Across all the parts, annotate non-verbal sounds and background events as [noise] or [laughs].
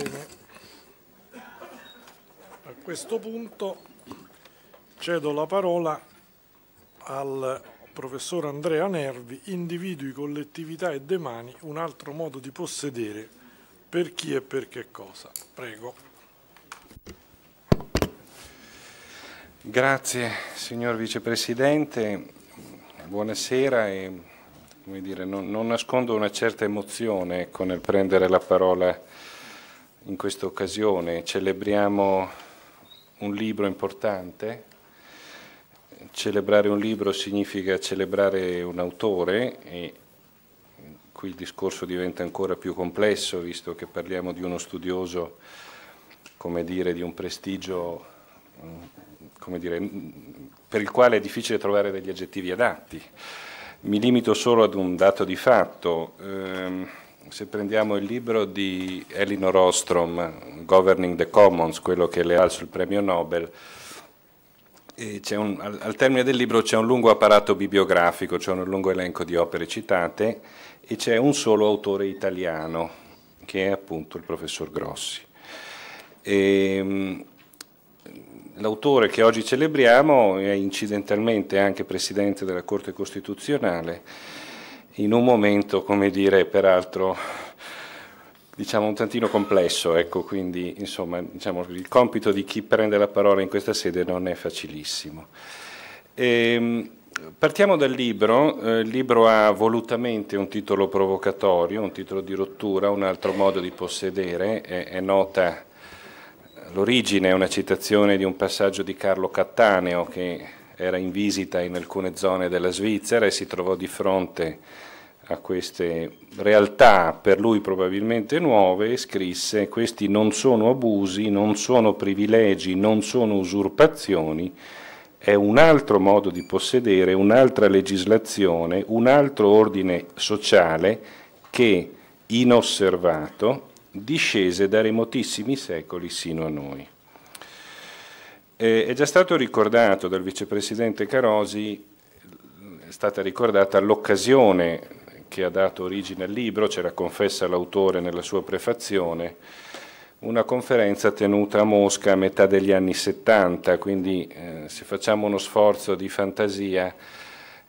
Bene, a questo punto cedo la parola al professor Andrea Nervi, individui, collettività e demani, un altro modo di possedere per chi e per che cosa. Prego. Grazie signor Vicepresidente, buonasera e dire, non, non, nascondo una certa emozione ecco, nel prendere la parola in questa occasione celebriamo un libro importante. Celebrare un libro significa celebrare un autore e qui il discorso diventa ancora più complesso visto che parliamo di uno studioso, come dire, di un prestigio, mm, come dire, per il quale è difficile trovare degli aggettivi adatti. Mi limito solo ad un dato di fatto. Ehm, se prendiamo il libro di Elinor Ostrom, Governing the Commons, quello che le ha sul premio Nobel, un, al, al, termine del libro c'è un lungo apparato bibliografico, c'è un lungo elenco di opere citate e c'è un solo autore italiano, che è appunto il professor Grossi. E, ehm, l'autore che oggi celebriamo è incidentalmente anche presidente della Corte Costituzionale in un momento, come dire, peraltro diciamo un tantino complesso, ecco, quindi insomma, diciamo, il compito di chi prende la parola in questa sede non è facilissimo. E, ehm, partiamo dal libro, eh, il libro ha volutamente un titolo provocatorio, un titolo di rottura, un altro modo di possedere, è, è nota l'origine, è una citazione di un passaggio di Carlo Cattaneo che era in visita in alcune zone della Svizzera e si trovò di fronte a a queste realtà per lui probabilmente nuove, e scrisse questi non sono abusi, non sono privilegi, non sono usurpazioni, è un altro modo di possedere, un'altra legislazione, un altro ordine sociale che, inosservato, discese da remotissimi secoli sino a noi. Eh, è già stato ricordato dal vicepresidente Carosi è stata ricordata l'occasione che ha dato origine al libro, ce la confessa l'autore nella sua prefazione, una conferenza tenuta a Mosca a metà degli anni 70, quindi eh, se facciamo uno sforzo di fantasia,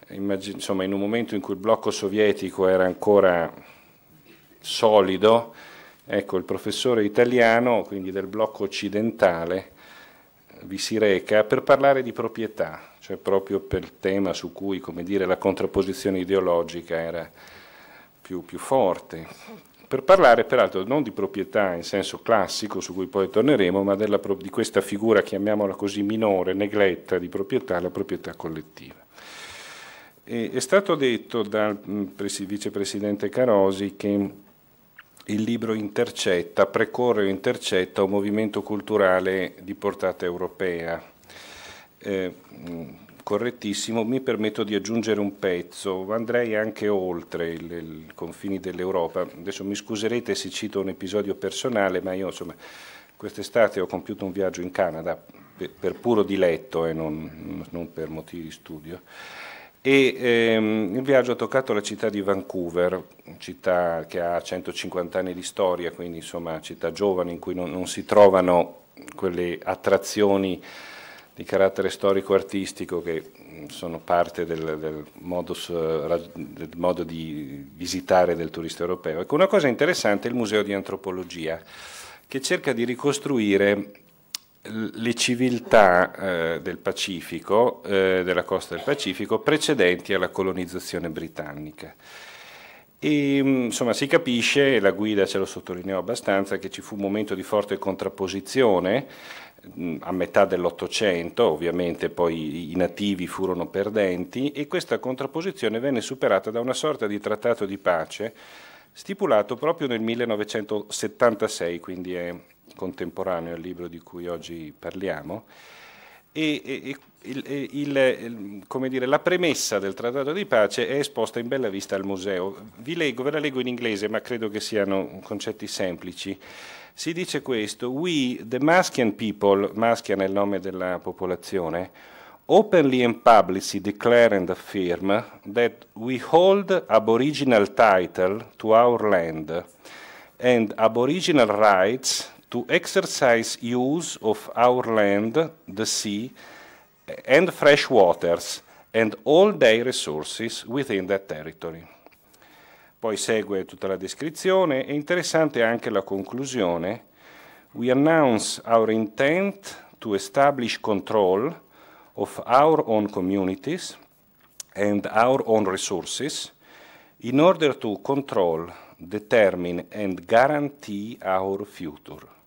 immagin- insomma in un momento in cui il blocco sovietico era ancora solido, ecco il professore italiano, quindi del blocco occidentale, vi si reca per parlare di proprietà, cioè proprio per il tema su cui dire, la contrapposizione ideologica era più, più forte, per parlare peraltro non di proprietà in senso classico, su cui poi torneremo, ma della, di questa figura, chiamiamola così, minore, negletta di proprietà, la proprietà collettiva. E, è stato detto dal vicepresidente Carosi che il libro intercetta, precorre o intercetta un movimento culturale di portata europea. Eh, correttissimo, mi permetto di aggiungere un pezzo, andrei anche oltre i confini dell'Europa. Adesso mi scuserete se cito un episodio personale, ma io insomma quest'estate ho compiuto un viaggio in Canada per, per puro diletto e eh, non, non per motivi di studio e ehm, il viaggio ha toccato la città di Vancouver, città che ha 150 anni di storia, quindi insomma città giovane in cui non, non si trovano quelle attrazioni di carattere storico-artistico che mm, sono parte del, del, modus, eh, del, modo di visitare del turista europeo. Ecco, una cosa interessante è il Museo di Antropologia, che cerca di ricostruire le civiltà eh, del Pacifico, eh, della costa del Pacifico, precedenti alla colonizzazione britannica. E, mm, insomma, si capisce, e la guida ce lo sottolineò abbastanza, che ci fu un momento di forte contrapposizione mm, a metà dell'Ottocento, ovviamente poi i nativi furono perdenti, e questa contrapposizione venne superata da una sorta di trattato di pace stipulato proprio nel 1976, quindi è contemporaneo al libro di cui oggi parliamo. E, e, e il, il, dire, la premessa del trattato di pace è esposta in bella vista al museo. Vi leggo, ve la leggo in inglese, ma credo che siano concetti semplici. Si dice questo: We, the Maskian people, Maskian è il nome della popolazione, openly and publicly declare and affirm that we hold aboriginal title to our land and aboriginal rights to exercise use of our land, the sea, and fresh waters, and all their resources within that territory. Poi segue tutta la descrizione e interessante anche la conclusione. We announce our intent to establish control of our own communities and our own resources in order to control, determine and guarantee our future.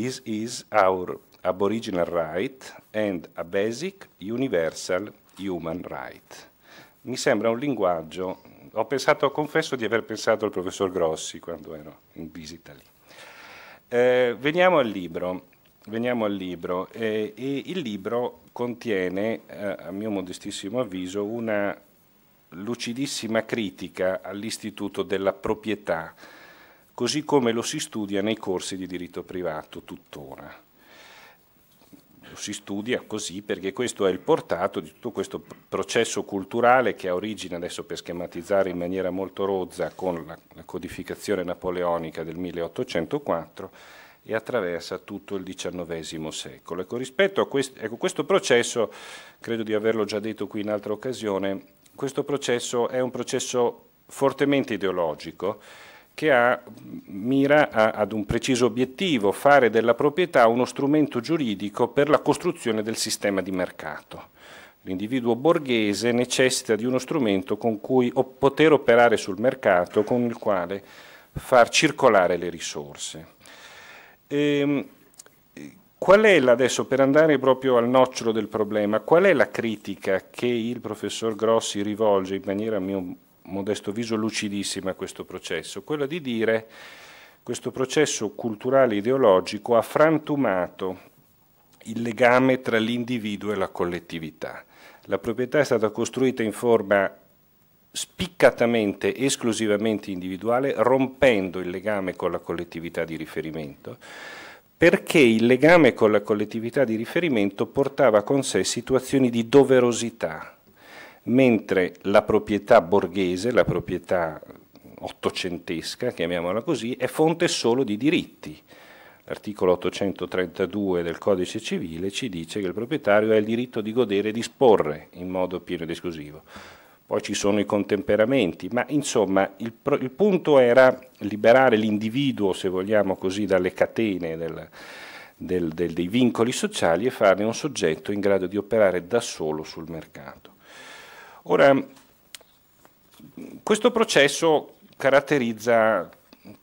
This is our aboriginal right and a basic universal human right. Mi sembra un linguaggio, ho pensato, confesso di aver pensato al professor Grossi quando ero in visita lì. Eh, veniamo al libro. Veniamo al libro. Eh, il libro contiene, eh, a mio modestissimo avviso, una lucidissima critica all'istituto della proprietà così come lo si studia nei corsi di diritto privato tuttora. Lo si studia così perché questo è il portato di tutto questo processo culturale che ha origine, adesso per schematizzare in maniera molto rozza, con la, codificazione napoleonica del 1804 e attraversa tutto il XIX secolo. Ecco, rispetto a quest ecco, questo processo, credo di averlo già detto qui in altra occasione, questo processo è un processo fortemente ideologico che ha, mira a, ad un preciso obiettivo, fare della proprietà uno strumento giuridico per la costruzione del sistema di mercato. L'individuo borghese necessita di uno strumento con cui poter operare sul mercato, con il quale far circolare le risorse. E, ehm, qual è, adesso per andare proprio al nocciolo del problema, qual è la critica che il professor Grossi rivolge in maniera, a mio modesto viso lucidissima a questo processo, quella di dire questo processo culturale ideologico ha frantumato il legame tra l'individuo e la collettività. La proprietà è stata costruita in forma spiccatamente, esclusivamente individuale, rompendo il legame con la collettività di riferimento, perché il legame con la collettività di riferimento portava con sé situazioni di doverosità, mentre la proprietà borghese, la proprietà ottocentesca, chiamiamola così, è fonte solo di diritti. L'articolo 832 del Codice Civile ci dice che il proprietario ha il diritto di godere e disporre in modo pieno ed esclusivo. Poi ci sono i contemperamenti, ma insomma il, il punto era liberare l'individuo, se vogliamo così, dalle catene del, del, del, dei vincoli sociali e farne un soggetto in grado di operare da solo sul mercato. Ora, questo processo caratterizza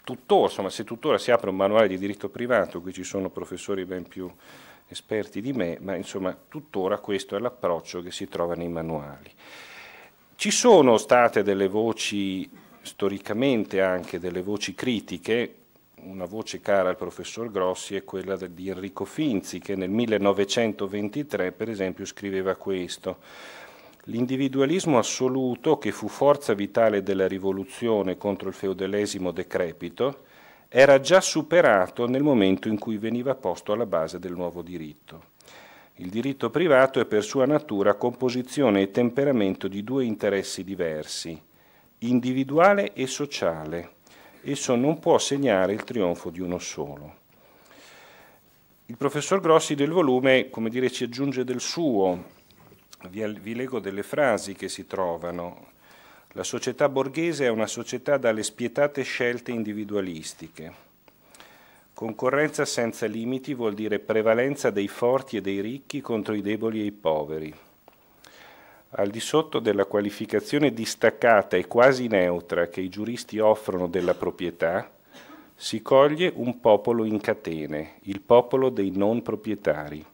tuttora, insomma, se tuttora si apre un manuale di diritto privato, qui ci sono professori ben più esperti di me, ma insomma tuttora questo è l'approccio che si trova nei manuali. Ci sono state delle voci, storicamente anche delle voci critiche, una voce cara al professor Grossi è quella di Enrico Finzi, che nel 1923 per esempio scriveva questo. L'individualismo assoluto, che fu forza vitale della rivoluzione contro il feudalesimo decrepito, era già superato nel momento in cui veniva posto alla base del nuovo diritto. Il diritto privato è per sua natura composizione e temperamento di due interessi diversi, individuale e sociale. Esso non può segnare il trionfo di uno solo. Il professor Grossi del volume, come dire, ci aggiunge del suo, vi, vi leggo delle frasi che si trovano. La società borghese è una società dalle spietate scelte individualistiche. Concorrenza senza limiti vuol dire prevalenza dei forti e dei ricchi contro i deboli e i poveri. Al di sotto della qualificazione distaccata e quasi neutra che i giuristi offrono della proprietà, si coglie un popolo in catene, il popolo dei non proprietari.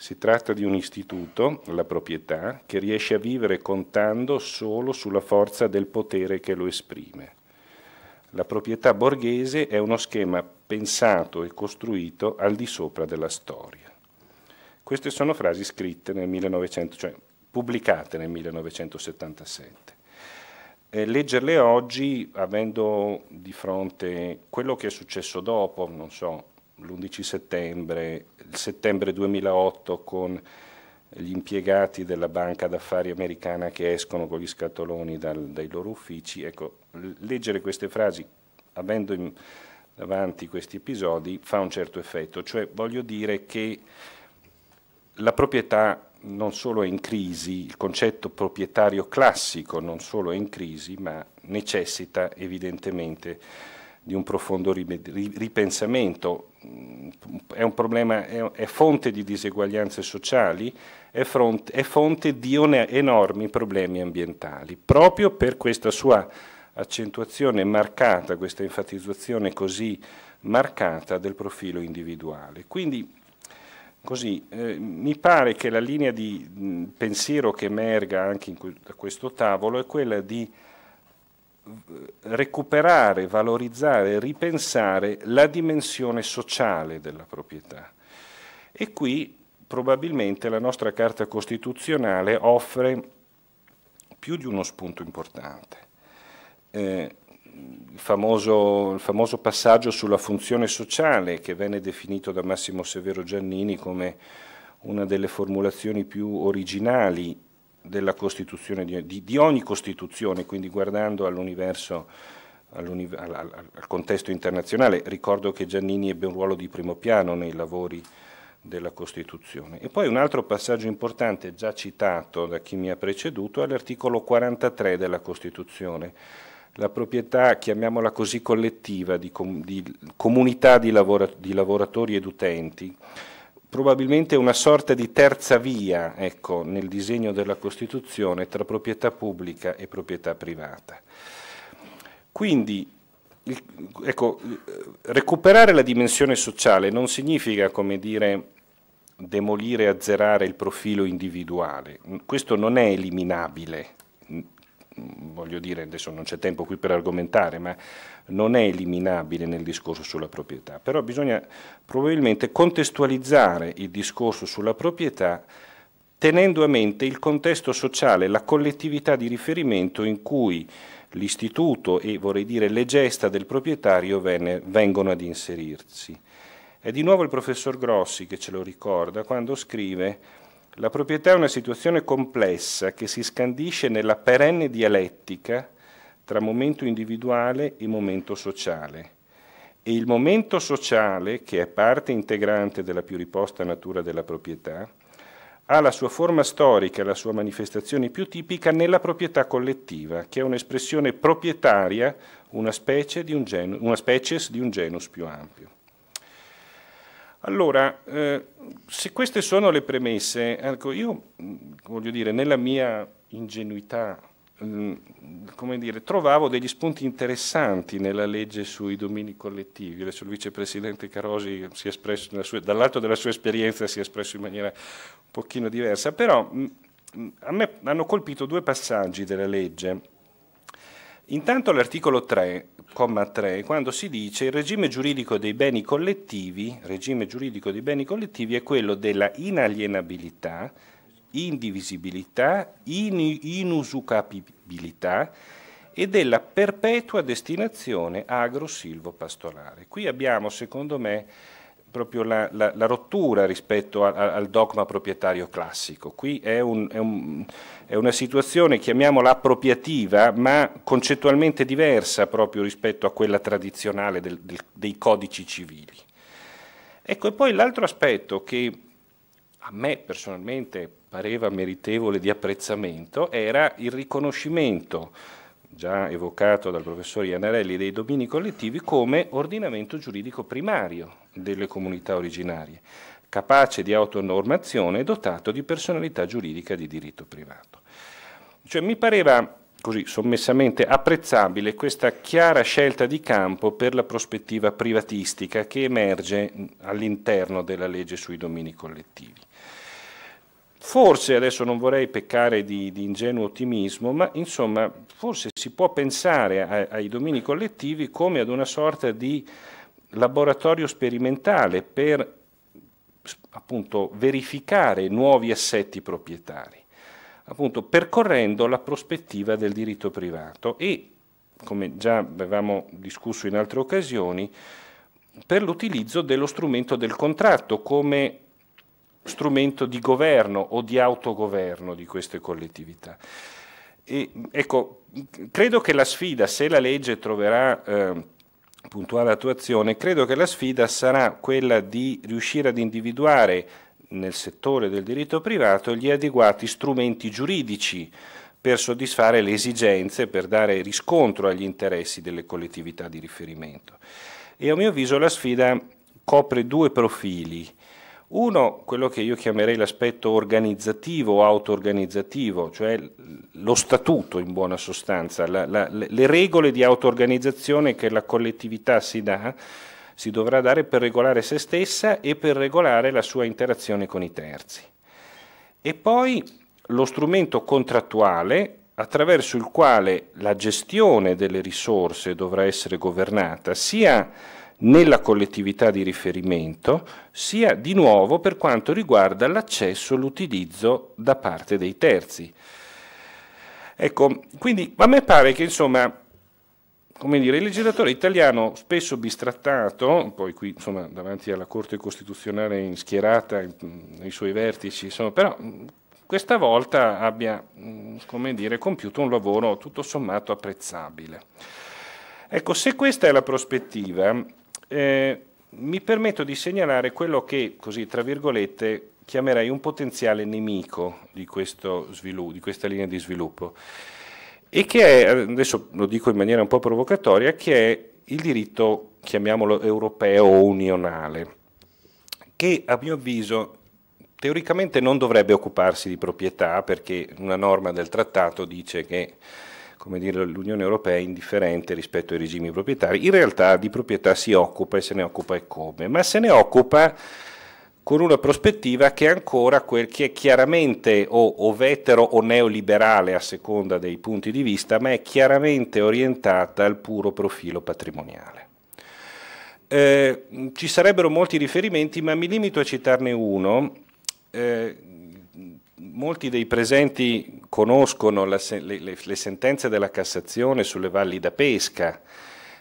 Si tratta di un istituto, la proprietà, che riesce a vivere contando solo sulla forza del potere che lo esprime. La proprietà borghese è uno schema pensato e costruito al di sopra della storia. Queste sono frasi scritte nel 1900, cioè pubblicate nel 1977. E eh, leggerle oggi, avendo di fronte quello che è successo dopo, non so, l'11 settembre, il settembre 2008 con gli impiegati della banca d'affari americana che escono con gli scatoloni dal, dai loro uffici. Ecco, leggere queste frasi avendo in, davanti questi episodi fa un certo effetto, cioè voglio dire che la proprietà non solo è in crisi, il concetto proprietario classico non solo è in crisi, ma necessita evidentemente di un profondo ripensamento. È, un problema, è fonte di diseguaglianze sociali, è, fronte, è fonte di enormi problemi ambientali, proprio per questa sua accentuazione marcata, questa enfatizzazione così marcata del profilo individuale. Quindi così, eh, mi pare che la linea di mh, pensiero che emerga anche que da questo tavolo è quella di recuperare, valorizzare, ripensare la dimensione sociale della proprietà. E qui probabilmente la nostra Carta Costituzionale offre più di uno spunto importante. Eh, il, famoso, il famoso passaggio sulla funzione sociale che venne definito da Massimo Severo Giannini come una delle formulazioni più originali della Costituzione, di, di, ogni Costituzione, quindi guardando all'universo, all al contesto internazionale. Ricordo che Giannini ebbe un ruolo di primo piano nei lavori della Costituzione. E poi un altro passaggio importante, già citato da chi mi ha preceduto, è l'articolo 43 della Costituzione, la proprietà, chiamiamola così, collettiva, di, com di comunità di, lavora di lavoratori ed utenti probabilmente una sorta di terza via ecco, nel disegno della Costituzione tra proprietà pubblica e proprietà privata. Quindi ecco, recuperare la dimensione sociale non significa, come dire, demolire e azzerare il profilo individuale, questo non è eliminabile voglio dire, adesso non c'è tempo qui per argomentare, ma non è eliminabile nel discorso sulla proprietà, però bisogna probabilmente contestualizzare il discorso sulla proprietà tenendo a mente il contesto sociale, la collettività di riferimento in cui l'istituto e vorrei dire le gesta del proprietario venne, vengono ad inserirsi. È di nuovo il professor Grossi che ce lo ricorda quando scrive la proprietà è una situazione complessa che si scandisce nella perenne dialettica tra momento individuale e momento sociale. E il momento sociale, che è parte integrante della più riposta natura della proprietà, ha la sua forma storica, la sua manifestazione più tipica nella proprietà collettiva, che è un'espressione proprietaria, una specie, di un genu- una di un genus più ampio. Allora, eh, se queste sono le premesse, ecco, io mm, voglio dire, nella mia ingenuità, mm, come dire, trovavo degli spunti interessanti nella legge sui domini collettivi. Adesso il vicepresidente Carosi dall'alto della sua esperienza si è espresso in maniera un pochino diversa, però mm, a me hanno colpito due passaggi della legge Intanto l'articolo 3, comma 3, quando si dice il regime giuridico dei beni collettivi, regime giuridico dei beni collettivi è quello della inalienabilità, indivisibilità, in, inusucapibilità e della perpetua destinazione agro-silvo-pastorale. Qui abbiamo, secondo me, proprio la, la, la rottura rispetto a, a, al dogma proprietario classico. Qui è, un, è, un, è, una situazione, chiamiamola appropriativa, ma concettualmente diversa proprio rispetto a quella tradizionale del, del, dei codici civili. Ecco, e poi l'altro aspetto che a me personalmente pareva meritevole di apprezzamento era il riconoscimento già evocato dal professor Iannarelli, dei domini collettivi come ordinamento giuridico primario delle comunità originarie, capace di autonormazione e dotato di personalità giuridica di diritto privato. Cioè, mi pareva così sommessamente apprezzabile questa chiara scelta di campo per la prospettiva privatistica che emerge all'interno della legge sui domini collettivi. Forse, adesso non vorrei peccare di, di, ingenuo ottimismo, ma insomma forse si può pensare a, ai domini collettivi come ad una sorta di laboratorio sperimentale per appunto verificare nuovi assetti proprietari, appunto percorrendo la prospettiva del diritto privato e, come già avevamo discusso in altre occasioni, per l'utilizzo dello strumento del contratto come strumento di governo o di autogoverno di queste collettività. E, ecco, credo che la sfida, se la legge troverà eh, puntuale attuazione, credo che la sfida sarà quella di riuscire ad individuare nel settore del diritto privato gli adeguati strumenti giuridici per soddisfare le esigenze, per dare riscontro agli interessi delle collettività di riferimento. E a mio avviso la sfida copre due profili uno, quello che io chiamerei l'aspetto organizzativo o auto-organizzativo, cioè lo statuto in buona sostanza, la, la, le regole di auto-organizzazione che la collettività si dà, si dovrà dare per regolare se stessa e per regolare la sua interazione con i terzi. E poi lo strumento contrattuale attraverso il quale la gestione delle risorse dovrà essere governata sia nella collettività di riferimento sia di nuovo per quanto riguarda l'accesso e l'utilizzo da parte dei terzi. Ecco, quindi a me pare che insomma come dire, il legislatore italiano spesso bistrattato, poi qui insomma, davanti alla Corte Costituzionale in schierata, nei suoi vertici, insomma, però questa volta abbia dire, compiuto un lavoro tutto sommato apprezzabile. Ecco, se questa è la prospettiva, eh, mi permetto di segnalare quello che, così tra virgolette, chiamerei un potenziale nemico di, sviluppo, di questa linea di sviluppo e che è, adesso lo dico in maniera un po' provocatoria, che è il diritto, chiamiamolo europeo o unionale, che a mio avviso teoricamente non dovrebbe occuparsi di proprietà perché una norma del trattato dice che dire, l'Unione Europea è indifferente rispetto ai regimi proprietari. In realtà di proprietà si occupa e se ne occupa e come, ma se ne occupa con una prospettiva che è ancora quel che è chiaramente o, o vetero o neoliberale a seconda dei punti di vista, ma è chiaramente orientata al puro profilo patrimoniale. Eh, ci sarebbero molti riferimenti, ma mi limito a citarne uno. Eh, Molti dei presenti conoscono la, le, le, le, sentenze della Cassazione sulle valli da pesca,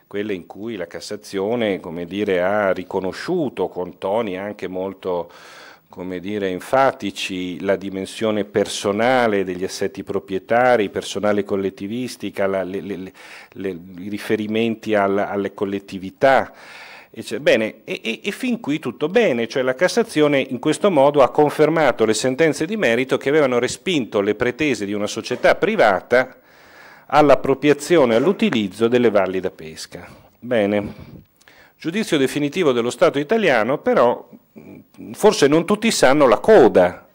quelle in cui la Cassazione dire, ha riconosciuto con toni anche molto dire, enfatici la dimensione personale degli assetti proprietari, personale collettivistica, la, le, i riferimenti alla, alle collettività. Bene, e, e, e, fin qui tutto bene, cioè la Cassazione in questo modo ha confermato le sentenze di merito che avevano respinto le pretese di una società privata all'appropriazione e all'utilizzo delle valli da pesca. Bene, giudizio definitivo dello Stato italiano, però forse non tutti sanno la coda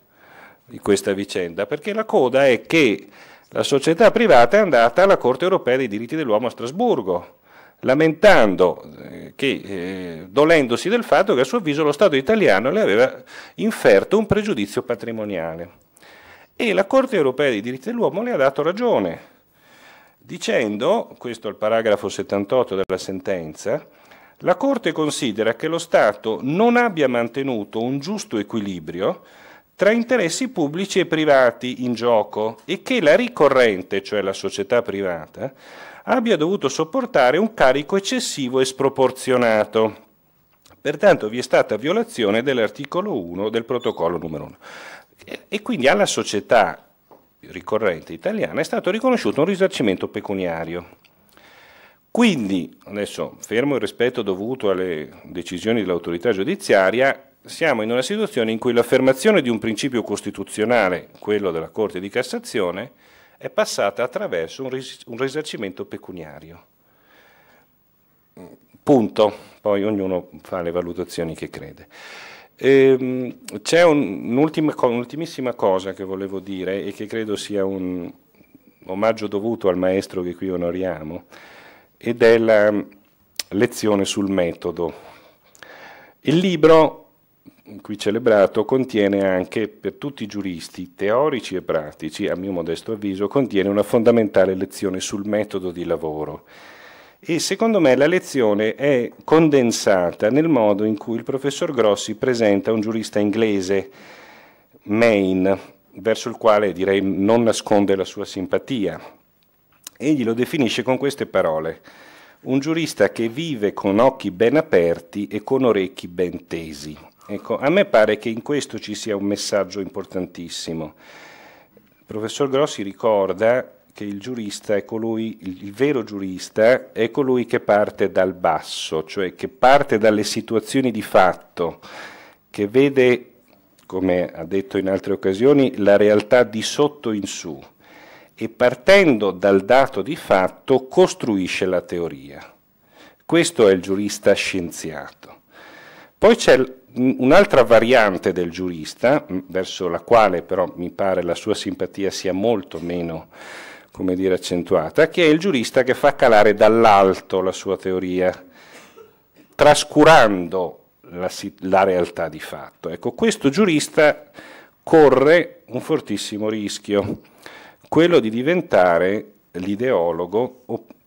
di questa vicenda, perché la coda è che la società privata è andata alla Corte europea dei diritti dell'uomo a Strasburgo, lamentando eh, che, eh, dolendosi del fatto che a suo avviso lo Stato italiano le aveva inferto un pregiudizio patrimoniale. E la Corte europea dei diritti dell'uomo le ha dato ragione, dicendo, questo è il paragrafo 78 della sentenza, la Corte considera che lo Stato non abbia mantenuto un giusto equilibrio tra interessi pubblici e privati in gioco e che la ricorrente, cioè la società privata, abbia dovuto sopportare un carico eccessivo e sproporzionato. Pertanto vi è stata violazione dell'articolo 1 del protocollo numero 1. E quindi alla società ricorrente italiana è stato riconosciuto un risarcimento pecuniario. Quindi, adesso fermo il rispetto dovuto alle decisioni dell'autorità giudiziaria, siamo in una situazione in cui l'affermazione di un principio costituzionale, quello della Corte di Cassazione, è passata attraverso un, ris un risarcimento pecuniario. Punto, poi ognuno fa le valutazioni che crede. Ehm, c'è un'ultimissima cosa che volevo dire e che credo sia un omaggio dovuto al maestro che qui onoriamo, ed è la lezione sul metodo. Il libro qui celebrato contiene anche, per tutti i giuristi teorici e pratici, a mio modesto avviso, contiene una fondamentale lezione sul metodo di lavoro. E secondo me la lezione è condensata nel modo in cui il professor Grossi presenta un giurista inglese, Maine, verso il quale direi non nasconde la sua simpatia. Egli lo definisce con queste parole un giurista che vive con occhi ben aperti e con orecchi ben tesi. Ecco, a me pare che in questo ci sia un messaggio importantissimo. Il professor Grossi ricorda che il giurista è colui, il vero giurista è colui che parte dal basso, cioè che parte dalle situazioni di fatto, che vede, come ha detto in altre occasioni, la realtà di sotto in su e partendo dal dato di fatto costruisce la teoria. Questo è il giurista scienziato. Poi c'è Un'altra variante del giurista, verso la quale però mi pare la sua simpatia sia molto meno come dire, accentuata, che è il giurista che fa calare dall'alto la sua teoria, trascurando la, la realtà di fatto. Ecco, questo giurista corre un fortissimo rischio, quello di diventare l'ideologo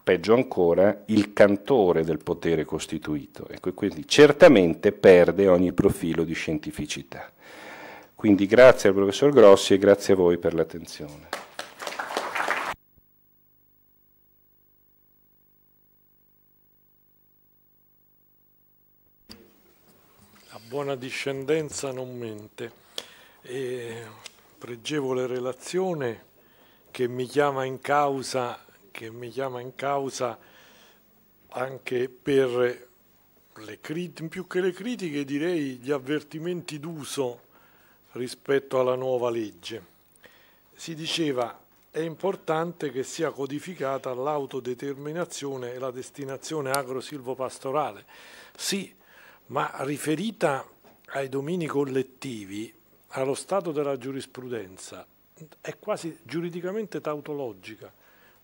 peggio ancora, il cantore del potere costituito. Ecco, quindi certamente perde ogni profilo di scientificità. Quindi grazie al professor Grossi e grazie a voi per l'attenzione. La buona discendenza non mente. E pregevole relazione che mi chiama in causa che mi chiama in causa anche per le critiche, più che le critiche direi gli avvertimenti d'uso rispetto alla nuova legge. Si diceva è importante che sia codificata l'autodeterminazione e la destinazione agrosilvopastorale. Sì, ma riferita ai domini collettivi, allo stato della giurisprudenza, è quasi giuridicamente tautologica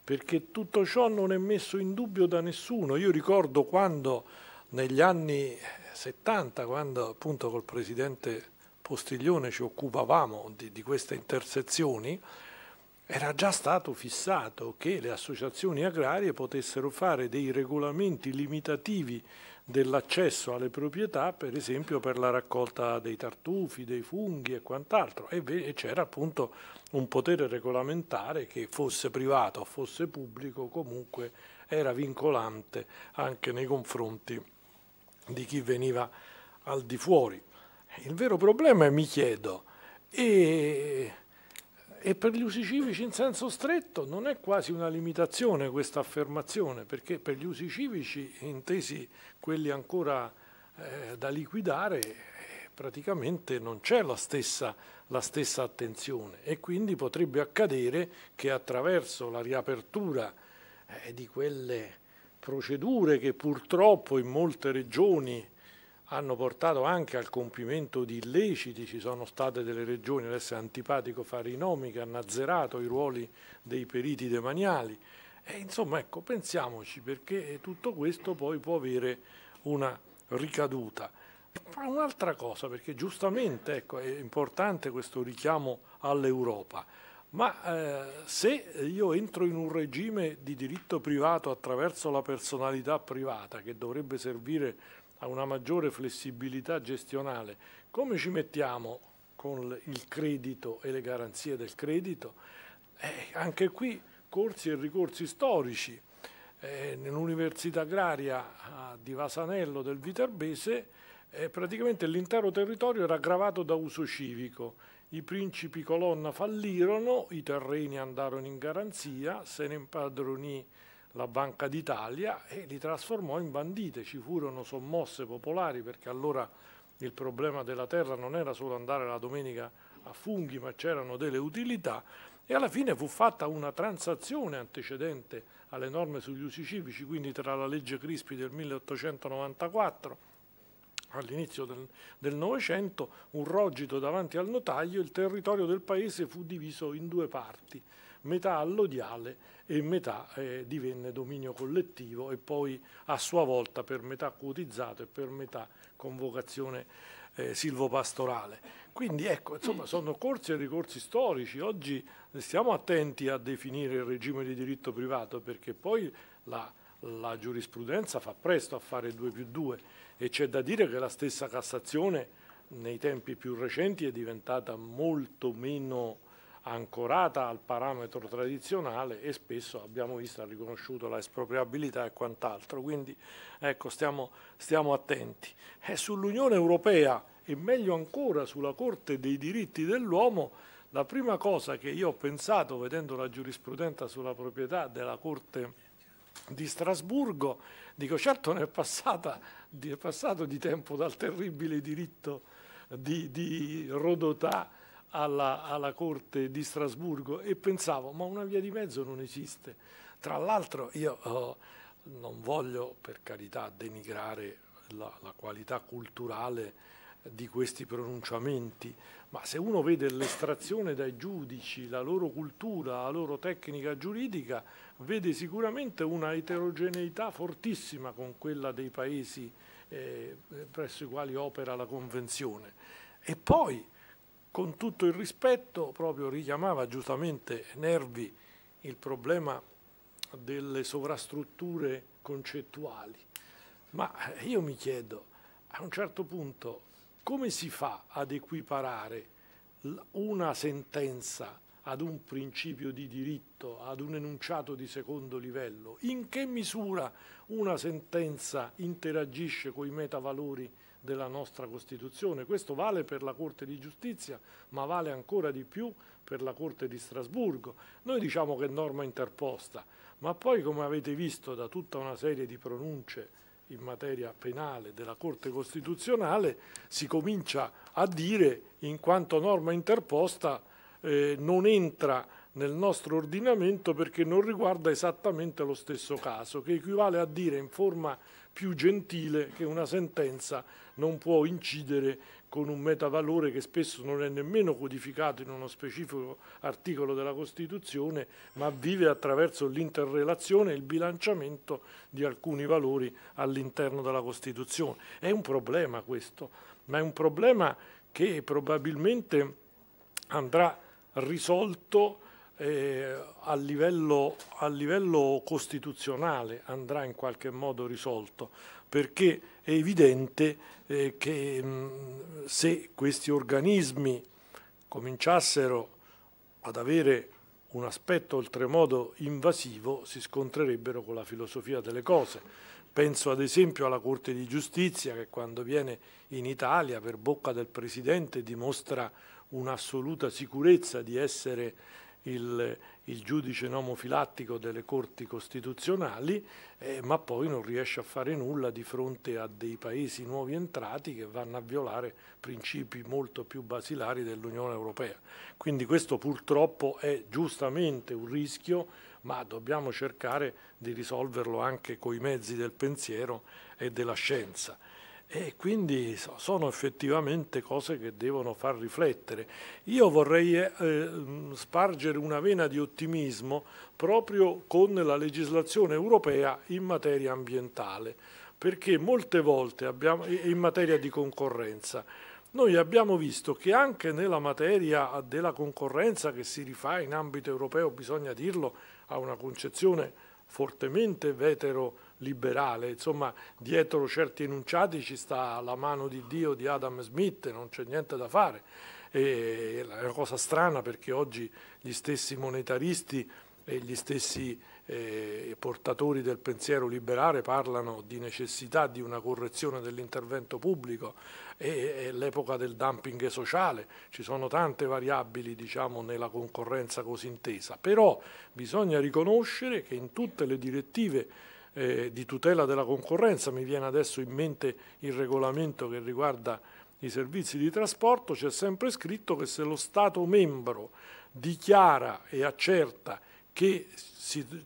perché tutto ciò non è messo in dubbio da nessuno. Io ricordo quando negli anni 70, quando appunto col presidente Postiglione ci occupavamo di, di queste intersezioni, era già stato fissato che le associazioni agrarie potessero fare dei regolamenti limitativi dell'accesso alle proprietà, per esempio per la raccolta dei tartufi, dei funghi e quant'altro, e c'era appunto un potere regolamentare che fosse privato o fosse pubblico comunque era vincolante anche nei confronti di chi veniva al di fuori. Il vero problema, è, mi chiedo, è e per gli usi civici in senso stretto non è quasi una limitazione questa affermazione, perché per gli usi civici, intesi quelli ancora eh, da liquidare, eh, praticamente non c'è la stessa, la stessa attenzione e quindi potrebbe accadere che attraverso la riapertura eh, di quelle procedure che purtroppo in molte regioni hanno portato anche al compimento di illeciti, ci sono state delle regioni, adesso è antipatico fare i nomi, che hanno azzerato i ruoli dei periti demaniali. E insomma, ecco, pensiamoci perché tutto questo poi può avere una ricaduta. Un'altra cosa, perché giustamente ecco, è importante questo richiamo all'Europa, ma eh, se io entro in un regime di diritto privato attraverso la personalità privata che dovrebbe servire a una maggiore flessibilità gestionale, come ci mettiamo con il credito e le garanzie del credito? Eh, anche qui corsi e ricorsi storici. Eh, Nell'Università Agraria di Vasanello del Viterbese eh, praticamente l'intero territorio era gravato da uso civico. I principi colonna fallirono, i terreni andarono in garanzia, se ne impadronì la Banca d'Italia e li trasformò in bandite. Ci furono sommosse popolari perché allora il problema della terra non era solo andare la domenica a funghi, ma c'erano delle utilità e alla fine fu fatta una transazione antecedente alle norme sugli usi civici, quindi tra la legge Crispi del 1894 all'inizio del Novecento, un rogito davanti al notaio, il territorio del paese fu diviso in due parti, metà allodiale e metà eh, divenne dominio collettivo e poi a sua volta per metà quotizzato e per metà convocazione eh, silvopastorale. Quindi ecco, insomma, sono corsi e ricorsi storici. Oggi stiamo attenti a definire il regime di diritto privato perché poi la, la giurisprudenza fa presto a fare 2 più 2 e c'è da dire che la stessa Cassazione nei tempi più recenti è diventata molto meno ancorata al parametro tradizionale e spesso abbiamo visto ha riconosciuto la espropriabilità e quant'altro. Quindi ecco, stiamo, stiamo attenti. E eh, sull'Unione Europea e meglio ancora sulla Corte dei diritti dell'uomo, la prima cosa che io ho pensato vedendo la giurisprudenza sulla proprietà della Corte di Strasburgo, dico certo ne è, passata, passato di tempo dal terribile diritto di, di Rodotà alla, alla Corte di Strasburgo e pensavo ma una via di mezzo non esiste. Tra l'altro io oh, non voglio per carità denigrare la, la qualità culturale di questi pronunciamenti, ma se uno vede l'estrazione dai giudici, la loro cultura, la loro tecnica giuridica, vede sicuramente una eterogeneità fortissima con quella dei paesi eh, presso i quali opera la Convenzione. E poi con tutto il rispetto, proprio richiamava giustamente Nervi il problema delle sovrastrutture concettuali. Ma eh, io mi chiedo, a un certo punto, come si fa ad equiparare una sentenza ad un principio di diritto, ad un enunciato di secondo livello? In che misura una sentenza interagisce con i metavalori della nostra Costituzione. Questo vale per la Corte di Giustizia, ma vale ancora di più per la Corte di Strasburgo. Noi diciamo che è norma interposta, ma poi come avete visto da tutta una serie di pronunce in materia penale della Corte Costituzionale si comincia a dire in quanto norma interposta eh, non entra nel nostro ordinamento perché non riguarda esattamente lo stesso caso, che equivale a dire in forma più gentile che una sentenza non può incidere con un metavalore che spesso non è nemmeno codificato in uno specifico articolo della Costituzione, ma vive attraverso l'interrelazione e il bilanciamento di alcuni valori all'interno della Costituzione. È un problema questo, ma è un problema che probabilmente andrà risolto eh, a, livello, a livello costituzionale, andrà in qualche modo risolto perché è evidente eh, che mh, mm, se questi organismi cominciassero ad avere un aspetto oltremodo invasivo si scontrerebbero con la filosofia delle cose. Penso ad esempio alla Corte di Giustizia che quando viene in Italia per bocca del Presidente dimostra un'assoluta sicurezza di essere il il giudice nomofilattico delle corti costituzionali, eh, ma poi non riesce a fare nulla di fronte a dei paesi nuovi entrati che vanno a violare principi molto più basilari dell'Unione Europea. Quindi questo purtroppo è giustamente un rischio, ma dobbiamo cercare di risolverlo anche coi mezzi del pensiero e della scienza. E quindi sono effettivamente cose che devono far riflettere. Io vorrei eh, spargere una vena di ottimismo proprio con la legislazione europea in materia ambientale, perché molte volte abbiamo, in materia di concorrenza, noi abbiamo visto che anche nella materia della concorrenza che si rifà in ambito europeo, bisogna dirlo, a una concezione fortemente vetero liberale, insomma dietro certi enunciati ci sta la mano di Dio di Adam Smith, non c'è niente da fare. E è una cosa strana perché oggi gli stessi monetaristi e gli stessi eh, portatori del pensiero liberale parlano di necessità di una correzione dell'intervento pubblico e, e l'epoca del dumping sociale, ci sono tante variabili diciamo, nella concorrenza così intesa, però bisogna riconoscere che in tutte le direttive eh, di tutela della concorrenza, mi viene adesso in mente il regolamento che riguarda i servizi di trasporto, c'è sempre scritto che se lo Stato membro dichiara e accerta che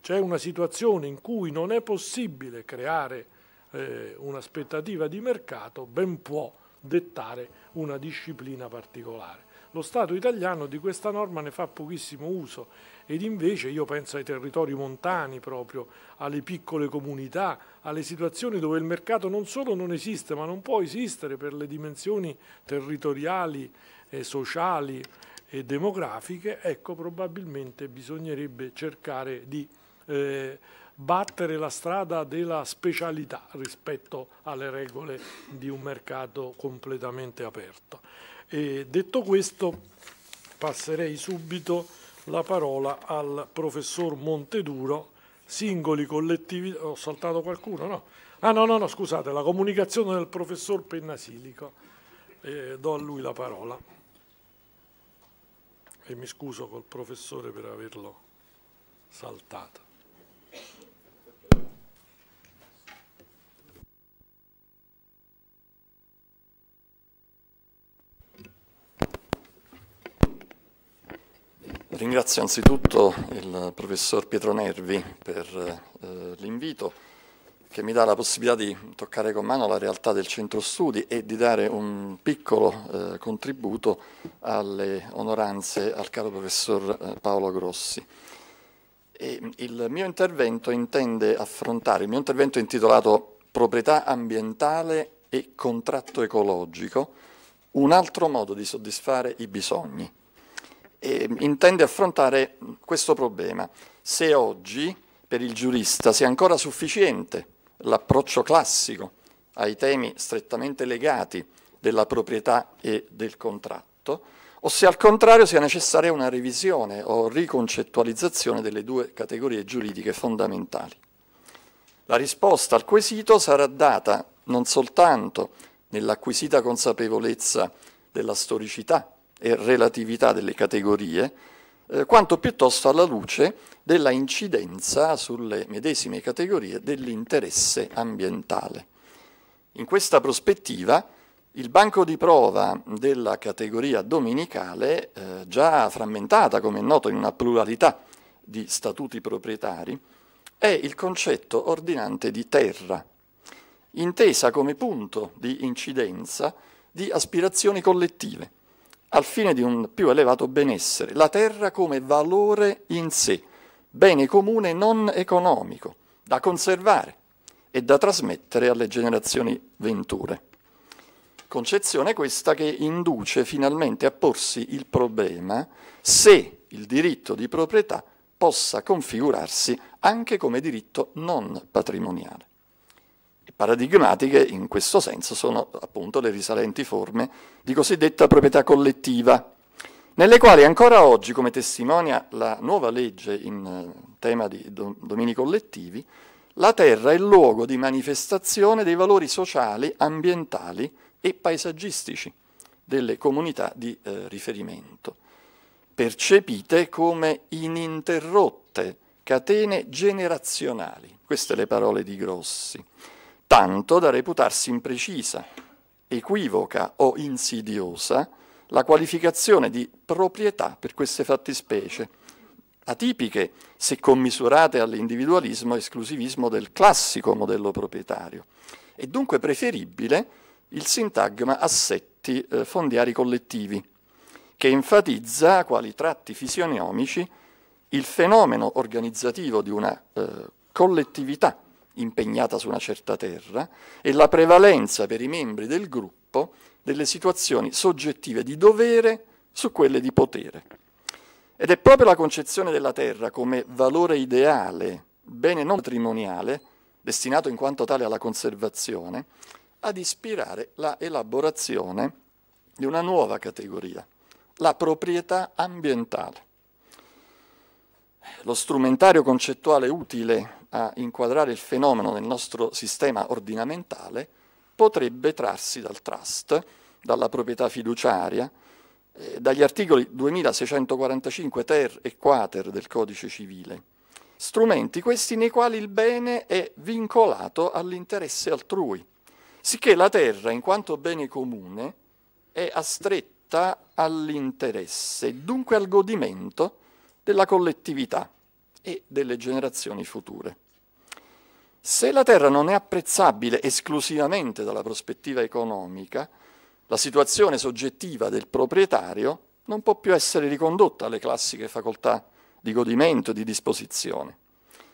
c'è una situazione in cui non è possibile creare eh, un'aspettativa di mercato, ben può dettare una disciplina particolare. Lo Stato italiano di questa norma ne fa pochissimo uso ed invece io penso ai territori montani proprio, alle piccole comunità, alle situazioni dove il mercato non solo non esiste ma non può esistere per le dimensioni territoriali, e sociali e demografiche, ecco probabilmente bisognerebbe cercare di eh, battere la strada della specialità rispetto alle regole di un mercato completamente aperto. E detto questo passerei subito la parola al professor Monteduro, singoli collettivi... Ho saltato qualcuno? No. Ah no, no, no, scusate, la comunicazione del professor Pennasilico. Eh, do a lui la parola. E mi scuso col professore per averlo saltato. Ringrazio anzitutto il professor Pietro Nervi per eh, l'invito che mi dà la possibilità di toccare con mano la realtà del centro studi e di dare un piccolo eh, contributo alle onoranze al caro professor eh, Paolo Grossi. E il mio intervento intende affrontare, il mio intervento è intitolato Proprietà ambientale e contratto ecologico, un altro modo di soddisfare i bisogni eh, intende affrontare questo problema. Se oggi per il giurista sia ancora sufficiente l'approccio classico ai temi strettamente legati della proprietà e del contratto, o se al contrario sia necessaria una revisione o riconcettualizzazione delle due categorie giuridiche fondamentali. La risposta al quesito sarà data non soltanto nell'acquisita consapevolezza della storicità e relatività delle categorie, eh, quanto piuttosto alla luce della incidenza sulle medesime categorie dell'interesse ambientale. In questa prospettiva, il banco di prova della categoria domenicale, eh, già frammentata come è noto in una pluralità di statuti proprietari, è il concetto ordinante di terra, intesa come punto di incidenza di aspirazioni collettive al fine di un più elevato benessere, la terra come valore in sé, bene comune non economico, da conservare e da trasmettere alle generazioni venture. Concezione questa che induce finalmente a porsi il problema se il diritto di proprietà possa configurarsi anche come diritto non patrimoniale. Paradigmatiche in questo senso sono appunto le risalenti forme di cosiddetta proprietà collettiva, nelle quali ancora oggi, come testimonia la nuova legge in eh, tema di domini collettivi, la terra è il luogo di manifestazione dei valori sociali, ambientali e paesaggistici delle comunità di eh, riferimento, percepite come ininterrotte catene generazionali. Queste le parole di Grossi tanto da reputarsi imprecisa, equivoca o insidiosa la qualificazione di proprietà per queste fattispecie, atipiche se commisurate all'individualismo esclusivismo del classico modello proprietario. È dunque preferibile il sintagma assetti eh, fondiari collettivi, che enfatizza quali tratti fisionomici il fenomeno organizzativo di una eh, collettività impegnata su una certa terra e la prevalenza per i membri del gruppo delle situazioni soggettive di dovere su quelle di potere. Ed è proprio la concezione della terra come valore ideale, bene non patrimoniale, destinato in quanto tale alla conservazione, ad ispirare la elaborazione di una nuova categoria, la proprietà ambientale lo strumentario concettuale utile a inquadrare il fenomeno nel nostro sistema ordinamentale potrebbe trarsi dal trust, dalla proprietà fiduciaria, eh, dagli articoli 2645 ter e quater del codice civile. Strumenti questi nei quali il bene è vincolato all'interesse altrui, sicché la terra, in quanto bene comune, è astretta all'interesse, dunque al godimento, della collettività e delle generazioni future. Se la Terra non è apprezzabile esclusivamente dalla prospettiva economica, la situazione soggettiva del proprietario non può più essere ricondotta alle classiche facoltà di godimento e di disposizione.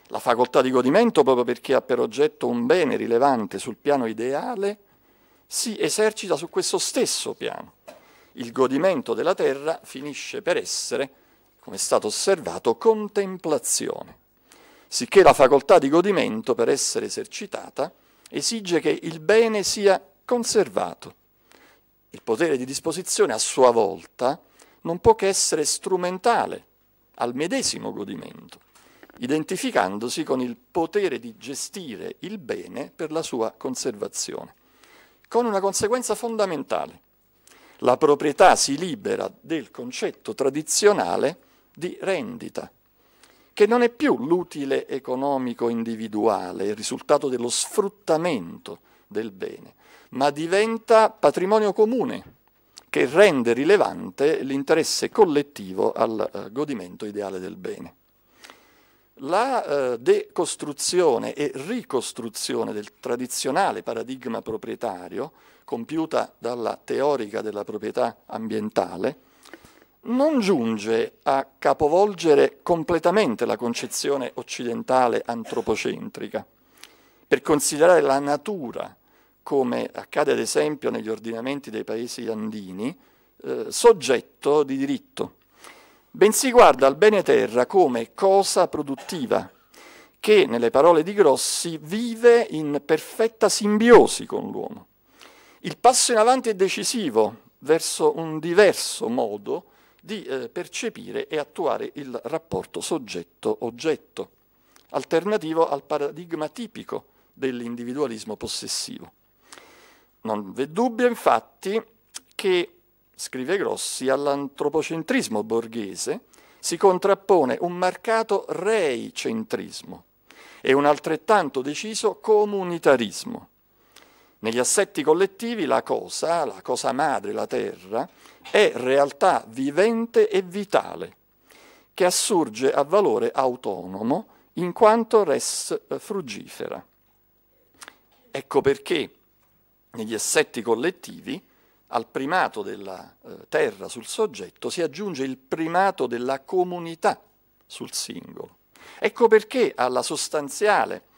La facoltà di godimento, proprio perché ha per oggetto un bene rilevante sul piano ideale, si esercita su questo stesso piano. Il godimento della terra finisce per essere come è stato osservato, contemplazione, sicché la facoltà di godimento, per essere esercitata, esige che il bene sia conservato. Il potere di disposizione, a sua volta, non può che essere strumentale al medesimo godimento, identificandosi con il potere di gestire il bene per la sua conservazione, con una conseguenza fondamentale. La proprietà si libera del concetto tradizionale di rendita, che non è più l'utile economico individuale, il risultato dello sfruttamento del bene, ma diventa patrimonio comune che rende rilevante l'interesse collettivo al eh, godimento ideale del bene. La eh, decostruzione e ricostruzione del tradizionale paradigma proprietario, compiuta dalla teorica della proprietà ambientale, non giunge a capovolgere completamente la concezione occidentale antropocentrica, per considerare la natura, come accade ad esempio negli ordinamenti dei paesi andini, eh, soggetto di diritto, bensì guarda al bene terra come cosa produttiva, che, nelle parole di Grossi, vive in perfetta simbiosi con l'uomo. Il passo in avanti è decisivo verso un diverso modo di eh, percepire e attuare il rapporto soggetto-oggetto, alternativo al paradigma tipico dell'individualismo possessivo. Non v'è dubbio infatti che, scrive Grossi, all'antropocentrismo borghese si contrappone un marcato reicentrismo e un altrettanto deciso comunitarismo negli assetti collettivi la cosa, la cosa madre, la terra, è realtà vivente e vitale, che assurge a valore autonomo in quanto res eh, frugifera. Ecco perché negli assetti collettivi al primato della eh, terra sul soggetto si aggiunge il primato della comunità sul singolo. Ecco perché alla sostanziale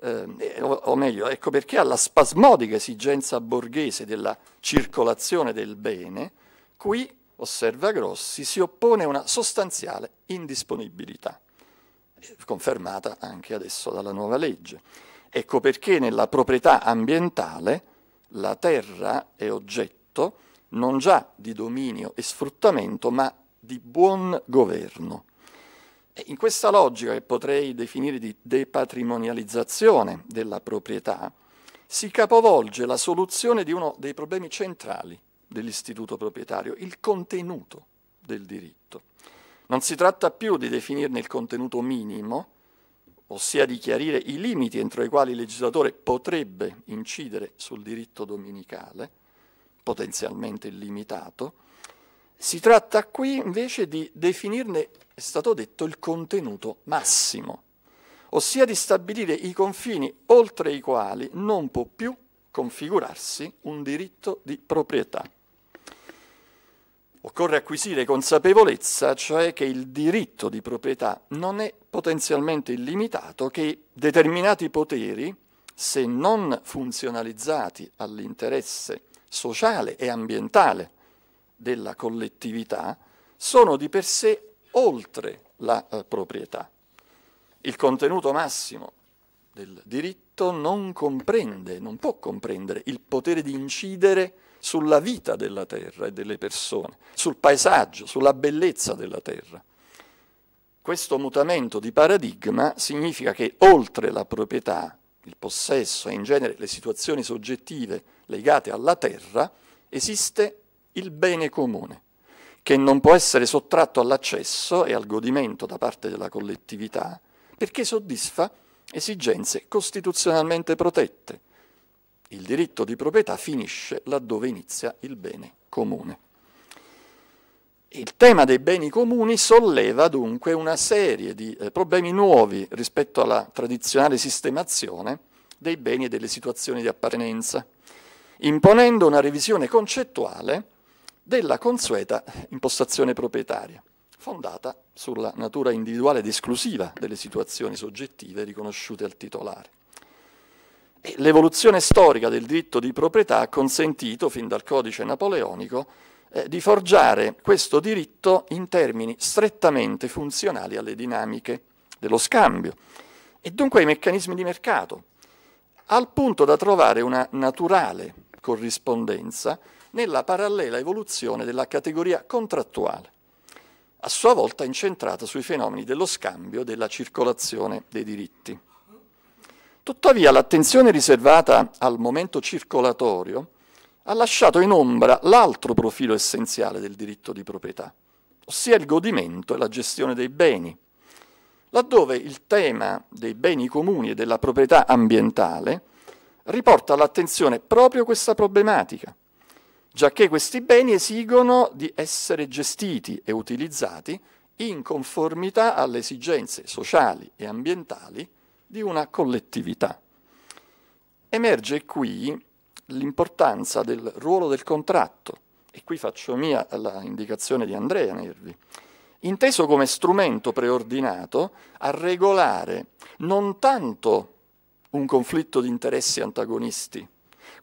eh, o meglio, ecco perché alla spasmodica esigenza borghese della circolazione del bene, qui, osserva Grossi, si oppone una sostanziale indisponibilità, eh, confermata anche adesso dalla nuova legge. Ecco perché nella proprietà ambientale la terra è oggetto non già di dominio e sfruttamento, ma di buon governo in questa logica, che potrei definire di depatrimonializzazione della proprietà, si capovolge la soluzione di uno dei problemi centrali dell'istituto proprietario, il contenuto del diritto. Non si tratta più di definirne il contenuto minimo, ossia di chiarire i limiti entro i quali il legislatore potrebbe incidere sul diritto dominicale, potenzialmente illimitato, si tratta qui invece di definirne è stato detto il contenuto massimo, ossia di stabilire i confini oltre i quali non può più configurarsi un diritto di proprietà. Occorre acquisire consapevolezza, cioè che il diritto di proprietà non è potenzialmente illimitato, che determinati poteri, se non funzionalizzati all'interesse sociale e ambientale della collettività, sono di per sé oltre la eh, proprietà. Il contenuto massimo del diritto non comprende, non può comprendere il potere di incidere sulla vita della terra e delle persone, sul paesaggio, sulla bellezza della terra. Questo mutamento di paradigma significa che oltre la proprietà, il possesso e in genere le situazioni soggettive legate alla terra, esiste il bene comune che non può essere sottratto all'accesso e al godimento da parte della collettività perché soddisfa esigenze costituzionalmente protette. Il diritto di proprietà finisce laddove inizia il bene comune. Il tema dei beni comuni solleva dunque una serie di eh, problemi nuovi rispetto alla tradizionale sistemazione dei beni e delle situazioni di appartenenza, imponendo una revisione concettuale della consueta impostazione proprietaria, fondata sulla natura individuale ed esclusiva delle situazioni soggettive riconosciute al titolare. L'evoluzione storica del diritto di proprietà ha consentito, fin dal codice napoleonico, eh, di forgiare questo diritto in termini strettamente funzionali alle dinamiche dello scambio e dunque ai meccanismi di mercato, al punto da trovare una naturale corrispondenza nella parallela evoluzione della categoria contrattuale, a sua volta incentrata sui fenomeni dello scambio e della circolazione dei diritti. Tuttavia l'attenzione riservata al momento circolatorio ha lasciato in ombra l'altro profilo essenziale del diritto di proprietà, ossia il godimento e la gestione dei beni, laddove il tema dei beni comuni e della proprietà ambientale riporta all'attenzione proprio questa problematica, giacché questi beni esigono di essere gestiti e utilizzati in conformità alle esigenze sociali e ambientali di una collettività. Emerge qui l'importanza del ruolo del contratto, e qui faccio mia la indicazione di Andrea Nervi, inteso come strumento preordinato a regolare non tanto un conflitto di interessi antagonisti,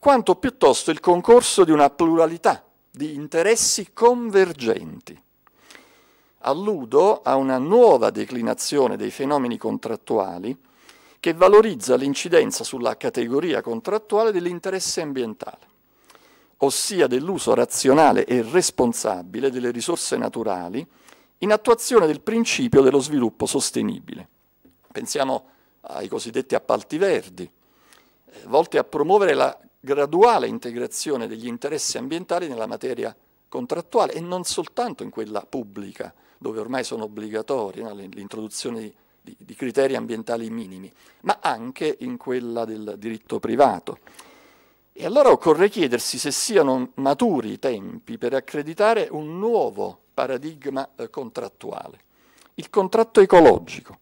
quanto piuttosto il concorso di una pluralità di interessi convergenti. Alludo a una nuova declinazione dei fenomeni contrattuali che valorizza l'incidenza sulla categoria contrattuale dell'interesse ambientale, ossia dell'uso razionale e responsabile delle risorse naturali in attuazione del principio dello sviluppo sostenibile. Pensiamo ai cosiddetti appalti verdi, eh, volti a promuovere la graduale integrazione degli interessi ambientali nella materia contrattuale e non soltanto in quella pubblica, dove ormai sono obbligatori no? l'introduzione di, di, di, criteri ambientali minimi, ma anche in quella del diritto privato. E allora occorre chiedersi se siano maturi i tempi per accreditare un nuovo paradigma eh, contrattuale, il contratto ecologico,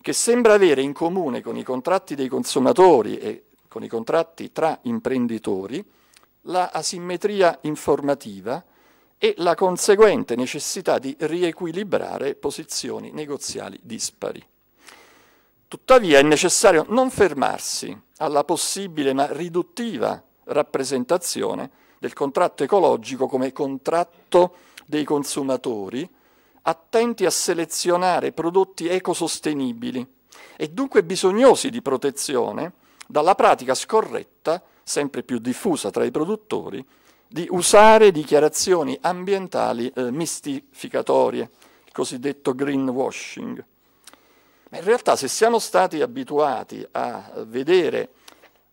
che sembra avere in comune con i contratti dei consumatori e con i contratti tra imprenditori, la asimmetria informativa e la conseguente necessità di riequilibrare posizioni negoziali dispari. Tuttavia è necessario non fermarsi alla possibile ma riduttiva rappresentazione del contratto ecologico come contratto dei consumatori, attenti a selezionare prodotti ecosostenibili e dunque bisognosi di protezione dalla pratica scorretta, sempre più diffusa tra i produttori, di usare dichiarazioni ambientali eh, mistificatorie, il cosiddetto greenwashing. Ma in realtà se siamo stati abituati a vedere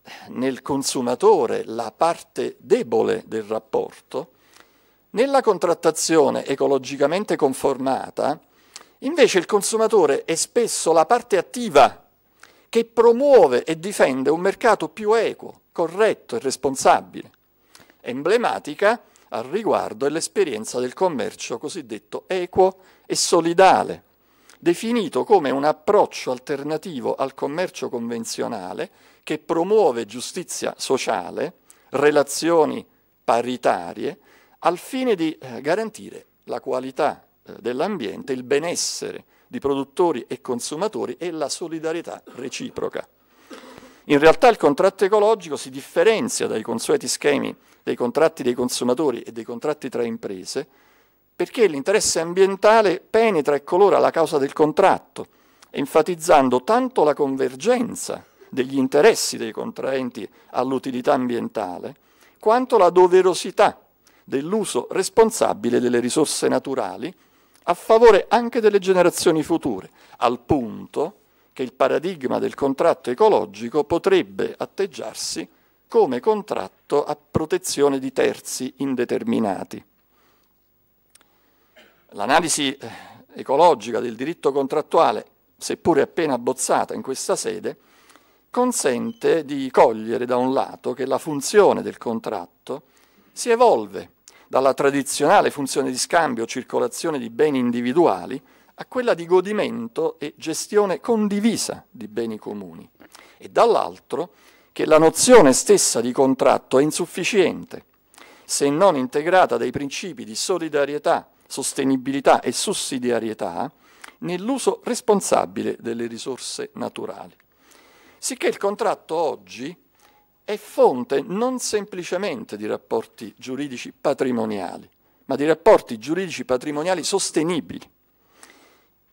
eh, nel consumatore la parte debole del rapporto, nella contrattazione ecologicamente conformata, invece il consumatore è spesso la parte attiva che promuove e difende un mercato più equo, corretto e responsabile. Emblematica al riguardo è l'esperienza del commercio cosiddetto equo e solidale, definito come un approccio alternativo al commercio convenzionale che promuove giustizia sociale, relazioni paritarie, al fine di eh, garantire la qualità eh, dell'ambiente, il benessere di produttori e consumatori e la solidarietà reciproca. In realtà il contratto ecologico si differenzia dai consueti schemi dei contratti dei consumatori e dei contratti tra imprese perché l'interesse ambientale penetra e colora la causa del contratto, enfatizzando tanto la convergenza degli interessi dei contraenti all'utilità ambientale, quanto la doverosità dell'uso responsabile delle risorse naturali a favore anche delle generazioni future, al punto che il paradigma del contratto ecologico potrebbe atteggiarsi come contratto a protezione di terzi indeterminati. L'analisi eh, ecologica del diritto contrattuale, seppure appena abbozzata in questa sede, consente di cogliere da un lato che la funzione del contratto si evolve dalla tradizionale funzione di scambio o circolazione di beni individuali a quella di godimento e gestione condivisa di beni comuni e dall'altro che la nozione stessa di contratto è insufficiente se non integrata dai principi di solidarietà, sostenibilità e sussidiarietà nell'uso responsabile delle risorse naturali. Sicché il contratto oggi è fonte non semplicemente di rapporti giuridici patrimoniali, ma di rapporti giuridici patrimoniali sostenibili.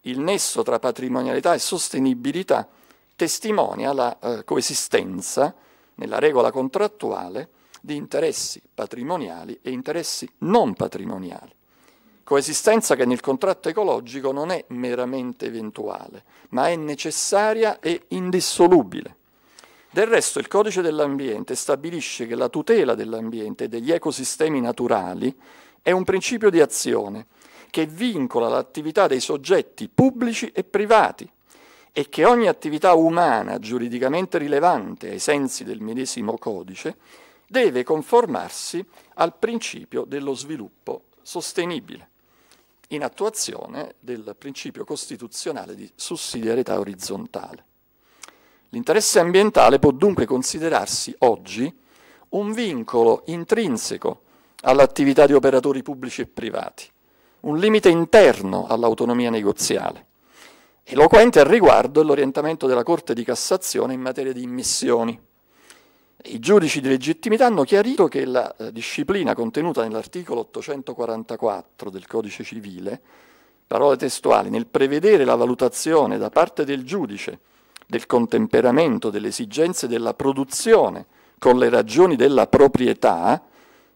Il nesso tra patrimonialità e sostenibilità testimonia la eh, coesistenza nella regola contrattuale di interessi patrimoniali e interessi non patrimoniali. Coesistenza che nel contratto ecologico non è meramente eventuale, ma è necessaria e indissolubile. Del resto il codice dell'ambiente stabilisce che la tutela dell'ambiente e degli ecosistemi naturali è un principio di azione che vincola l'attività dei soggetti pubblici e privati e che ogni attività umana giuridicamente rilevante ai sensi del medesimo codice deve conformarsi al principio dello sviluppo sostenibile, in attuazione del principio costituzionale di sussidiarietà orizzontale. L'interesse ambientale può dunque considerarsi oggi un vincolo intrinseco all'attività di operatori pubblici e privati, un limite interno all'autonomia negoziale. Eloquente al riguardo è l'orientamento della Corte di Cassazione in materia di immissioni. I giudici di legittimità hanno chiarito che la eh, disciplina contenuta nell'articolo 844 del Codice civile, parole testuali, nel prevedere la valutazione da parte del giudice del contemperamento delle esigenze della produzione con le ragioni della proprietà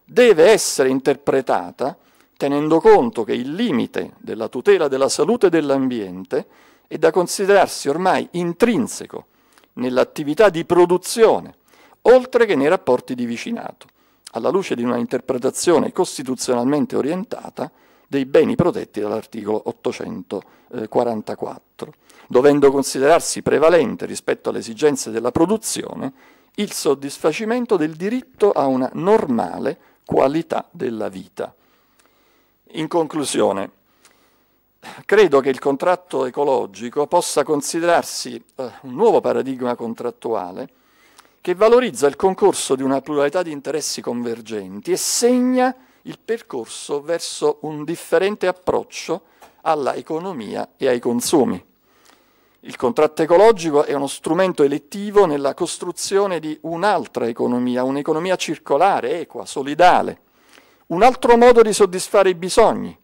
deve essere interpretata tenendo conto che il limite della tutela della salute dell'ambiente è da considerarsi ormai intrinseco nell'attività di produzione, oltre che nei rapporti di vicinato, alla luce di una interpretazione costituzionalmente orientata dei beni protetti dall'articolo 844. Dovendo considerarsi prevalente rispetto alle esigenze della produzione il soddisfacimento del diritto a una normale qualità della vita. In conclusione, credo che il contratto ecologico possa considerarsi eh, un nuovo paradigma contrattuale che valorizza il concorso di una pluralità di interessi convergenti e segna il percorso verso un differente approccio alla economia e ai consumi. Il contratto ecologico è uno strumento elettivo nella costruzione di un'altra economia, un'economia circolare, equa, solidale, un altro modo di soddisfare i bisogni,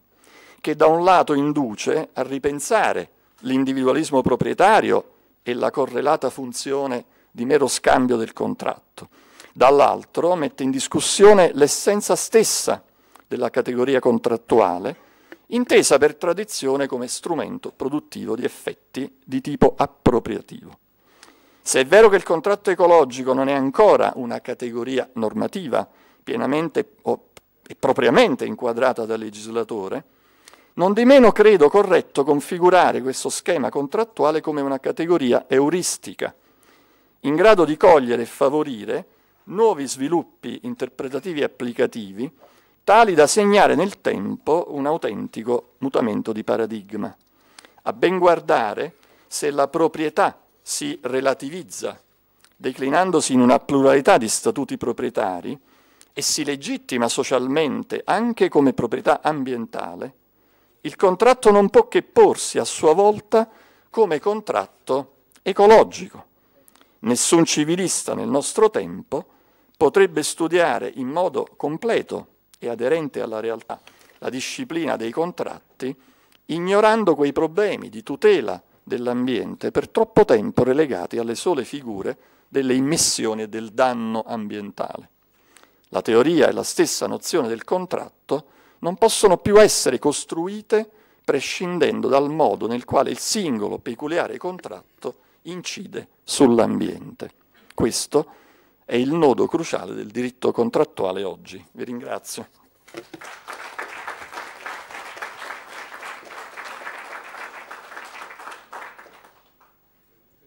che da un lato induce a ripensare l'individualismo proprietario e la correlata funzione di mero scambio del contratto, dall'altro mette in discussione l'essenza stessa della categoria contrattuale, intesa per tradizione come strumento produttivo di effetti di tipo appropriativo. Se è vero che il contratto ecologico non è ancora una categoria normativa pienamente e propriamente inquadrata dal legislatore, non di meno credo corretto configurare questo schema contrattuale come una categoria euristica, in grado di cogliere e favorire nuovi sviluppi interpretativi e applicativi tali da segnare nel tempo un autentico mutamento di paradigma. A ben guardare, se la proprietà si relativizza, declinandosi in una pluralità di statuti proprietari, e si legittima socialmente anche come proprietà ambientale, il contratto non può che porsi a sua volta come contratto ecologico. Nessun civilista nel nostro tempo potrebbe studiare in modo completo e aderente alla realtà la disciplina dei contratti, ignorando quei problemi di tutela dell'ambiente per troppo tempo relegati alle sole figure delle immissioni e del danno ambientale. La teoria e la stessa nozione del contratto non possono più essere costruite prescindendo dal modo nel quale il singolo peculiare contratto incide sull'ambiente. Questo è è il nodo cruciale del diritto contrattuale oggi. Vi ringrazio.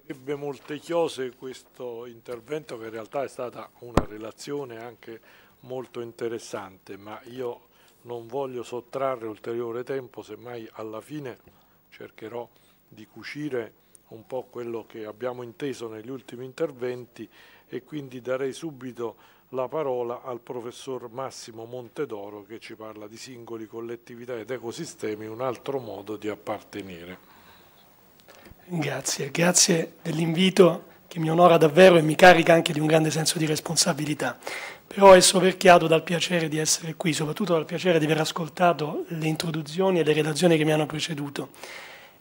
Ebbe molte chiose questo intervento che in realtà è stata una relazione anche molto interessante, ma io non voglio sottrarre ulteriore tempo, semmai alla fine cercherò di cucire un po' quello che abbiamo inteso negli ultimi interventi e quindi darei subito la parola al professor Massimo Montedoro che ci parla di singoli, collettività ed ecosistemi, un altro modo di appartenere. Grazie, grazie dell'invito che mi onora davvero e mi carica anche di un grande senso di responsabilità. Però è soverchiato dal piacere di essere qui, soprattutto dal piacere di aver ascoltato le introduzioni e le relazioni che mi hanno preceduto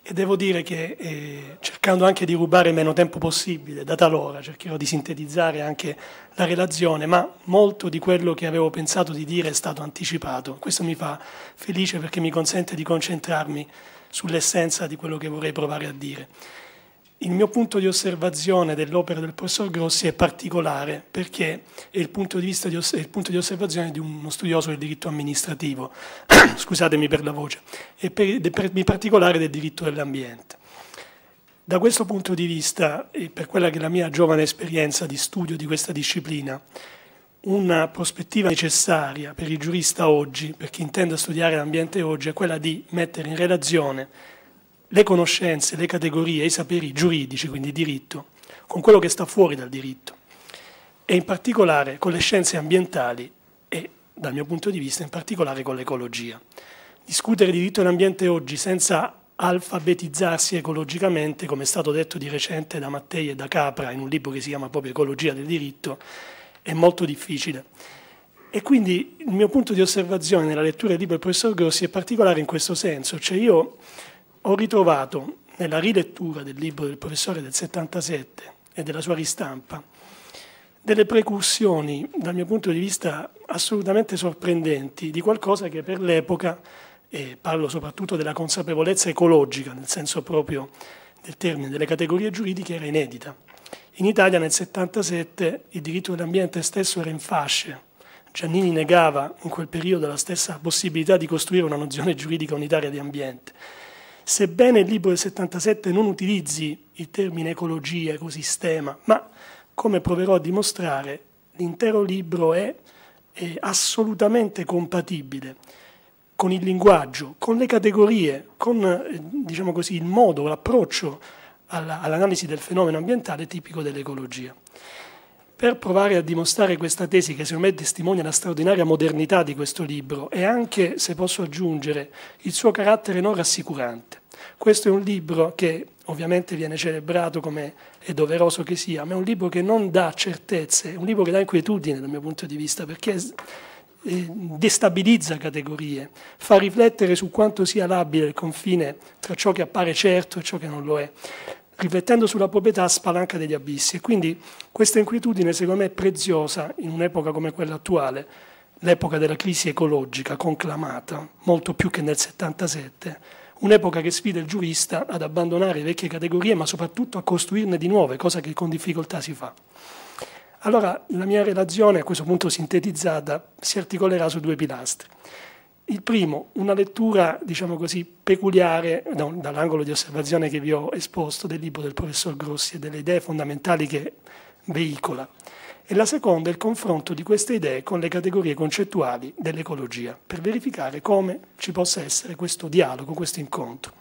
e devo dire che eh, cercando anche di rubare meno tempo possibile, da talora cercherò di sintetizzare anche la relazione, ma molto di quello che avevo pensato di dire è stato anticipato. Questo mi fa felice perché mi consente di concentrarmi sull'essenza di quello che vorrei provare a dire. Il mio punto di osservazione dell'opera del professor Grossi è particolare perché è il punto di, di, il punto di osservazione di uno studioso del diritto amministrativo, [coughs] scusatemi per la voce, e per, per, in particolare del diritto dell'ambiente. Da questo punto di vista, e per quella che è la mia giovane esperienza di studio di questa disciplina, una prospettiva necessaria per il giurista oggi, per chi intende studiare l'ambiente oggi, è quella di mettere in relazione le conoscenze, le categorie, i saperi giuridici, quindi diritto, con quello che sta fuori dal diritto e in particolare con le scienze ambientali e, dal mio punto di vista, in particolare con l'ecologia. Discutere di diritto dell'ambiente oggi senza alfabetizzarsi ecologicamente, come è stato detto di recente da Mattei e da Capra in un libro che si chiama proprio Ecologia del diritto, è molto difficile. E quindi il mio punto di osservazione nella lettura del libro del professor Grossi è particolare in questo senso, cioè io ho ritrovato nella rilettura del libro del professore del 77 e della sua ristampa delle precursioni, dal mio punto di vista, assolutamente sorprendenti di qualcosa che per l'epoca, e parlo soprattutto della consapevolezza ecologica, nel senso proprio del termine, delle categorie giuridiche, era inedita. In Italia nel 77 il diritto dell'ambiente stesso era in fasce. Giannini negava in quel periodo la stessa possibilità di costruire una nozione giuridica unitaria di ambiente sebbene il libro del 77 non utilizzi il termine ecologia, ecosistema, ma come proverò a dimostrare, l'intero libro è, è assolutamente compatibile con il linguaggio, con le categorie, con eh, diciamo così, il modo, l'approccio all'analisi del fenomeno ambientale tipico dell'ecologia per provare a dimostrare questa tesi che secondo me testimonia la straordinaria modernità di questo libro e anche, se posso aggiungere, il suo carattere non rassicurante. Questo è un libro che ovviamente viene celebrato come è doveroso che sia, ma è un libro che non dà certezze, è un libro che dà inquietudine dal mio punto di vista, perché eh, destabilizza categorie, fa riflettere su quanto sia labile il confine tra ciò che appare certo e ciò che non lo è riflettendo sulla proprietà, spalanca degli abissi. E quindi questa inquietudine, secondo me, è preziosa in un'epoca come quella attuale, l'epoca della crisi ecologica conclamata, molto più che nel 77, un'epoca che sfida il giurista ad abbandonare vecchie categorie, ma soprattutto a costruirne di nuove, cosa che con difficoltà si fa. Allora la mia relazione, a questo punto sintetizzata, si articolerà su due pilastri. Il primo, una lettura, diciamo così, peculiare no, dall'angolo di osservazione che vi ho esposto del libro del professor Grossi e delle idee fondamentali che veicola. E la seconda il confronto di queste idee con le categorie concettuali dell'ecologia, per verificare come ci possa essere questo dialogo, questo incontro.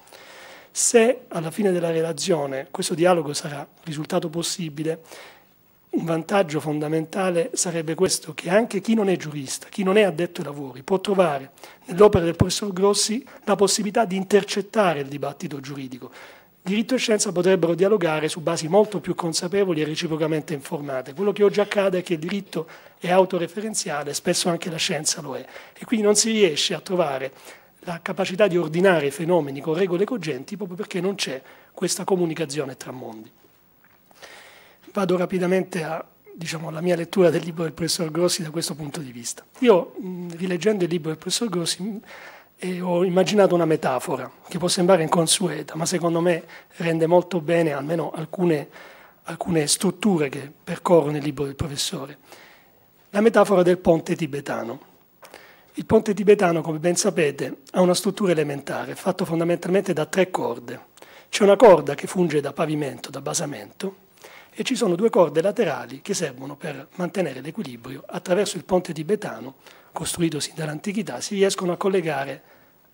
Se alla fine della relazione questo dialogo sarà risultato possibile, un vantaggio fondamentale sarebbe questo, che anche chi non è giurista, chi non è addetto ai lavori, può trovare nell'opera del professor Grossi la possibilità di intercettare il dibattito giuridico. Diritto e scienza potrebbero dialogare su basi molto più consapevoli e reciprocamente informate. Quello che oggi accade è che il diritto è autoreferenziale, spesso anche la scienza lo è, e quindi non si riesce a trovare la capacità di ordinare i fenomeni con regole cogenti proprio perché non c'è questa comunicazione tra mondi. Vado rapidamente a, diciamo, alla mia lettura del libro del professor Grossi da questo punto di vista. Io, rileggendo il libro del professor Grossi, eh, ho immaginato una metafora che può sembrare inconsueta, ma secondo me rende molto bene almeno alcune, alcune strutture che percorrono il libro del professore. La metafora del ponte tibetano. Il ponte tibetano, come ben sapete, ha una struttura elementare, fatto fondamentalmente da tre corde. C'è una corda che funge da pavimento, da basamento, e ci sono due corde laterali che servono per mantenere l'equilibrio. Attraverso il ponte tibetano, costruito sin dall'antichità, si riescono a collegare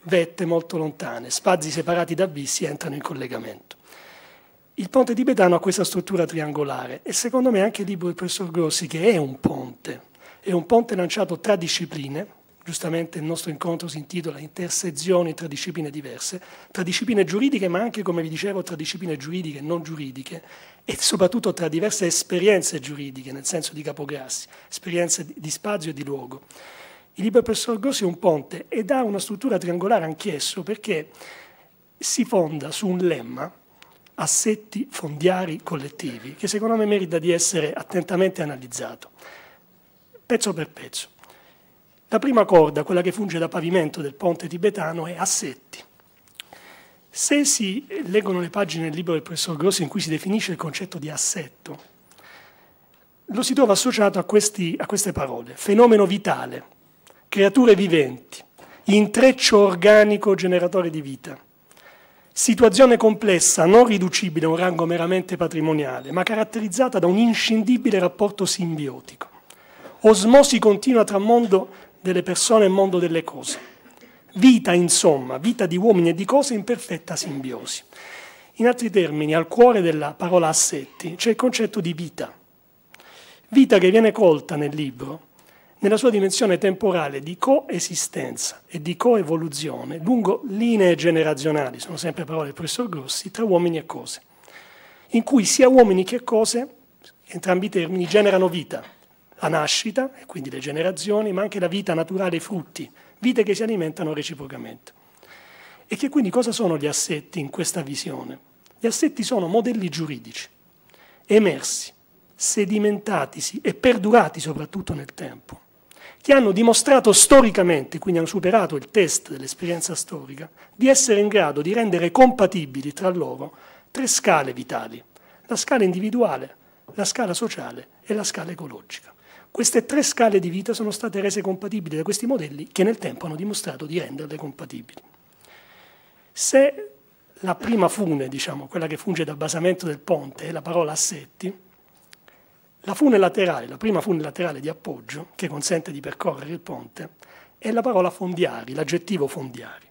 vette molto lontane, spazi separati da abissi entrano in collegamento. Il ponte tibetano ha questa struttura triangolare e secondo me anche il libro del professor Grossi, che è un ponte, è un ponte lanciato tra discipline, giustamente il nostro incontro si intitola Intersezioni tra discipline diverse, tra discipline giuridiche, ma anche, come vi dicevo, tra discipline giuridiche e non giuridiche, e soprattutto tra diverse esperienze giuridiche, nel senso di capograssi, esperienze di spazio e di luogo. Il libro del professor Grossi è un ponte ed ha una struttura triangolare anch'esso perché si fonda su un lemma, assetti fondiari collettivi, che secondo me merita di essere attentamente analizzato, pezzo per pezzo. La prima corda, quella che funge da pavimento del ponte tibetano, è assetti. Se si leggono le pagine del libro del professor Grossi in cui si definisce il concetto di assetto, lo si trova associato a, questi, a queste parole. Fenomeno vitale, creature viventi, intreccio organico generatore di vita, situazione complessa, non riducibile a un rango meramente patrimoniale, ma caratterizzata da un inscindibile rapporto simbiotico. Osmosi continua tra mondo delle persone e mondo delle cose. Vita, insomma, vita di uomini e di cose in perfetta simbiosi. In altri termini, al cuore della parola assetti c'è il concetto di vita. Vita che viene colta nel libro nella sua dimensione temporale di coesistenza e di coevoluzione lungo linee generazionali, sono sempre parole del professor Grossi, tra uomini e cose, in cui sia uomini che cose, entrambi i termini, generano vita la nascita, e quindi le generazioni, ma anche la vita naturale e i frutti, vite che si alimentano reciprocamente. E che quindi cosa sono gli assetti in questa visione? Gli assetti sono modelli giuridici, emersi, sedimentatisi e perdurati soprattutto nel tempo, che hanno dimostrato storicamente, quindi hanno superato il test dell'esperienza storica, di essere in grado di rendere compatibili tra loro tre scale vitali, la scala individuale, la scala sociale e la scala ecologica. Queste tre scale di vita sono state rese compatibili da questi modelli che nel tempo hanno dimostrato di renderle compatibili. Se la prima fune, diciamo, quella che funge da basamento del ponte, è la parola assetti, la fune laterale, la prima fune laterale di appoggio, che consente di percorrere il ponte, è la parola fondiari, l'aggettivo fondiari.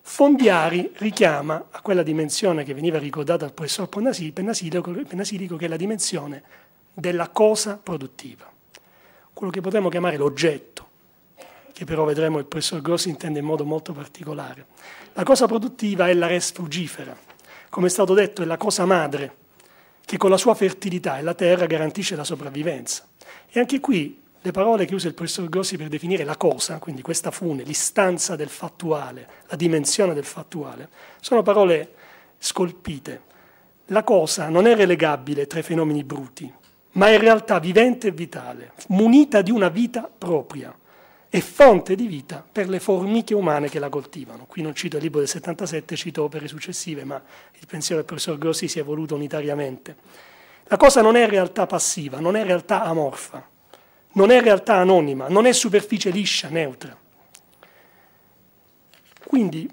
Fondiari richiama a quella dimensione che veniva ricordata dal professor Penasilico, che è la dimensione della cosa produttiva quello che potremmo chiamare l'oggetto, che però vedremo il professor Grossi intende in modo molto particolare. La cosa produttiva è la res frugifera, come è stato detto è la cosa madre, che con la sua fertilità e la terra garantisce la sopravvivenza. E anche qui le parole che usa il professor Grossi per definire la cosa, quindi questa fune, l'istanza del fattuale, la dimensione del fattuale, sono parole scolpite. La cosa non è relegabile tra i fenomeni bruti, ma è realtà vivente e vitale, munita di una vita propria e fonte di vita per le formiche umane che la coltivano. Qui non cito il libro del 77, cito opere successive, ma il pensiero del professor Grossi si è evoluto unitariamente. La cosa non è realtà passiva, non è realtà amorfa, non è realtà anonima, non è superficie liscia, neutra. Quindi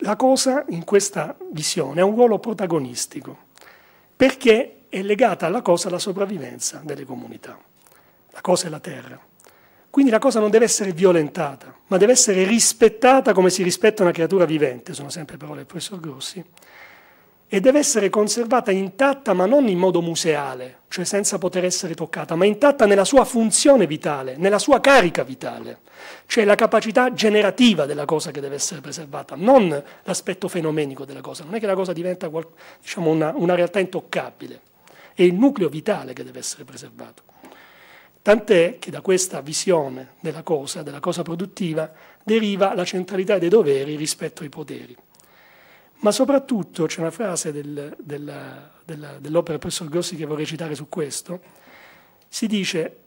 la cosa in questa visione ha un ruolo protagonistico, perché è legata alla cosa la sopravvivenza delle comunità. La cosa è la terra. Quindi la cosa non deve essere violentata, ma deve essere rispettata come si rispetta una creatura vivente, sono sempre parole del professor Grossi, e deve essere conservata intatta ma non in modo museale, cioè senza poter essere toccata, ma intatta nella sua funzione vitale, nella sua carica vitale, cioè la capacità generativa della cosa che deve essere preservata, non l'aspetto fenomenico della cosa, non è che la cosa diventa diciamo, una, una realtà intoccabile è il nucleo vitale che deve essere preservato. Tant'è che da questa visione della cosa, della cosa produttiva, deriva la centralità dei doveri rispetto ai poteri. Ma soprattutto c'è una frase del, della, della, dell'opera del professor Grossi che vorrei citare su questo, si dice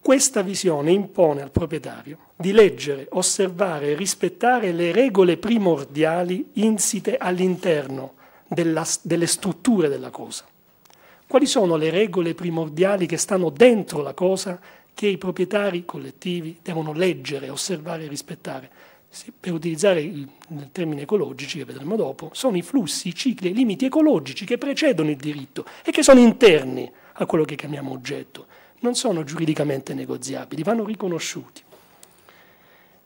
questa visione impone al proprietario di leggere, osservare e rispettare le regole primordiali insite all'interno della, delle strutture della cosa quali sono le regole primordiali che stanno dentro la cosa che i proprietari collettivi devono leggere, osservare e rispettare. Per utilizzare il, termine ecologici, che vedremo dopo, sono i flussi, i cicli, i limiti ecologici che precedono il diritto e che sono interni a quello che chiamiamo oggetto. Non sono giuridicamente negoziabili, vanno riconosciuti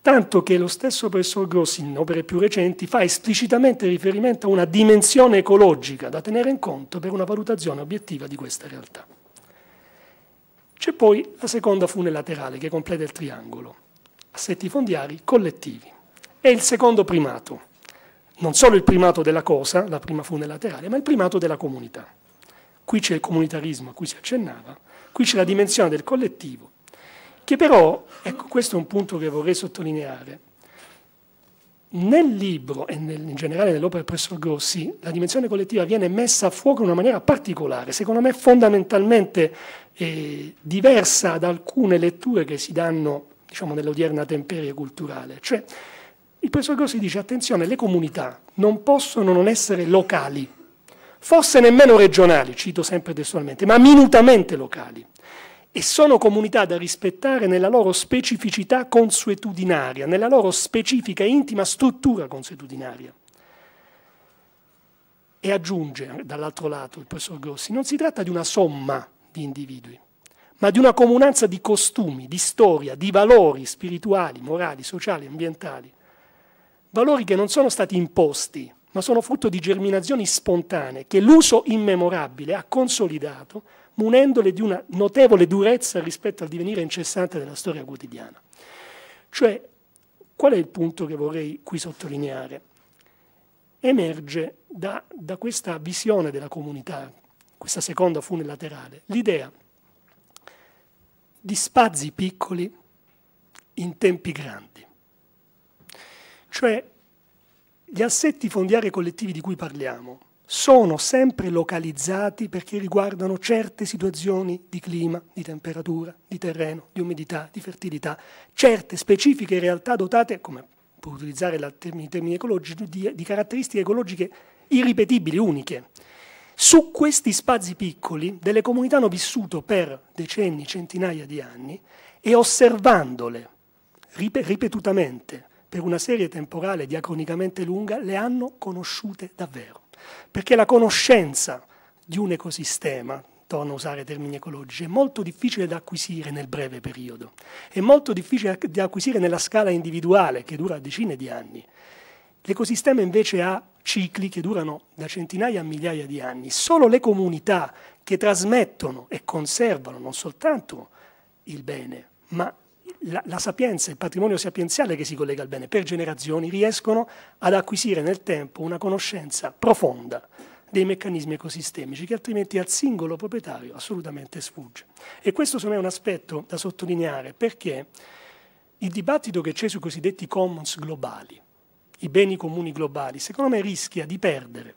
tanto che lo stesso professor Grossi, in opere più recenti, fa esplicitamente riferimento a una dimensione ecologica da tenere in conto per una valutazione obiettiva di questa realtà. C'è poi la seconda fune laterale che completa il triangolo, assetti fondiari collettivi. È il secondo primato, non solo il primato della cosa, la prima fune laterale, ma il primato della comunità. Qui c'è il comunitarismo a cui si accennava, qui c'è la dimensione del collettivo che però, ecco questo è un punto che vorrei sottolineare, nel libro e nel, in generale nell'opera del professor Grossi la dimensione collettiva viene messa a fuoco in una maniera particolare, secondo me fondamentalmente eh, diversa da alcune letture che si danno diciamo, nell'odierna temperia culturale. Cioè, il professor Grossi dice attenzione, le comunità non possono non essere locali, forse nemmeno regionali, cito sempre testualmente, ma minutamente locali e sono comunità da rispettare nella loro specificità consuetudinaria, nella loro specifica e intima struttura consuetudinaria. E aggiunge dall'altro lato il professor Grossi, non si tratta di una somma di individui, ma di una comunanza di costumi, di storia, di valori spirituali, morali, sociali, ambientali. Valori che non sono stati imposti, ma sono frutto di germinazioni spontanee che l'uso immemorabile ha consolidato munendole di una notevole durezza rispetto al divenire incessante della storia quotidiana. Cioè, qual è il punto che vorrei qui sottolineare? Emerge da, da questa visione della comunità, questa seconda funilaterale, l'idea di spazi piccoli in tempi grandi. Cioè, gli assetti fondiari collettivi di cui parliamo sono sempre localizzati perché riguardano certe situazioni di clima, di temperatura, di terreno, di umidità, di fertilità, certe specifiche realtà dotate, come può utilizzare i termini, ecologici, di, di caratteristiche ecologiche irripetibili, uniche. Su questi spazi piccoli delle comunità hanno vissuto per decenni, centinaia di anni e osservandole ripetutamente per una serie temporale diacronicamente lunga le hanno conosciute davvero perché la conoscenza di un ecosistema, torno a usare termini ecologici, è molto difficile da acquisire nel breve periodo, è molto difficile da acquisire nella scala individuale che dura decine di anni. L'ecosistema invece ha cicli che durano da centinaia a migliaia di anni. Solo le comunità che trasmettono e conservano non soltanto il bene, ma la, la, sapienza, il patrimonio sapienziale che si collega al bene per generazioni, riescono ad acquisire nel tempo una conoscenza profonda dei meccanismi ecosistemici che altrimenti al singolo proprietario assolutamente sfugge. E questo secondo me è un aspetto da sottolineare perché il dibattito che c'è sui cosiddetti commons globali, i beni comuni globali, secondo me rischia di perdere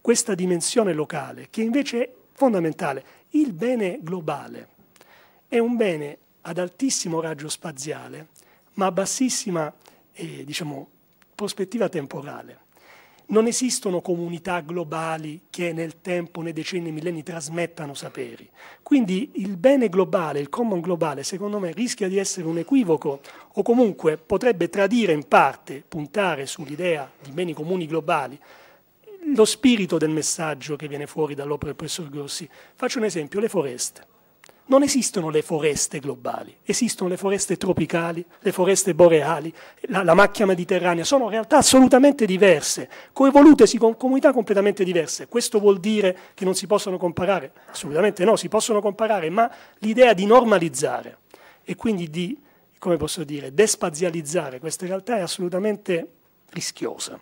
questa dimensione locale che invece è fondamentale. Il bene globale è un bene ad altissimo raggio spaziale, ma a bassissima eh, diciamo, prospettiva temporale. Non esistono comunità globali che nel tempo, nei decenni, nei millenni trasmettano saperi. Quindi il bene globale, il common globale, secondo me rischia di essere un equivoco o comunque potrebbe tradire in parte, puntare sull'idea di beni comuni globali, lo spirito del messaggio che viene fuori dall'opera del professor Grossi. Faccio un esempio, le foreste. Non esistono le foreste globali, esistono le foreste tropicali, le foreste boreali, la, la macchia mediterranea, sono realtà assolutamente diverse, coevolutesi con comunità completamente diverse. Questo vuol dire che non si possono comparare? Assolutamente no, si possono comparare, ma l'idea di normalizzare e quindi di, come posso dire, despazializzare queste realtà è assolutamente rischiosa.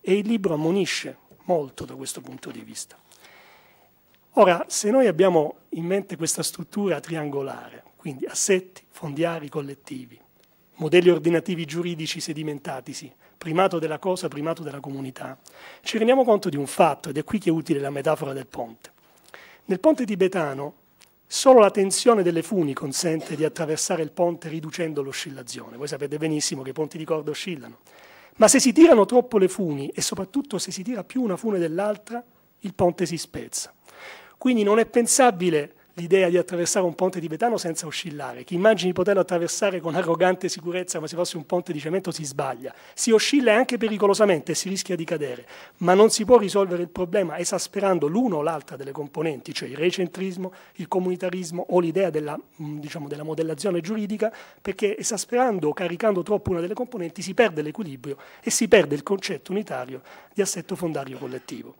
E il libro ammonisce molto da questo punto di vista. Ora, se noi abbiamo in mente questa struttura triangolare, quindi assetti, fondiari, collettivi, modelli ordinativi giuridici sedimentatisi, primato della cosa, primato della comunità, ci rendiamo conto di un fatto, ed è qui che è utile la metafora del ponte. Nel ponte tibetano solo la tensione delle funi consente di attraversare il ponte riducendo l'oscillazione. Voi sapete benissimo che i ponti di corda oscillano. Ma se si tirano troppo le funi e soprattutto se si tira più una fune dell'altra, il ponte si spezza. Quindi non è pensabile l'idea di attraversare un ponte tibetano senza oscillare. Chi immagini poterlo attraversare con arrogante sicurezza come se fosse un ponte di cemento si sbaglia. Si oscilla anche pericolosamente e si rischia di cadere, ma non si può risolvere il problema esasperando l'una o l'altra delle componenti, cioè il recentrismo, il comunitarismo o l'idea della, mm, diciamo, della modellazione giuridica, perché esasperando o caricando troppo una delle componenti si perde l'equilibrio e si perde il concetto unitario di assetto fondario collettivo.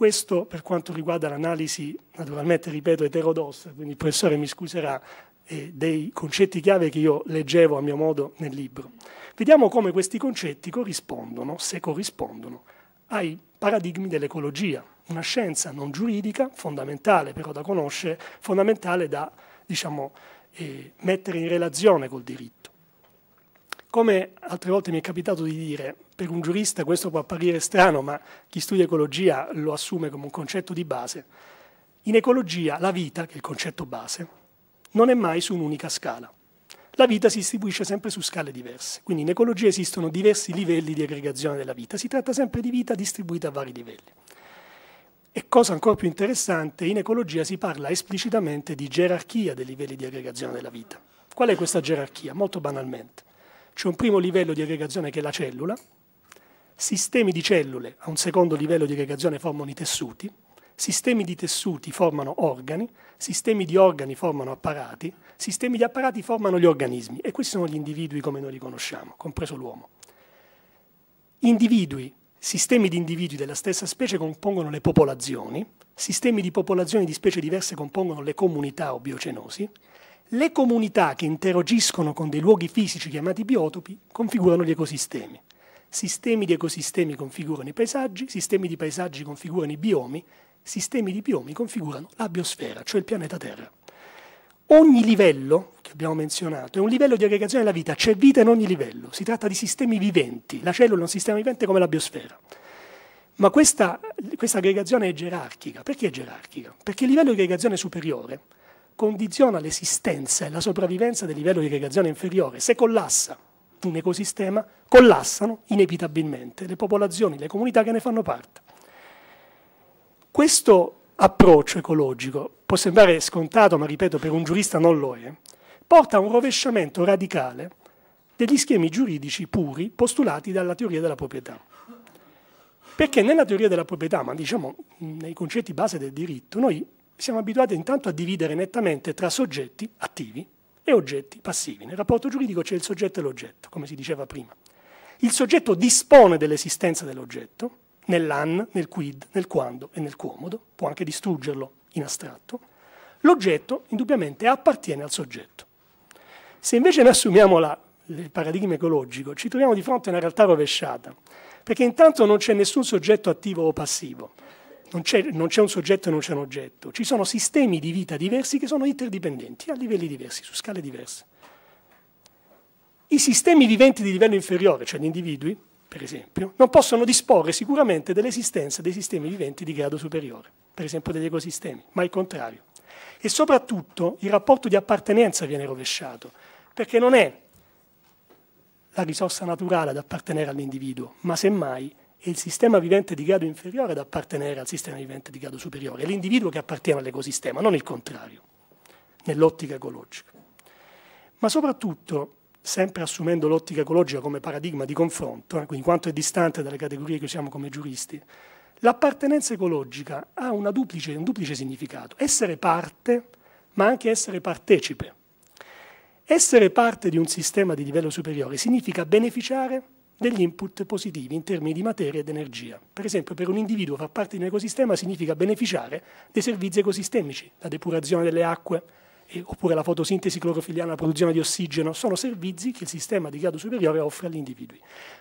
Questo per quanto riguarda l'analisi, naturalmente ripeto, eterodossa, quindi il professore mi scuserà, eh, dei concetti chiave che io leggevo a mio modo nel libro. Vediamo come questi concetti corrispondono, se corrispondono, ai paradigmi dell'ecologia, una scienza non giuridica, fondamentale però da conoscere, fondamentale da diciamo, eh, mettere in relazione col diritto. Come altre volte mi è capitato di dire, per un giurista questo può apparire strano, ma chi studia ecologia lo assume come un concetto di base. In ecologia la vita, che è il concetto base, non è mai su un'unica scala. La vita si distribuisce sempre su scale diverse, quindi in ecologia esistono diversi livelli di aggregazione della vita, si tratta sempre di vita distribuita a vari livelli. E cosa ancora più interessante, in ecologia si parla esplicitamente di gerarchia dei livelli di aggregazione della vita. Qual è questa gerarchia? Molto banalmente. C'è un primo livello di aggregazione che è la cellula, Sistemi di cellule a un secondo livello di aggregazione formano i tessuti, sistemi di tessuti formano organi, sistemi di organi formano apparati, sistemi di apparati formano gli organismi e questi sono gli individui come noi li conosciamo, compreso l'uomo. Individui, sistemi di individui della stessa specie compongono le popolazioni, sistemi di popolazioni di specie diverse compongono le comunità o biocenosi, le comunità che interagiscono con dei luoghi fisici chiamati biotopi configurano gli ecosistemi sistemi di ecosistemi configurano i paesaggi, sistemi di paesaggi configurano i biomi, sistemi di biomi configurano la biosfera, cioè il pianeta Terra. Ogni livello che abbiamo menzionato è un livello di aggregazione della vita, c'è vita in ogni livello, si tratta di sistemi viventi, la cellula è un sistema vivente come la biosfera. Ma questa, questa aggregazione è gerarchica. Perché è gerarchica? Perché il livello di aggregazione superiore condiziona l'esistenza e la sopravvivenza del livello di aggregazione inferiore. Se collassa un ecosistema collassano inevitabilmente le popolazioni, le comunità che ne fanno parte. Questo approccio ecologico può sembrare scontato, ma ripeto, per un giurista non lo è, porta a un rovesciamento radicale degli schemi giuridici puri postulati dalla teoria della proprietà. Perché nella teoria della proprietà, ma diciamo nei concetti base del diritto, noi siamo abituati intanto a dividere nettamente tra soggetti attivi e oggetti passivi. Nel rapporto giuridico c'è il soggetto e l'oggetto, come si diceva prima. Il soggetto dispone dell'esistenza dell'oggetto, nell'an, nel quid, nel quando e nel comodo, può anche distruggerlo in astratto. L'oggetto indubbiamente appartiene al soggetto. Se invece noi assumiamo la, il paradigma ecologico, ci troviamo di fronte a una realtà rovesciata, perché intanto non c'è nessun soggetto attivo o passivo, non c'è, un soggetto e non c'è un oggetto, ci sono sistemi di vita diversi che sono interdipendenti a livelli diversi, su scale diverse. I sistemi viventi di livello inferiore, cioè gli individui, per esempio, non possono disporre sicuramente dell'esistenza dei sistemi viventi di grado superiore, per esempio degli ecosistemi, ma il contrario. E soprattutto il rapporto di appartenenza viene rovesciato, perché non è la risorsa naturale ad appartenere all'individuo, ma semmai e il sistema vivente di grado inferiore ad appartenere al sistema vivente di grado superiore, è l'individuo che appartiene all'ecosistema, non il contrario, nell'ottica ecologica. Ma soprattutto, sempre assumendo l'ottica ecologica come paradigma di confronto, eh, quindi quanto è distante dalle categorie che usiamo come giuristi, l'appartenenza ecologica ha duplice, un duplice significato, essere parte, ma anche essere partecipe. Essere parte di un sistema di livello superiore significa beneficiare degli input positivi in termini di materia ed energia. Per esempio, per un individuo far parte di un ecosistema significa beneficiare dei servizi ecosistemici, la depurazione delle acque, oppure la fotosintesi clorofiliana, la produzione di ossigeno, sono servizi che il sistema di grado superiore offre agli individui.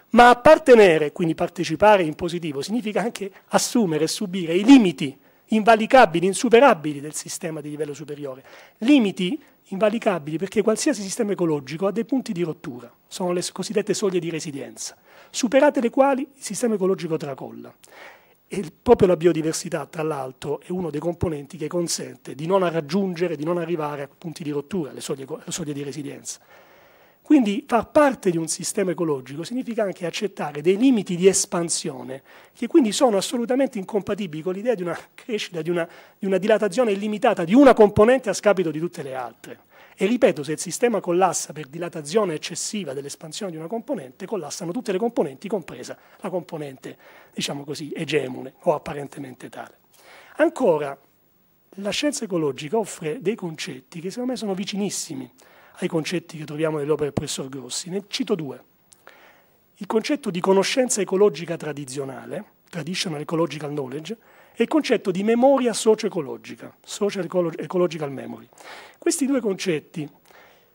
Ma appartenere, quindi partecipare in positivo, significa anche assumere e subire i limiti invalicabili, insuperabili del sistema di livello superiore, limiti invalicabili perché qualsiasi sistema ecologico ha dei punti di rottura, sono le cosiddette soglie di residenza, superate le quali il sistema ecologico tracolla. E proprio la biodiversità, tra l'altro, è uno dei componenti che consente di non raggiungere, di non arrivare a punti di rottura, le soglie, soglie di residenza. Quindi far parte di un sistema ecologico significa anche accettare dei limiti di espansione che quindi sono assolutamente incompatibili con l'idea di una crescita, di una, di una dilatazione illimitata di una componente a scapito di tutte le altre. E ripeto, se il sistema collassa per dilatazione eccessiva dell'espansione di una componente, collassano tutte le componenti, compresa la componente, diciamo così, egemone o apparentemente tale. Ancora, la scienza ecologica offre dei concetti che secondo me sono vicinissimi ai concetti che troviamo nell'opera del professor Grossi. Ne cito due. Il concetto di conoscenza ecologica tradizionale, traditional ecological knowledge, e il concetto di memoria socio-ecologica, social ecological memory. Questi due concetti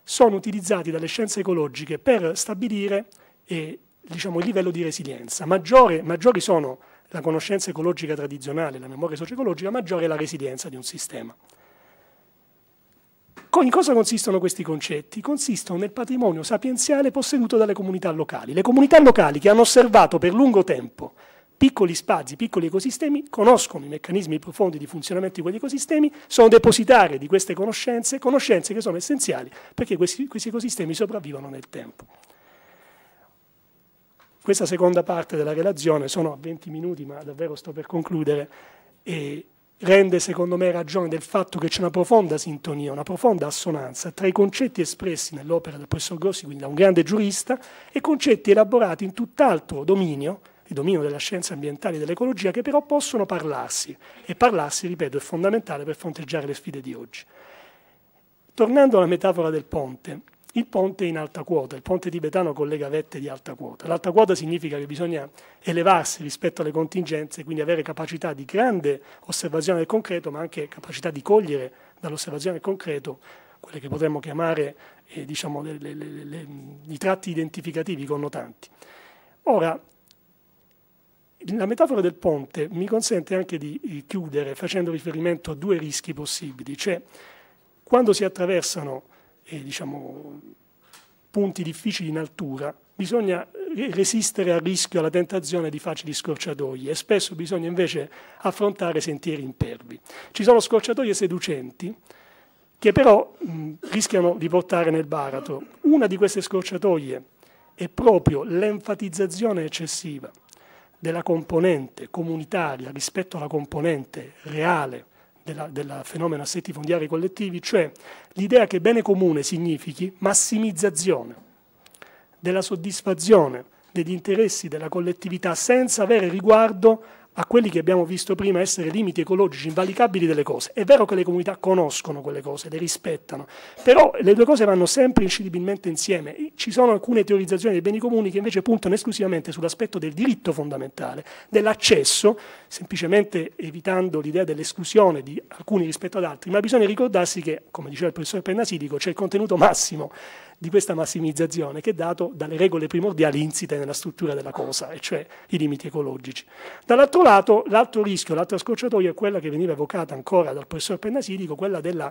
sono utilizzati dalle scienze ecologiche per stabilire eh, diciamo, il livello di resilienza. Maggiore, maggiori sono la conoscenza ecologica tradizionale, la memoria socio-ecologica, maggiore è la resilienza di un sistema. In cosa consistono questi concetti? Consistono nel patrimonio sapienziale posseduto dalle comunità locali. Le comunità locali che hanno osservato per lungo tempo piccoli spazi, piccoli ecosistemi, conoscono i meccanismi profondi di funzionamento di quegli ecosistemi, sono depositari di queste conoscenze, conoscenze che sono essenziali perché questi, questi ecosistemi sopravvivano nel tempo. Questa seconda parte della relazione, sono a 20 minuti ma davvero sto per concludere, e rende secondo me ragione del fatto che c'è una profonda sintonia, una profonda assonanza tra i concetti espressi nell'opera del professor Grossi, quindi da un grande giurista, e concetti elaborati in tutt'altro dominio, il dominio della scienza ambientale e dell'ecologia, che però possono parlarsi. E parlarsi, ripeto, è fondamentale per fronteggiare le sfide di oggi. Tornando alla metafora del ponte, il ponte in alta quota, il ponte tibetano collega vette di alta quota. L'alta quota significa che bisogna elevarsi rispetto alle contingenze, quindi avere capacità di grande osservazione del concreto, ma anche capacità di cogliere dall'osservazione del concreto quelle che potremmo chiamare eh, diciamo, le, le, le, i tratti identificativi, i connotanti. Ora, la metafora del ponte mi consente anche di chiudere facendo riferimento a due rischi possibili, cioè quando si attraversano eh, diciamo, punti difficili in altura bisogna resistere al rischio, alla tentazione di facili scorciatoie e spesso bisogna invece affrontare sentieri impervi. Ci sono scorciatoie seducenti che però mh, rischiano di portare nel baratro. Una di queste scorciatoie è proprio l'enfatizzazione eccessiva della componente comunitaria rispetto alla componente reale del fenomeno assetti fondiari collettivi, cioè l'idea che bene comune significhi massimizzazione della soddisfazione degli interessi della collettività senza avere riguardo a quelli che abbiamo visto prima essere limiti ecologici invalicabili delle cose. È vero che le comunità conoscono quelle cose, le rispettano, però le due cose vanno sempre incidibilmente insieme. Ci sono alcune teorizzazioni dei beni comuni che invece puntano esclusivamente sull'aspetto del diritto fondamentale, dell'accesso, semplicemente evitando l'idea dell'esclusione di alcuni rispetto ad altri, ma bisogna ricordarsi che, come diceva il professor Pennasidico, c'è il contenuto massimo di questa massimizzazione che è dato dalle regole primordiali insite nella struttura della cosa, e cioè i limiti ecologici. Dall'altro lato, l'altro rischio, l'altra scorciatoia è quella che veniva evocata ancora dal professor Pennasilico, quella della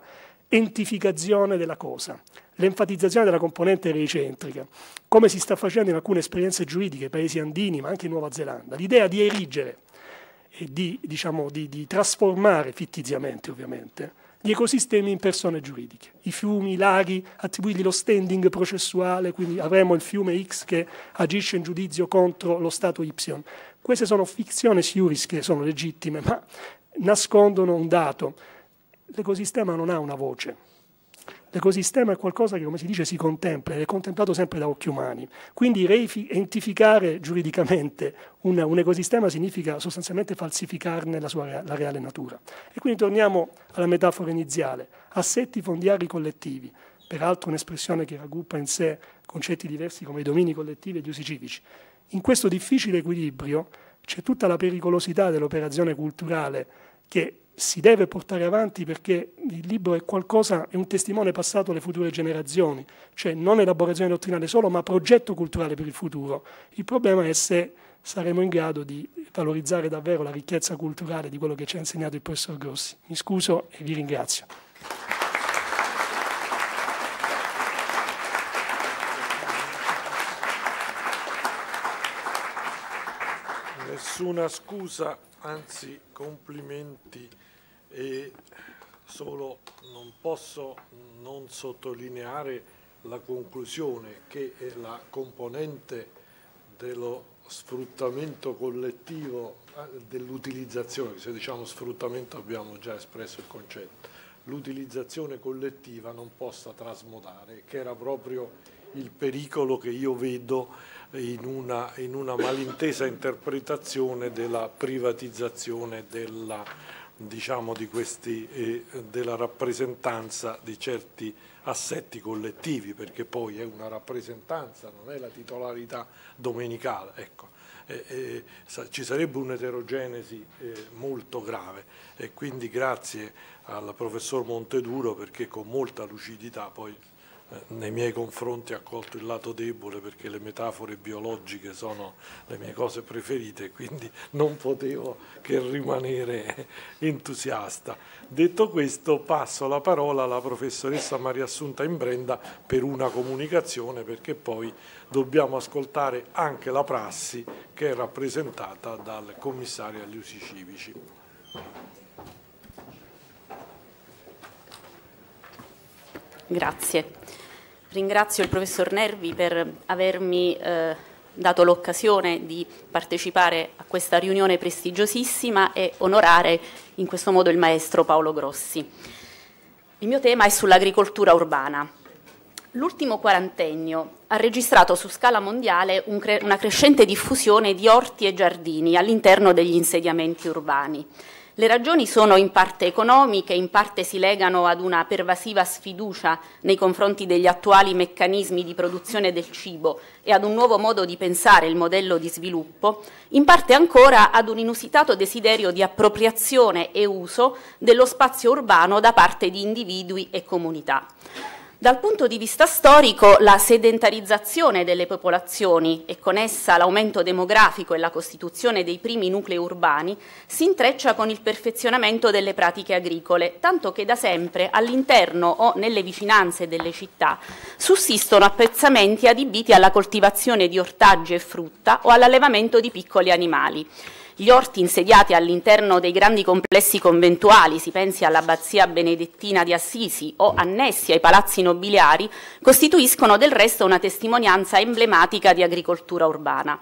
entificazione della cosa, l'enfatizzazione della componente ericentrica, come si sta facendo in alcune esperienze giuridiche, paesi andini, ma anche in Nuova Zelanda, l'idea di erigere e di, diciamo, di, di trasformare fittiziamente, ovviamente, gli ecosistemi in persone giuridiche. I fiumi, i laghi, attribuirgli lo standing processuale, quindi avremo il fiume X che agisce in giudizio contro lo Stato Y. Queste sono ficzioni iuris che sono legittime, ma nascondono un dato. L'ecosistema non ha una voce L'ecosistema è qualcosa che, come si dice, si contempla ed è contemplato sempre da occhi umani. Quindi reidentificare giuridicamente un, un, ecosistema significa sostanzialmente falsificarne la sua la reale natura. E quindi torniamo alla metafora iniziale, assetti fondiari collettivi, peraltro un'espressione che raggruppa in sé concetti diversi come i domini collettivi e gli usi civici. In questo difficile equilibrio c'è tutta la pericolosità dell'operazione culturale che si deve portare avanti perché il libro è qualcosa, è un testimone passato alle future generazioni, cioè non elaborazione dottrinale solo, ma progetto culturale per il futuro. Il problema è se saremo in grado di valorizzare davvero la ricchezza culturale di quello che ci ha insegnato il professor Grossi. Mi scuso e vi ringrazio. Nessuna scusa anzi complimenti e solo non posso non sottolineare la conclusione che è la componente dello sfruttamento collettivo eh, dell'utilizzazione, se diciamo sfruttamento abbiamo già espresso il concetto, l'utilizzazione collettiva non possa trasmodare, che era proprio il pericolo che io vedo in una, in una malintesa interpretazione della privatizzazione della, diciamo, di questi, eh, della rappresentanza di certi assetti collettivi, perché poi è una rappresentanza, non è la titolarità domenicale. Ecco. Eh, eh, sa, ci sarebbe un'eterogenesi eh, molto grave e quindi grazie al professor Monteduro perché con molta lucidità poi eh, nei miei confronti ha colto il lato debole perché le metafore biologiche sono le mie cose preferite, quindi non potevo che rimanere entusiasta. Detto questo, passo la parola alla professoressa Maria Assunta Imbrenda per una comunicazione perché poi dobbiamo ascoltare anche la prassi che è rappresentata dal commissario agli usi civici. Grazie. Ringrazio il professor Nervi per avermi eh, dato l'occasione di partecipare a questa riunione prestigiosissima e onorare in questo modo il maestro Paolo Grossi. Il mio tema è sull'agricoltura urbana. L'ultimo quarantennio ha registrato su scala mondiale un cre una crescente diffusione di orti e giardini all'interno degli insediamenti urbani. Le ragioni sono in parte economiche, in parte si legano ad una pervasiva sfiducia nei confronti degli attuali meccanismi di produzione del cibo e ad un nuovo modo di pensare il modello di sviluppo, in parte ancora ad un inusitato desiderio di appropriazione e uso dello spazio urbano da parte di individui e comunità. Dal punto di vista storico, la sedentarizzazione delle popolazioni e con essa l'aumento demografico e la costituzione dei primi nuclei urbani si intreccia con il perfezionamento delle pratiche agricole, tanto che da sempre all'interno o nelle vicinanze delle città sussistono appezzamenti adibiti alla coltivazione di ortaggi e frutta o all'allevamento di piccoli animali gli orti insediati all'interno dei grandi complessi conventuali, si pensi all'abbazia benedettina di Assisi o annessi ai palazzi nobiliari, costituiscono del resto una testimonianza emblematica di agricoltura urbana.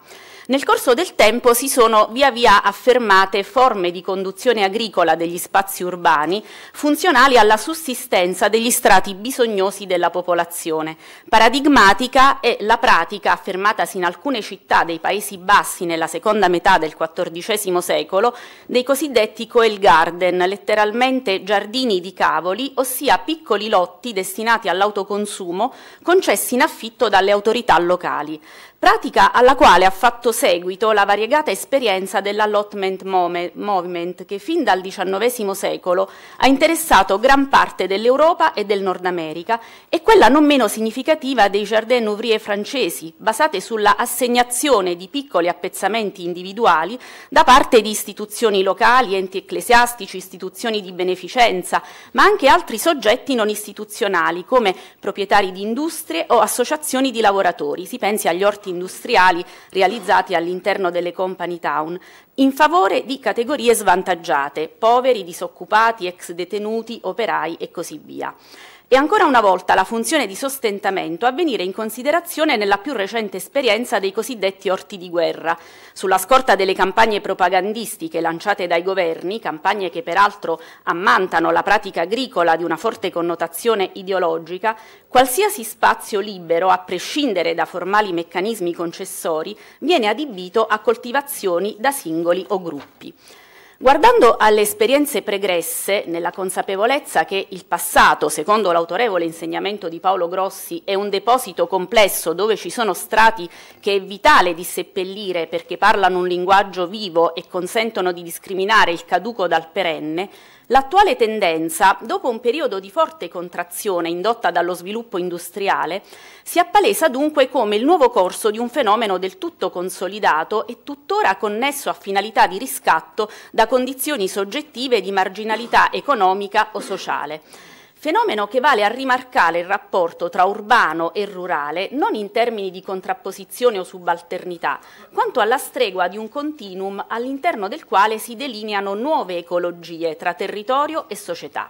Nel corso del tempo si sono via via affermate forme di conduzione agricola degli spazi urbani funzionali alla sussistenza degli strati bisognosi della popolazione. Paradigmatica è la pratica affermatasi in alcune città dei Paesi Bassi nella seconda metà del XIV secolo dei cosiddetti coel garden, letteralmente giardini di cavoli, ossia piccoli lotti destinati all'autoconsumo concessi in affitto dalle autorità locali, pratica alla quale ha fatto seguito la variegata esperienza dell'allotment movement che fin dal XIX secolo ha interessato gran parte dell'Europa e del Nord America e quella non meno significativa dei jardin ouvrier francesi, basate sulla assegnazione di piccoli appezzamenti individuali da parte di istituzioni locali, enti ecclesiastici, istituzioni di beneficenza, ma anche altri soggetti non istituzionali come proprietari di industrie o associazioni di lavoratori. Si pensi agli orti industriali realizzati collocati all'interno delle company town in favore di categorie svantaggiate, poveri, disoccupati, ex detenuti, operai e così via e ancora una volta la funzione di sostentamento a venire in considerazione nella più recente esperienza dei cosiddetti orti di guerra, sulla scorta delle campagne propagandistiche lanciate dai governi, campagne che peraltro ammantano la pratica agricola di una forte connotazione ideologica, qualsiasi spazio libero, a prescindere da formali meccanismi concessori, viene adibito a coltivazioni da singoli o gruppi. Guardando alle esperienze pregresse, nella consapevolezza che il passato, secondo l'autorevole insegnamento di Paolo Grossi, è un deposito complesso dove ci sono strati che è vitale disseppellire perché parlano un linguaggio vivo e consentono di discriminare il caduco dal perenne, L'attuale tendenza, dopo un periodo di forte contrazione indotta dallo sviluppo industriale, si appalesa dunque come il nuovo corso di un fenomeno del tutto consolidato e tuttora connesso a finalità di riscatto da condizioni soggettive di marginalità economica o sociale fenomeno che vale a rimarcare il rapporto tra urbano e rurale non in termini di contrapposizione o subalternità, quanto alla stregua di un continuum all'interno del quale si delineano nuove ecologie tra territorio e società.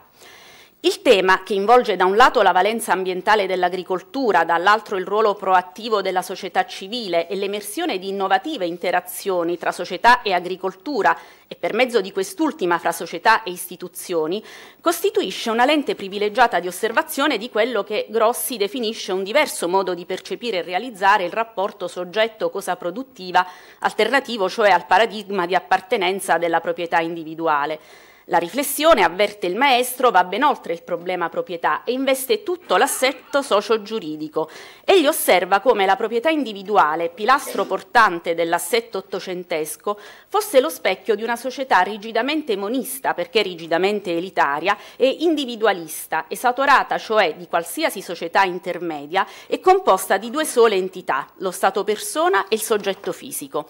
Il tema, che involge da un lato la valenza ambientale dell'agricoltura, dall'altro il ruolo proattivo della società civile e l'emersione di innovative interazioni tra società e agricoltura e per mezzo di quest'ultima fra società e istituzioni, costituisce una lente privilegiata di osservazione di quello che Grossi definisce un diverso modo di percepire e realizzare il rapporto soggetto-cosa produttiva, alternativo cioè al paradigma di appartenenza della proprietà individuale. La riflessione, avverte il maestro, va ben oltre il problema proprietà e investe tutto l'assetto socio-giuridico. Egli osserva come la proprietà individuale, pilastro portante dell'assetto ottocentesco, fosse lo specchio di una società rigidamente monista, perché rigidamente elitaria, e individualista, esatorata cioè di qualsiasi società intermedia e composta di due sole entità, lo Stato persona e il soggetto fisico.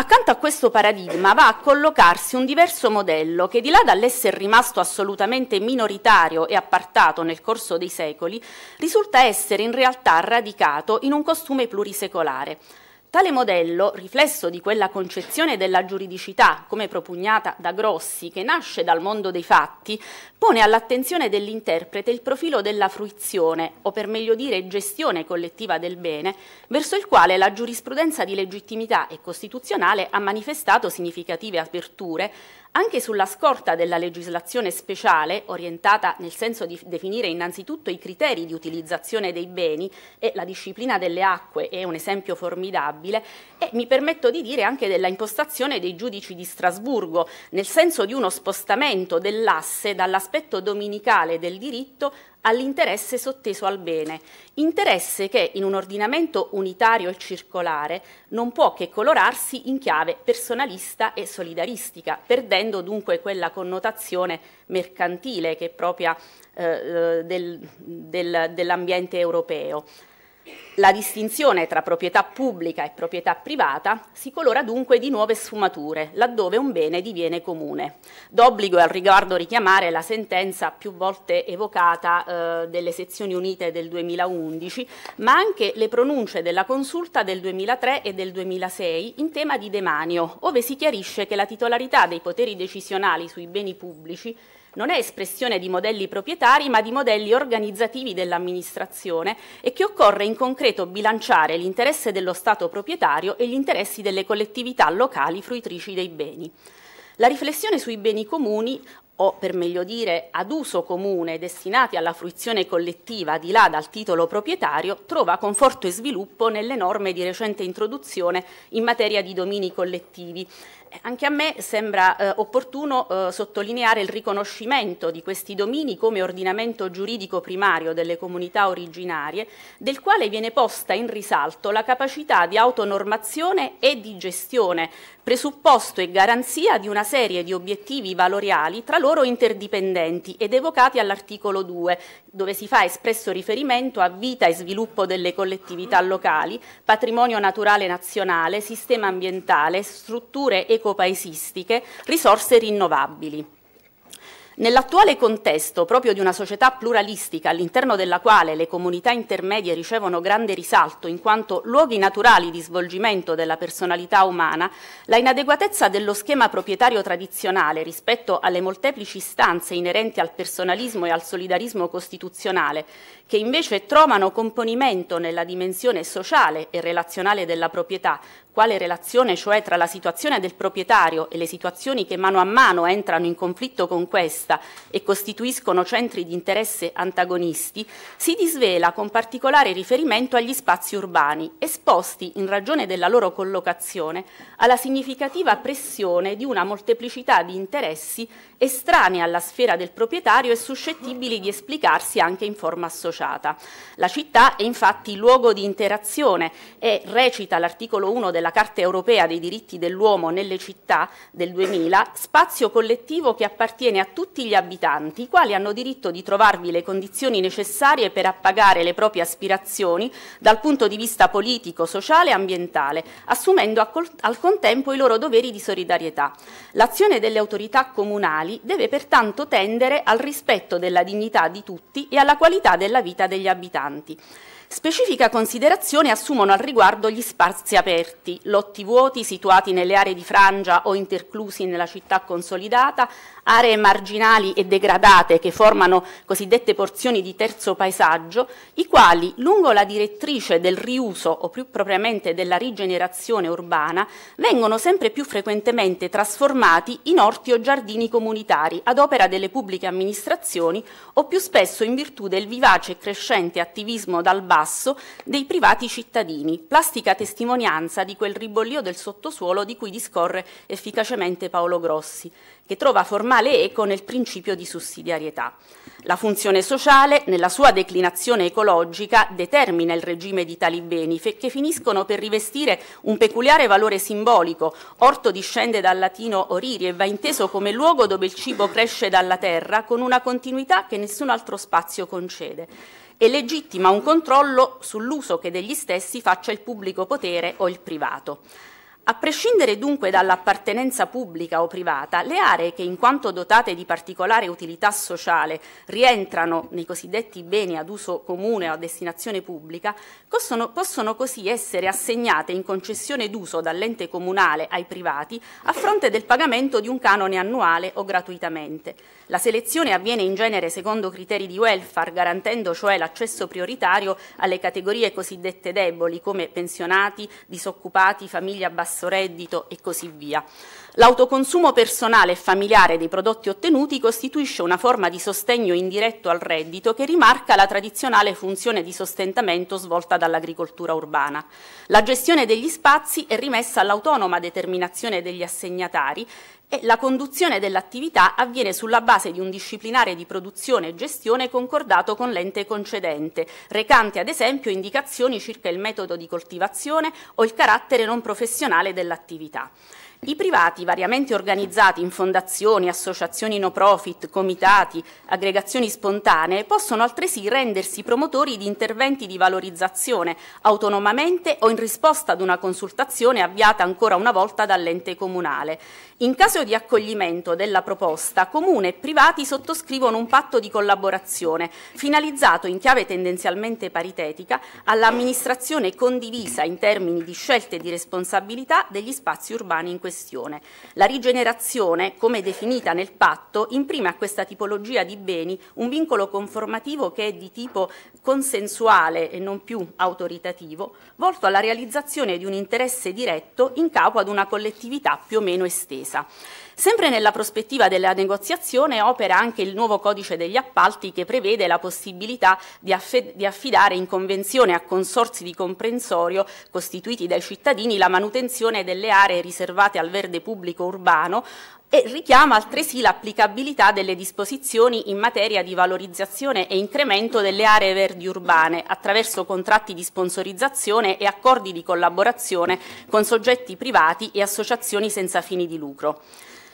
Accanto a questo paradigma va a collocarsi un diverso modello che di là dall'essere rimasto assolutamente minoritario e appartato nel corso dei secoli, risulta essere in realtà radicato in un costume plurisecolare. Tale modello, riflesso di quella concezione della giuridicità, come propugnata da Grossi, che nasce dal mondo dei fatti, pone all'attenzione dell'interprete il profilo della fruizione, o per meglio dire gestione collettiva del bene, verso il quale la giurisprudenza di legittimità e costituzionale ha manifestato significative aperture, anche sulla scorta della legislazione speciale, orientata nel senso di definire innanzitutto i criteri di utilizzazione dei beni e la disciplina delle acque è un esempio formidabile, e mi permetto di dire anche della impostazione dei giudici di Strasburgo, nel senso di uno spostamento dell'asse dall'aspetto dominicale del diritto all'interesse sotteso al bene, interesse che in un ordinamento unitario e circolare non può che colorarsi in chiave personalista e solidaristica, perdendo dunque quella connotazione mercantile che è propria eh, eh del, del, dell'ambiente europeo. La distinzione tra proprietà pubblica e proprietà privata si colora dunque di nuove sfumature, laddove un bene diviene comune. D'obbligo è al riguardo richiamare la sentenza più volte evocata eh, delle sezioni unite del 2011, ma anche le pronunce della consulta del 2003 e del 2006 in tema di demanio, ove si chiarisce che la titolarità dei poteri decisionali sui beni pubblici non è espressione di modelli proprietari ma di modelli organizzativi dell'amministrazione e che occorre in concreto bilanciare l'interesse dello Stato proprietario e gli interessi delle collettività locali fruitrici dei beni. La riflessione sui beni comuni o per meglio dire ad uso comune destinati alla fruizione collettiva di là dal titolo proprietario, trova conforto e sviluppo nelle norme di recente introduzione in materia di domini collettivi anche a me sembra eh, opportuno eh, sottolineare il riconoscimento di questi domini come ordinamento giuridico primario delle comunità originarie, del quale viene posta in risalto la capacità di autonormazione e di gestione, presupposto e garanzia di una serie di obiettivi valoriali tra loro interdipendenti ed evocati all'articolo 2, dove si fa espresso riferimento a vita e sviluppo delle collettività locali, patrimonio naturale nazionale, sistema ambientale, strutture e ecopaesistiche, risorse rinnovabili. Nell'attuale contesto proprio di una società pluralistica all'interno della quale le comunità intermedie ricevono grande risalto in quanto luoghi naturali di svolgimento della personalità umana, la inadeguatezza dello schema proprietario tradizionale rispetto alle molteplici istanze inerenti al personalismo e al solidarismo costituzionale che invece trovano componimento nella dimensione sociale e relazionale della proprietà, quale relazione cioè tra la situazione del proprietario e le situazioni che mano a mano entrano in conflitto con questa e costituiscono centri di interesse antagonisti, si disvela con particolare riferimento agli spazi urbani, esposti in ragione della loro collocazione alla significativa pressione di una molteplicità di interessi estranei alla sfera del proprietario e suscettibili di esplicarsi anche in forma associata associata. La città è infatti luogo di interazione e recita l'articolo 1 della Carta europea dei diritti dell'uomo nelle città del 2000, spazio collettivo che appartiene a tutti gli abitanti, i quali hanno diritto di trovarvi le condizioni necessarie per appagare le proprie aspirazioni dal punto di vista politico, sociale e ambientale, assumendo al contempo i loro doveri di solidarietà. L'azione delle autorità comunali deve pertanto tendere al rispetto della dignità di tutti e alla qualità della vita vita degli abitanti. Specifica considerazione assumono al riguardo gli spazi aperti, lotti vuoti situati nelle aree di frangia o interclusi nella città consolidata, aree marginali e degradate che formano cosiddette porzioni di terzo paesaggio, i quali, lungo la direttrice del riuso o più propriamente della rigenerazione urbana, vengono sempre più frequentemente trasformati in orti o giardini comunitari ad opera delle pubbliche amministrazioni o più spesso in virtù del vivace e crescente attivismo dal basso dei privati cittadini, plastica testimonianza di quel ribollio del sottosuolo di cui discorre efficacemente Paolo Grossi che trova formale eco nel principio di sussidiarietà. La funzione sociale, nella sua declinazione ecologica, determina il regime di tali beni che finiscono per rivestire un peculiare valore simbolico. Orto discende dal latino oriri e va inteso come luogo dove il cibo cresce dalla terra con una continuità che nessun altro spazio concede e legittima un controllo sull'uso che degli stessi faccia il pubblico potere o il privato. A prescindere dunque dall'appartenenza pubblica o privata, le aree che in quanto dotate di particolare utilità sociale rientrano nei cosiddetti beni ad uso comune o a destinazione pubblica, possono, possono così essere assegnate in concessione d'uso dall'ente comunale ai privati a fronte del pagamento di un canone annuale o gratuitamente. La selezione avviene in genere secondo criteri di welfare, garantendo cioè l'accesso prioritario alle categorie cosiddette deboli come pensionati, disoccupati, famiglie abbassate basso reddito e così via. L'autoconsumo personale e familiare dei prodotti ottenuti costituisce una forma di sostegno indiretto al reddito che rimarca la tradizionale funzione di sostentamento svolta dall'agricoltura urbana. La gestione degli spazi è rimessa all'autonoma determinazione degli assegnatari e la conduzione dell'attività avviene sulla base di un disciplinare di produzione e gestione concordato con l'ente concedente, recante ad esempio indicazioni circa il metodo di coltivazione o il carattere non professionale dell'attività. I privati, variamente organizzati in fondazioni, associazioni no profit, comitati, aggregazioni spontanee, possono altresì rendersi promotori di interventi di valorizzazione autonomamente o in risposta ad una consultazione avviata ancora una volta dall'ente comunale. In caso di accoglimento della proposta, comune e privati sottoscrivono un patto di collaborazione finalizzato in chiave tendenzialmente paritetica all'amministrazione condivisa in termini di scelte e di responsabilità degli spazi urbani in questione questione. La rigenerazione, come definita nel patto, imprime a questa tipologia di beni un vincolo conformativo che è di tipo consensuale e non più autoritativo, volto alla realizzazione di un interesse diretto in capo ad una collettività più o meno estesa. Sempre nella prospettiva della negoziazione opera anche il nuovo codice degli appalti che prevede la possibilità di, di affidare in convenzione a consorsi di comprensorio costituiti dai cittadini la manutenzione delle aree riservate al verde pubblico urbano e richiama altresì l'applicabilità delle disposizioni in materia di valorizzazione e incremento delle aree verdi urbane attraverso contratti di sponsorizzazione e accordi di collaborazione con soggetti privati e associazioni senza fini di lucro.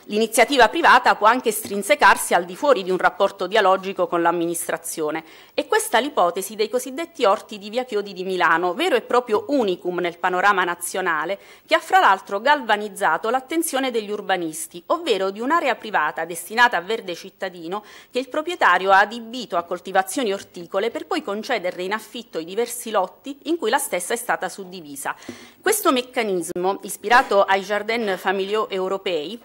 L'iniziativa privata può anche strinsecarsi al di fuori di un rapporto dialogico con l'amministrazione e questa è l'ipotesi dei cosiddetti orti di Via Chiodi di Milano, vero e proprio unicum nel panorama nazionale, che ha fra l'altro galvanizzato l'attenzione degli urbanisti, ovvero di un'area privata destinata a verde cittadino che il proprietario ha adibito a coltivazioni orticole per poi concederle in affitto i diversi lotti in cui la stessa è stata suddivisa. Questo meccanismo, ispirato ai jardin familiaux europei,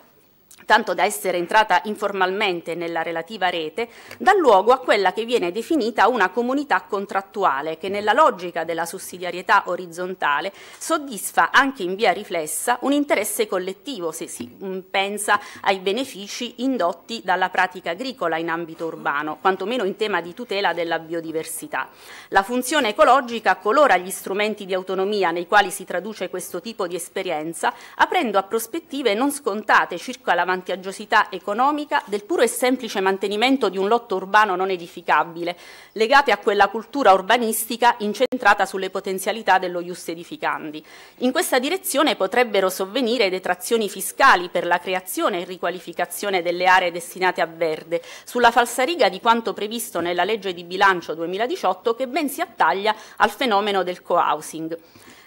tanto da essere entrata informalmente nella relativa rete, dà luogo a quella che viene definita una comunità contrattuale che nella logica della sussidiarietà orizzontale soddisfa anche in via riflessa un interesse collettivo se si mm, pensa ai benefici indotti dalla pratica agricola in ambito urbano, quantomeno in tema di tutela della biodiversità. La funzione ecologica colora gli strumenti di autonomia nei quali si traduce questo tipo di esperienza, aprendo a prospettive non scontate circa l'avanzamento vantagiosità economica del puro e semplice mantenimento di un lotto urbano non edificabile, legate a quella cultura urbanistica incentrata sulle potenzialità dello ius edificandi. In questa direzione potrebbero sovvenire detrazioni fiscali per la creazione e riqualificazione delle aree destinate a verde, sulla falsariga di quanto previsto nella legge di bilancio 2018 che ben si attaglia al fenomeno del co-housing.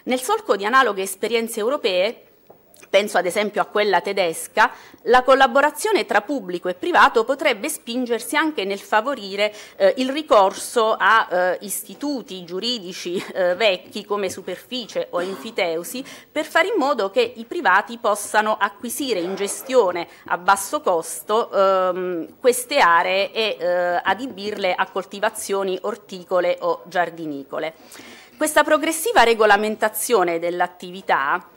Nel solco di analoghe esperienze europee, penso ad esempio a quella tedesca, la collaborazione tra pubblico e privato potrebbe spingersi anche nel favorire eh, il ricorso a eh, istituti giuridici eh, vecchi come superficie o infiteusi per fare in modo che i privati possano acquisire in gestione a basso costo ehm, queste aree e eh, adibirle a coltivazioni orticole o giardinicole. Questa progressiva regolamentazione dell'attività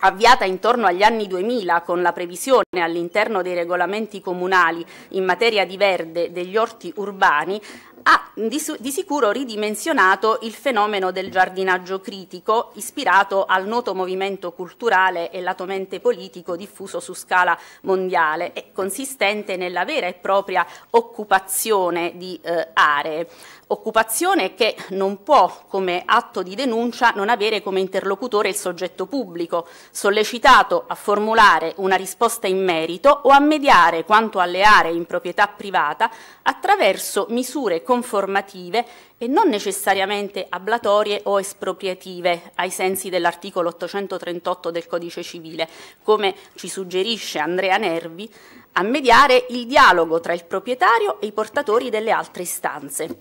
avviata intorno agli anni 2000 con la previsione all'interno dei regolamenti comunali in materia di verde degli orti urbani, ha di, di, sicuro ridimensionato il fenomeno del giardinaggio critico ispirato al noto movimento culturale e latamente politico diffuso su scala mondiale e consistente nella vera e propria occupazione di eh, aree. Occupazione che non può, come atto di denuncia, non avere come interlocutore il soggetto pubblico, sollecitato a formulare una risposta in merito o a mediare quanto alle aree in proprietà privata attraverso misure concrete conformative e non necessariamente ablatorie o espropriative ai sensi dell'articolo 838 del Codice Civile, come ci suggerisce Andrea Nervi, a mediare il dialogo tra il proprietario e i portatori delle altre istanze.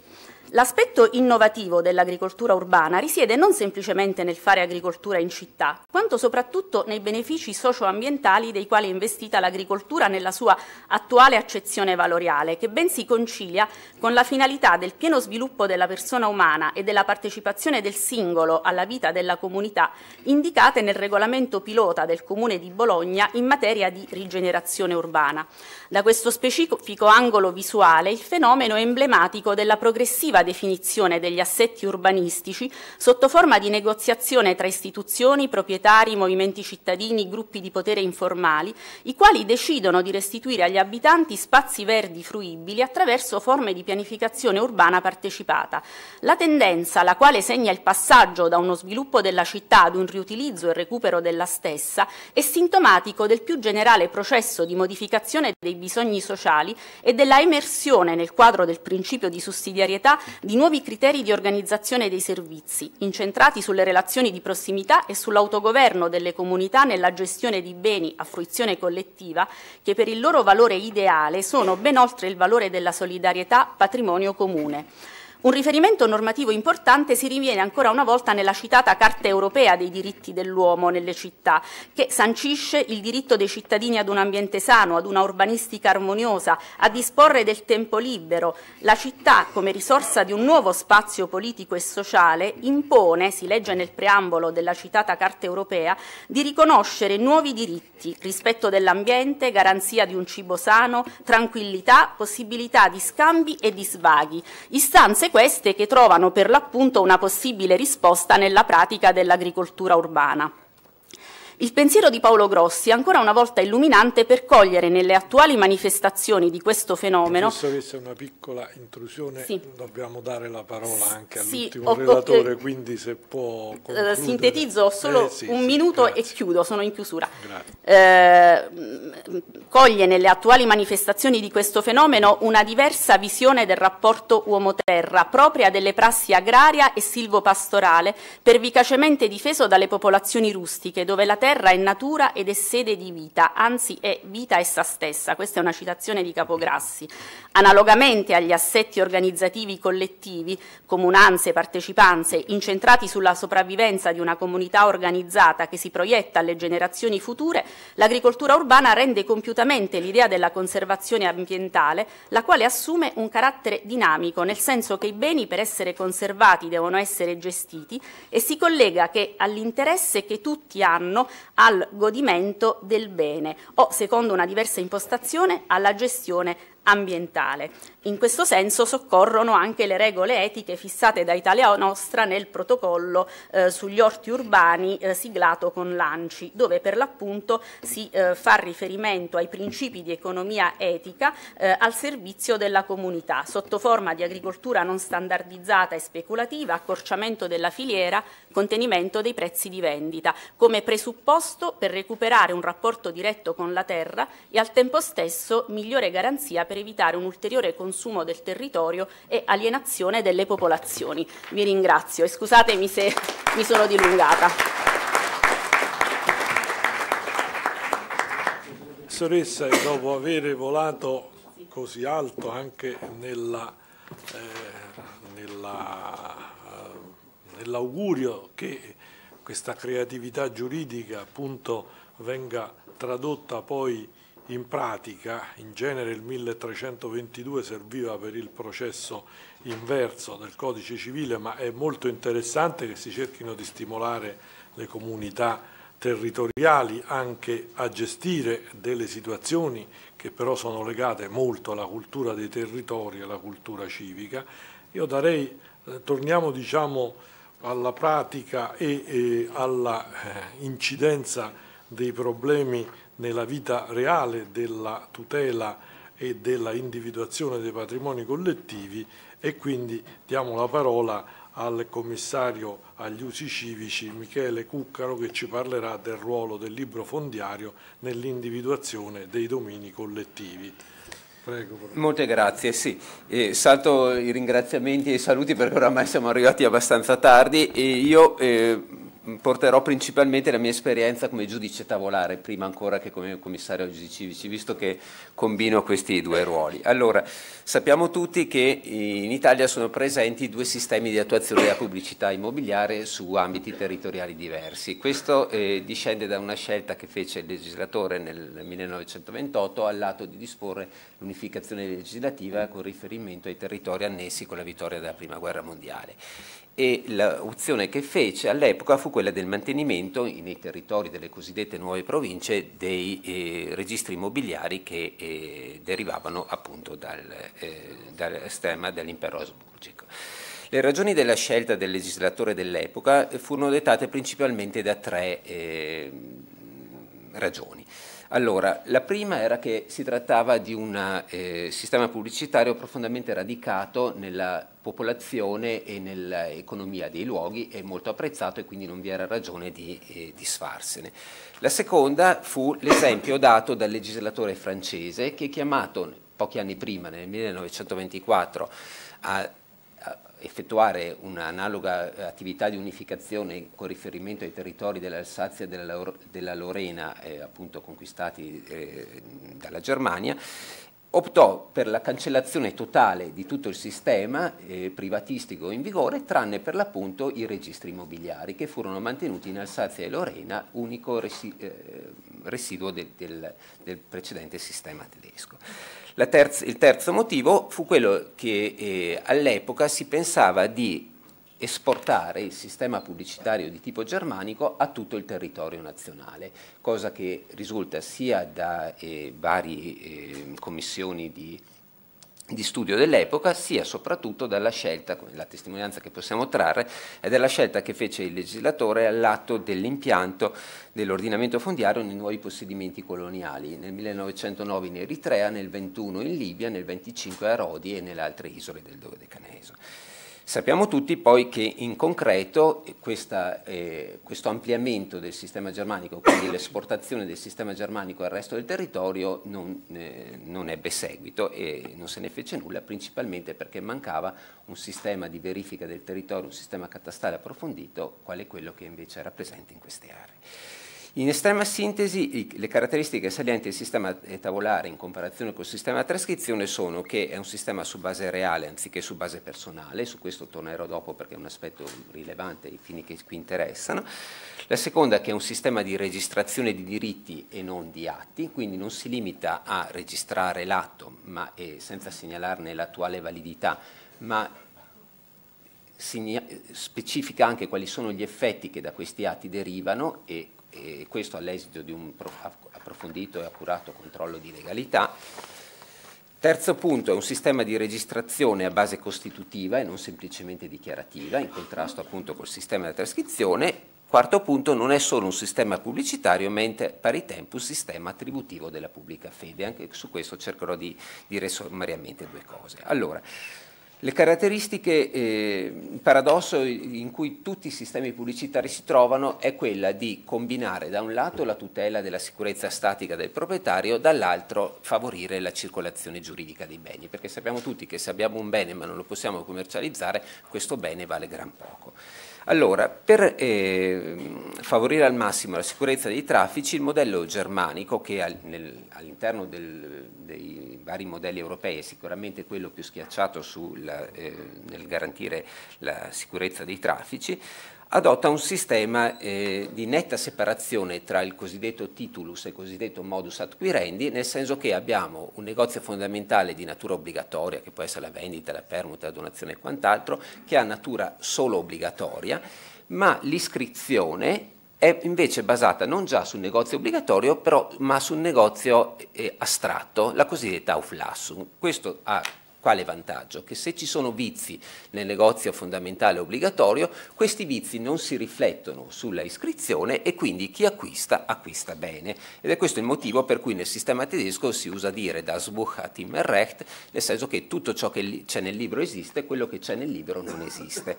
L'aspetto innovativo dell'agricoltura urbana risiede non semplicemente nel fare agricoltura in città, quanto soprattutto nei benefici socioambientali dei quali è investita l'agricoltura nella sua attuale accezione valoriale, che ben si concilia con la finalità del pieno sviluppo della persona umana e della partecipazione del singolo alla vita della comunità, indicate nel regolamento pilota del Comune di Bologna in materia di rigenerazione urbana. Da questo specifico angolo visuale il fenomeno è emblematico della progressiva definizione degli assetti urbanistici sotto forma di negoziazione tra istituzioni, proprietari, movimenti cittadini, gruppi di potere informali, i quali decidono di restituire agli abitanti spazi verdi fruibili attraverso forme di pianificazione urbana partecipata. La tendenza, la quale segna il passaggio da uno sviluppo della città ad un riutilizzo e recupero della stessa, è sintomatico del più generale processo di modificazione dei bisogni sociali e della emersione nel quadro del principio di sussidiarietà di nuovi criteri di organizzazione dei servizi, incentrati sulle relazioni di prossimità e sull'autogoverno delle comunità nella gestione di beni a fruizione collettiva che per il loro valore ideale sono ben oltre il valore della solidarietà patrimonio comune. Un riferimento normativo importante si riviene ancora una volta nella citata Carta europea dei diritti dell'uomo nelle città, che sancisce il diritto dei cittadini ad un ambiente sano, ad una urbanistica armoniosa, a disporre del tempo libero. La città, come risorsa di un nuovo spazio politico e sociale, impone, si legge nel preambolo della citata Carta europea, di riconoscere nuovi diritti, rispetto dell'ambiente, garanzia di un cibo sano, tranquillità, possibilità di scambi e di svaghi, istanze queste che trovano per l'appunto una possibile risposta nella pratica dell'agricoltura urbana. Il pensiero di Paolo Grossi è ancora una volta illuminante per cogliere nelle attuali manifestazioni di questo fenomeno... Professoressa, una piccola intrusione, sì. dobbiamo dare la parola anche all'ultimo sì, relatore, eh, quindi se può concludere. Eh, sintetizzo solo eh, sì, un minuto grazie. e chiudo, sono in chiusura. Eh, mm, coglie nelle attuali manifestazioni di questo fenomeno una diversa visione del rapporto uomo-terra, propria delle prassi agraria e silvopastorale, pervicacemente difeso dalle popolazioni rustiche, dove la terra terra è natura ed è sede di vita, anzi è vita essa stessa. Questa è una citazione di Capograssi. Analogamente agli assetti organizzativi collettivi, comunanze, partecipanze, incentrati sulla sopravvivenza di una comunità organizzata che si proietta alle generazioni future, l'agricoltura urbana rende compiutamente l'idea della conservazione ambientale, la quale assume un carattere dinamico, nel senso che i beni per essere conservati devono essere gestiti e si collega che all'interesse che tutti hanno al godimento del bene o, secondo una diversa impostazione, alla gestione ambientale. In questo senso soccorrono anche le regole etiche fissate da Italia Nostra nel protocollo eh, sugli orti urbani eh, siglato con l'ANCI, dove per l'appunto si eh, fa riferimento ai principi di economia etica eh, al servizio della comunità, sotto forma di agricoltura non standardizzata e speculativa, accorciamento della filiera, contenimento dei prezzi di vendita, come presupposto per recuperare un rapporto diretto con la terra e al tempo stesso migliore garanzia per per evitare un ulteriore consumo del territorio e alienazione delle popolazioni. Vi ringrazio e scusatemi se mi sono dilungata. professoressa e dopo aver volato così alto anche nell'augurio eh, nella, eh, che questa creatività giuridica appunto venga tradotta poi in pratica, in genere il 1322 serviva per il processo inverso del codice civile, ma è molto interessante che si cerchino di stimolare le comunità territoriali anche a gestire delle situazioni che però sono legate molto alla cultura dei territori e alla cultura civica. Io darei, eh, torniamo diciamo alla pratica e, e alla eh, incidenza dei problemi nella vita reale della tutela e della individuazione dei patrimoni collettivi e quindi diamo la parola al commissario agli usi civici Michele Cuccaro che ci parlerà del ruolo del libro fondiario nell'individuazione dei domini collettivi. Prego, prego. Molte grazie, sì. Eh, salto i ringraziamenti e i saluti perché oramai siamo arrivati abbastanza tardi e io eh, porterò principalmente la mia esperienza come giudice tavolare, prima ancora che come commissario oggi civici, visto che combino questi due ruoli. Allora, sappiamo tutti che in Italia sono presenti due sistemi di attuazione della pubblicità immobiliare su ambiti territoriali diversi. Questo eh, discende da una scelta che fece il legislatore nel 1928 all'atto di disporre l'unificazione legislativa con riferimento ai territori annessi con la vittoria della Prima Guerra Mondiale e l'opzione che fece all'epoca fu quella del mantenimento nei territori delle cosiddette nuove province dei eh, registri immobiliari che eh, derivavano appunto dal, eh, dal stemma dell'impero asburgico. Le ragioni della scelta del legislatore dell'epoca furono dettate principalmente da tre eh, ragioni. Allora, la prima era che si trattava di un eh, sistema pubblicitario profondamente radicato nella popolazione e nell'economia dei luoghi e molto apprezzato e quindi non vi era ragione di eh, disfarsene. La seconda fu l'esempio dato dal legislatore francese che chiamato pochi anni prima, nel 1924, a effettuare un'analoga eh, attività di unificazione con riferimento ai territori dell'Alsazia e della, della Lorena, eh, appunto conquistati eh, dalla Germania, optò per la cancellazione totale di tutto il sistema eh, privatistico in vigore, tranne per l'appunto i registri immobiliari, che furono mantenuti in Alsazia e Lorena, unico resi eh, residuo del, del, del precedente sistema tedesco terza, il terzo motivo fu quello che eh, all'epoca si pensava di esportare il sistema pubblicitario di tipo germanico a tutto il territorio nazionale, cosa che risulta sia da eh, varie eh, commissioni di di studio dell'epoca, sia soprattutto dalla scelta, la testimonianza che possiamo trarre, è della scelta che fece il legislatore all'atto dell'impianto dell'ordinamento fondiario nei nuovi possedimenti coloniali, nel 1909 in Eritrea, nel 21 in Libia, nel 25 a Rodi e nelle altre isole del Dodecaneso. Sappiamo tutti poi che in concreto questa, eh, questo ampliamento del sistema germanico, quindi l'esportazione del sistema germanico al resto del territorio non, eh, non ebbe seguito e non se ne fece nulla, principalmente perché mancava un sistema di verifica del territorio, un sistema catastale approfondito, quale quello che invece era presente in queste aree. In estrema sintesi, le caratteristiche salienti del sistema tavolare in comparazione col sistema a trascrizione sono che è un sistema su base reale anziché su base personale, su questo tornerò dopo perché è un aspetto rilevante ai fini che qui interessano. La seconda è che è un sistema di registrazione di diritti e non di atti, quindi non si limita a registrare l'atto, ma senza segnalarne l'attuale validità, ma specifica anche quali sono gli effetti che da questi atti derivano e e questo all'esito di un approfondito e accurato controllo di legalità. Terzo punto è un sistema di registrazione a base costitutiva e non semplicemente dichiarativa, in contrasto appunto col sistema della trascrizione. Quarto punto non è solo un sistema pubblicitario, ma è pari tempo un sistema attributivo della pubblica fede. Anche su questo cercherò di dire sommariamente due cose. Allora, le caratteristiche, eh, il paradosso in cui tutti i sistemi pubblicitari si trovano è quella di combinare da un lato la tutela della sicurezza statica del proprietario, dall'altro favorire la circolazione giuridica dei beni, perché sappiamo tutti che se abbiamo un bene ma non lo possiamo commercializzare, questo bene vale gran poco. Allora, per eh, favorire al massimo la sicurezza dei traffici, il modello germanico, che al, all'interno dei vari modelli europei è sicuramente quello più schiacciato sul, eh, nel garantire la sicurezza dei traffici, adotta un sistema eh, di netta separazione tra il cosiddetto titulus e il cosiddetto modus acquirendi, nel senso che abbiamo un negozio fondamentale di natura obbligatoria, che può essere la vendita, la permuta, la donazione e quant'altro, che ha natura solo obbligatoria, ma l'iscrizione è invece basata non già sul negozio obbligatorio, però, ma sul negozio eh, astratto, la cosiddetta auflassum. Questo ha quale vantaggio? Che se ci sono vizi nel negozio fondamentale obbligatorio, questi vizi non si riflettono sulla iscrizione e quindi chi acquista acquista bene. Ed è questo il motivo per cui nel sistema tedesco si usa dire das Buch hat immer Recht, nel senso che tutto ciò che c'è nel libro esiste, quello che c'è nel libro non esiste.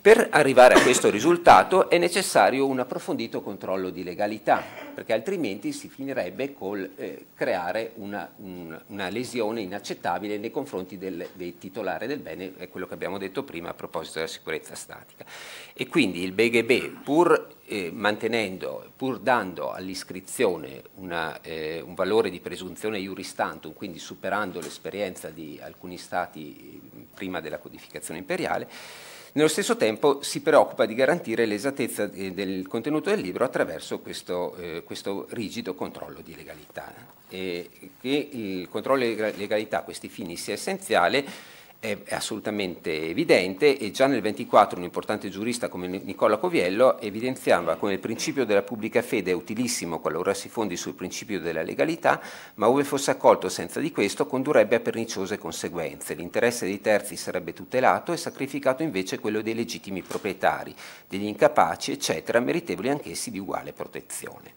Per arrivare a questo risultato è necessario un approfondito controllo di legalità, perché altrimenti si finirebbe col eh, creare una, una, lesione inaccettabile nei confronti del, dei titolari del bene, è quello che abbiamo detto prima a proposito della sicurezza statica. E quindi il BGB, pur eh, mantenendo, pur dando all'iscrizione eh, un valore di presunzione iuristantum, quindi superando l'esperienza di alcuni stati eh, prima della codificazione imperiale, nello stesso tempo si preoccupa di garantire l'esattezza eh, del contenuto del libro attraverso questo, eh, questo rigido controllo di legalità. E che il controllo di legalità a questi fini sia essenziale è assolutamente evidente e già nel 24 un importante giurista come Nicola Coviello evidenziava come il principio della pubblica fede è utilissimo qualora si fondi sul principio della legalità, ma ove fosse accolto senza di questo condurrebbe a perniciose conseguenze. L'interesse dei terzi sarebbe tutelato e sacrificato invece quello dei legittimi proprietari, degli incapaci, eccetera, meritevoli anch'essi di uguale protezione.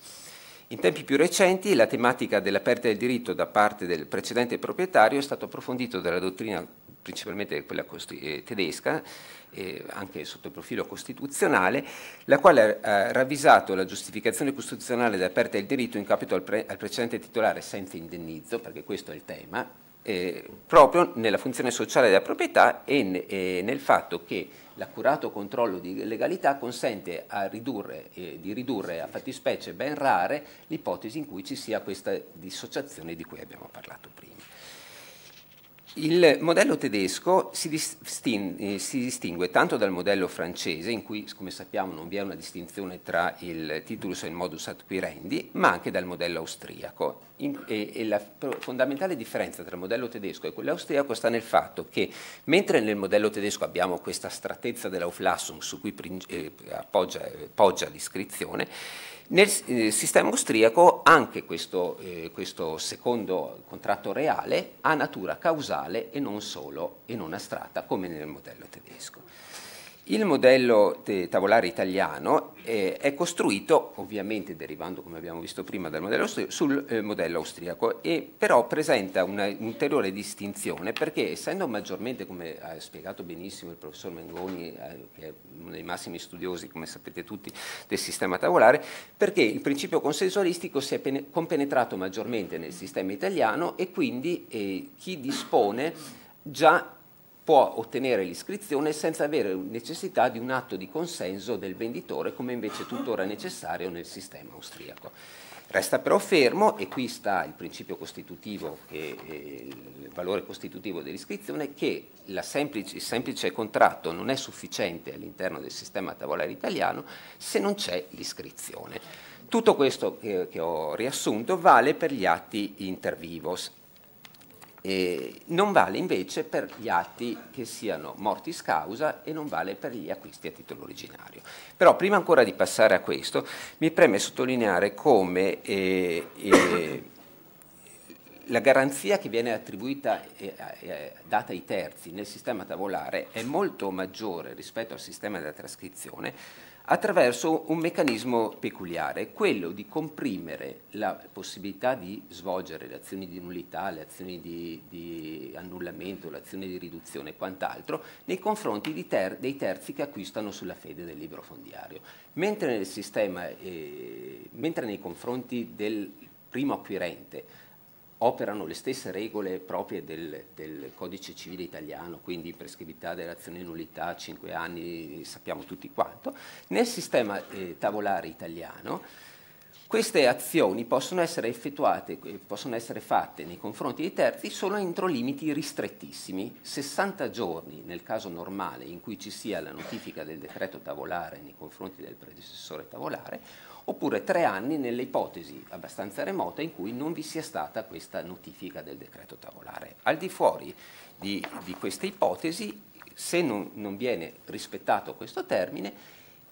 In tempi più recenti la tematica della perdita del diritto da parte del precedente proprietario è stata approfondita dalla dottrina, principalmente quella eh, tedesca, eh, anche sotto il profilo costituzionale, la quale ha ravvisato la giustificazione costituzionale della perdita del diritto in capito al, pre al precedente titolare senza indennizzo, perché questo è il tema, eh, proprio nella funzione sociale della proprietà e, e nel fatto che L'accurato controllo di legalità consente ridurre, eh, di ridurre a fattispecie ben rare l'ipotesi in cui ci sia questa dissociazione di cui abbiamo parlato prima. Il modello tedesco si, distingue, eh, si distingue tanto dal modello francese, in cui, come sappiamo, non vi è una distinzione tra il titulus e il modus acquirendi, ma anche dal modello austriaco. In, e, e la fondamentale differenza tra il modello tedesco e quello austriaco sta nel fatto che, mentre nel modello tedesco abbiamo questa strattezza dell'auflassum su cui eh, appoggia, eh, poggia l'iscrizione, nel eh, sistema austriaco anche questo, eh, questo, secondo contratto reale ha natura causale e non solo e non astratta come nel modello tedesco. Il modello tavolare italiano eh, è costruito, ovviamente derivando, come abbiamo visto prima, dal modello sul eh, modello austriaco, e però presenta un'ulteriore distinzione perché, essendo maggiormente, come ha spiegato benissimo il professor Mengoni, eh, che è uno dei massimi studiosi, come sapete tutti, del sistema tavolare, perché il principio consensualistico si è compenetrato maggiormente nel sistema italiano e quindi eh, chi dispone già può ottenere l'iscrizione senza avere necessità di un atto di consenso del venditore come invece tuttora necessario nel sistema austriaco. Resta però fermo, e qui sta il principio costitutivo, che, eh, il valore costitutivo dell'iscrizione, che semplice, il semplice contratto non è sufficiente all'interno del sistema tavolare italiano se non c'è l'iscrizione. Tutto questo che, che ho riassunto vale per gli atti inter vivos eh, non vale invece per gli atti che siano mortis causa e non vale per gli acquisti a titolo originario. Però prima ancora di passare a questo mi preme sottolineare come eh, eh, la garanzia che viene attribuita e eh, eh, eh, data ai terzi nel sistema tavolare è molto maggiore rispetto al sistema della trascrizione attraverso un meccanismo peculiare, quello di comprimere la possibilità di svolgere le azioni di nullità, le azioni di, di annullamento, le azioni di riduzione e quant'altro nei confronti ter dei terzi che acquistano sulla fede del libro fondiario. Mentre, sistema, eh, mentre nei confronti del primo acquirente operano le stesse regole proprie del, del codice civile italiano, quindi prescrività imprescrivibilità, delazione, nullità, 5 anni, sappiamo tutti quanto, nel sistema eh, tavolare italiano queste azioni possono essere effettuate, eh, possono essere fatte nei confronti dei terzi solo entro limiti ristrettissimi, 60 giorni nel caso normale in cui ci sia la notifica del decreto tavolare nei confronti del predecessore tavolare, oppure tre anni nelle ipotesi abbastanza remote in cui non vi sia stata questa notifica del decreto tavolare. Al di fuori di, di queste ipotesi, se non, non viene rispettato questo termine,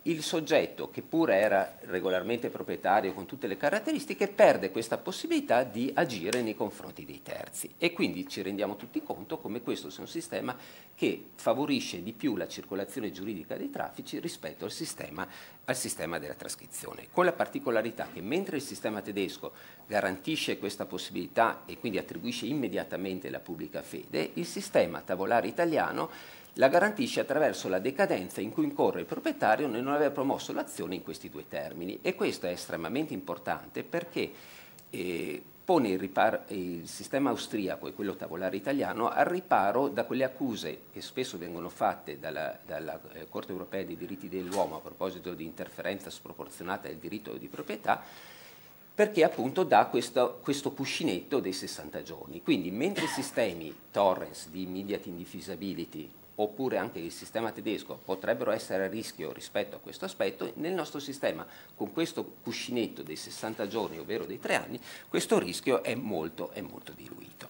il soggetto, che pure era regolarmente proprietario con tutte le caratteristiche, perde questa possibilità di agire nei confronti dei terzi. E quindi ci rendiamo tutti conto come questo sia un sistema che favorisce di più la circolazione giuridica dei traffici rispetto al sistema, al sistema della trascrizione, con la particolarità che mentre il sistema tedesco garantisce questa possibilità e quindi attribuisce immediatamente la pubblica fede, il sistema tavolare italiano la garantisce attraverso la decadenza in cui incorre il proprietario nel non aver promosso l'azione in questi due termini e questo è estremamente importante perché eh, pone il, riparo, il, sistema austriaco e quello tavolare italiano al riparo da quelle accuse che spesso vengono fatte dalla, dalla eh, Corte europea dei diritti dell'uomo a proposito di interferenza sproporzionata del diritto di proprietà perché appunto dà questo, questo, cuscinetto dei 60 giorni. Quindi mentre i sistemi torrens di immediate indifisability oppure anche il sistema tedesco potrebbero essere a rischio rispetto a questo aspetto, nel nostro sistema con questo cuscinetto dei 60 giorni, ovvero dei 3 anni, questo rischio è molto, è molto diluito.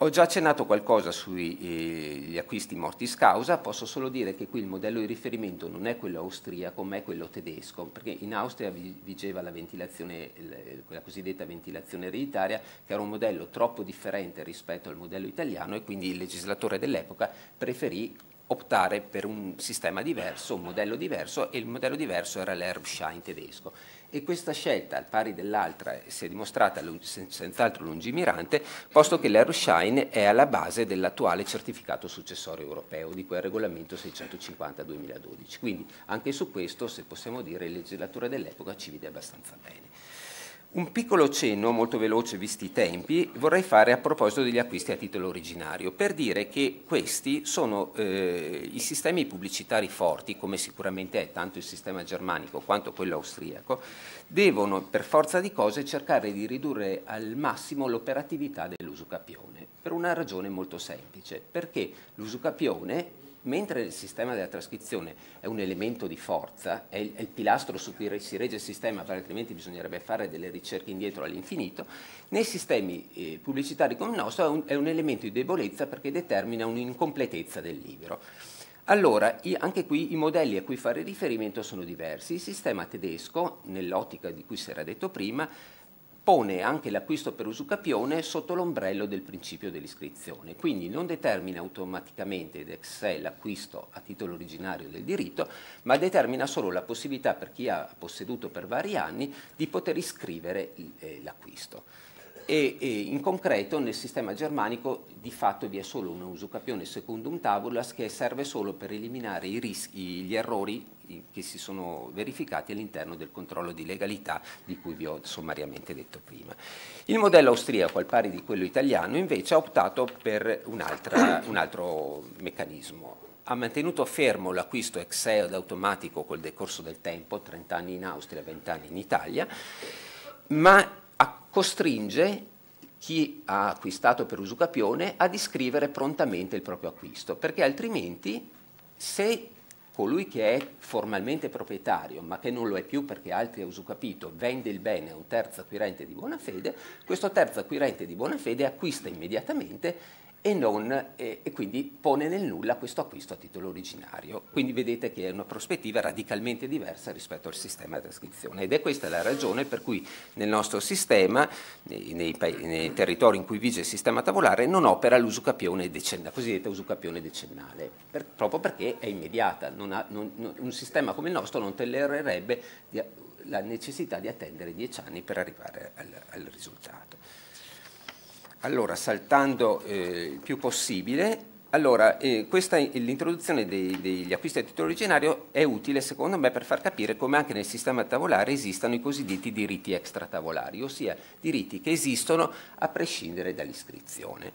Ho già accennato qualcosa sugli eh, acquisti mortis causa, posso solo dire che qui il modello di riferimento non è quello austriaco ma è quello tedesco, perché in Austria vigeva la, la cosiddetta ventilazione ereditaria, che era un modello troppo differente rispetto al modello italiano e quindi il legislatore dell'epoca preferì optare per un sistema diverso, un modello diverso e il modello diverso era l'Erbschein tedesco e questa scelta, al pari dell'altra, si è dimostrata senz'altro lungimirante, posto che l'Aeroshine è alla base dell'attuale certificato successore europeo di quel regolamento 650-2012. Quindi anche su questo, se possiamo dire, il legislatore dell'epoca ci vide abbastanza bene. Un piccolo cenno, molto veloce visti i tempi, vorrei fare a proposito degli acquisti a titolo originario, per dire che questi sono eh, i sistemi pubblicitari forti, come sicuramente è tanto il sistema germanico quanto quello austriaco, devono per forza di cose cercare di ridurre al massimo l'operatività dell'usucapione, per una ragione molto semplice, perché l'usucapione Mentre il sistema della trascrizione è un elemento di forza, è il, è il pilastro su cui si regge il sistema, perché altrimenti bisognerebbe fare delle ricerche indietro all'infinito, nei sistemi eh, pubblicitari come il nostro è un, è un elemento di debolezza perché determina un'incompletezza del libro. Allora, anche qui i modelli a cui fare riferimento sono diversi. Il sistema tedesco, nell'ottica di cui si era detto prima, pone anche l'acquisto per usucapione sotto l'ombrello del principio dell'iscrizione, quindi non determina automaticamente ed ex sé l'acquisto a titolo originario del diritto, ma determina solo la possibilità per chi ha posseduto per vari anni di poter iscrivere eh, l'acquisto. E, e, in concreto nel sistema germanico di fatto vi è solo una usucapione secundum tabulas che serve solo per eliminare i rischi, gli errori che si sono verificati all'interno del controllo di legalità di cui vi ho sommariamente detto prima. Il modello austriaco, al pari di quello italiano, invece ha optato per un, altro meccanismo. Ha mantenuto fermo l'acquisto ex eo automatico col decorso del tempo, 30 anni in Austria, 20 anni in Italia, ma costringe chi ha acquistato per usucapione ad iscrivere prontamente il proprio acquisto, perché altrimenti se colui che è formalmente proprietario, ma che non lo è più perché altri ha usucapito, vende il bene a un terzo acquirente di buona fede, questo terzo acquirente di buona fede acquista immediatamente e, non, eh, e, quindi pone nel nulla questo acquisto a titolo originario. Quindi vedete che è una prospettiva radicalmente diversa rispetto al sistema di trascrizione ed è questa la ragione per cui nel nostro sistema, nei, nei, nei territori in cui vige il sistema tavolare, non opera l'usucapione decennale, cosiddetta usucapione decennale, per, proprio perché è immediata, non ha, non, un sistema come il nostro non tollererebbe la necessità di attendere dieci anni per arrivare al, al risultato. Allora, saltando eh, il più possibile, allora, eh, l'introduzione degli acquisti a titolo originario è utile secondo me per far capire come anche nel sistema tavolare esistano i cosiddetti diritti extratavolari, ossia diritti che esistono a prescindere dall'iscrizione.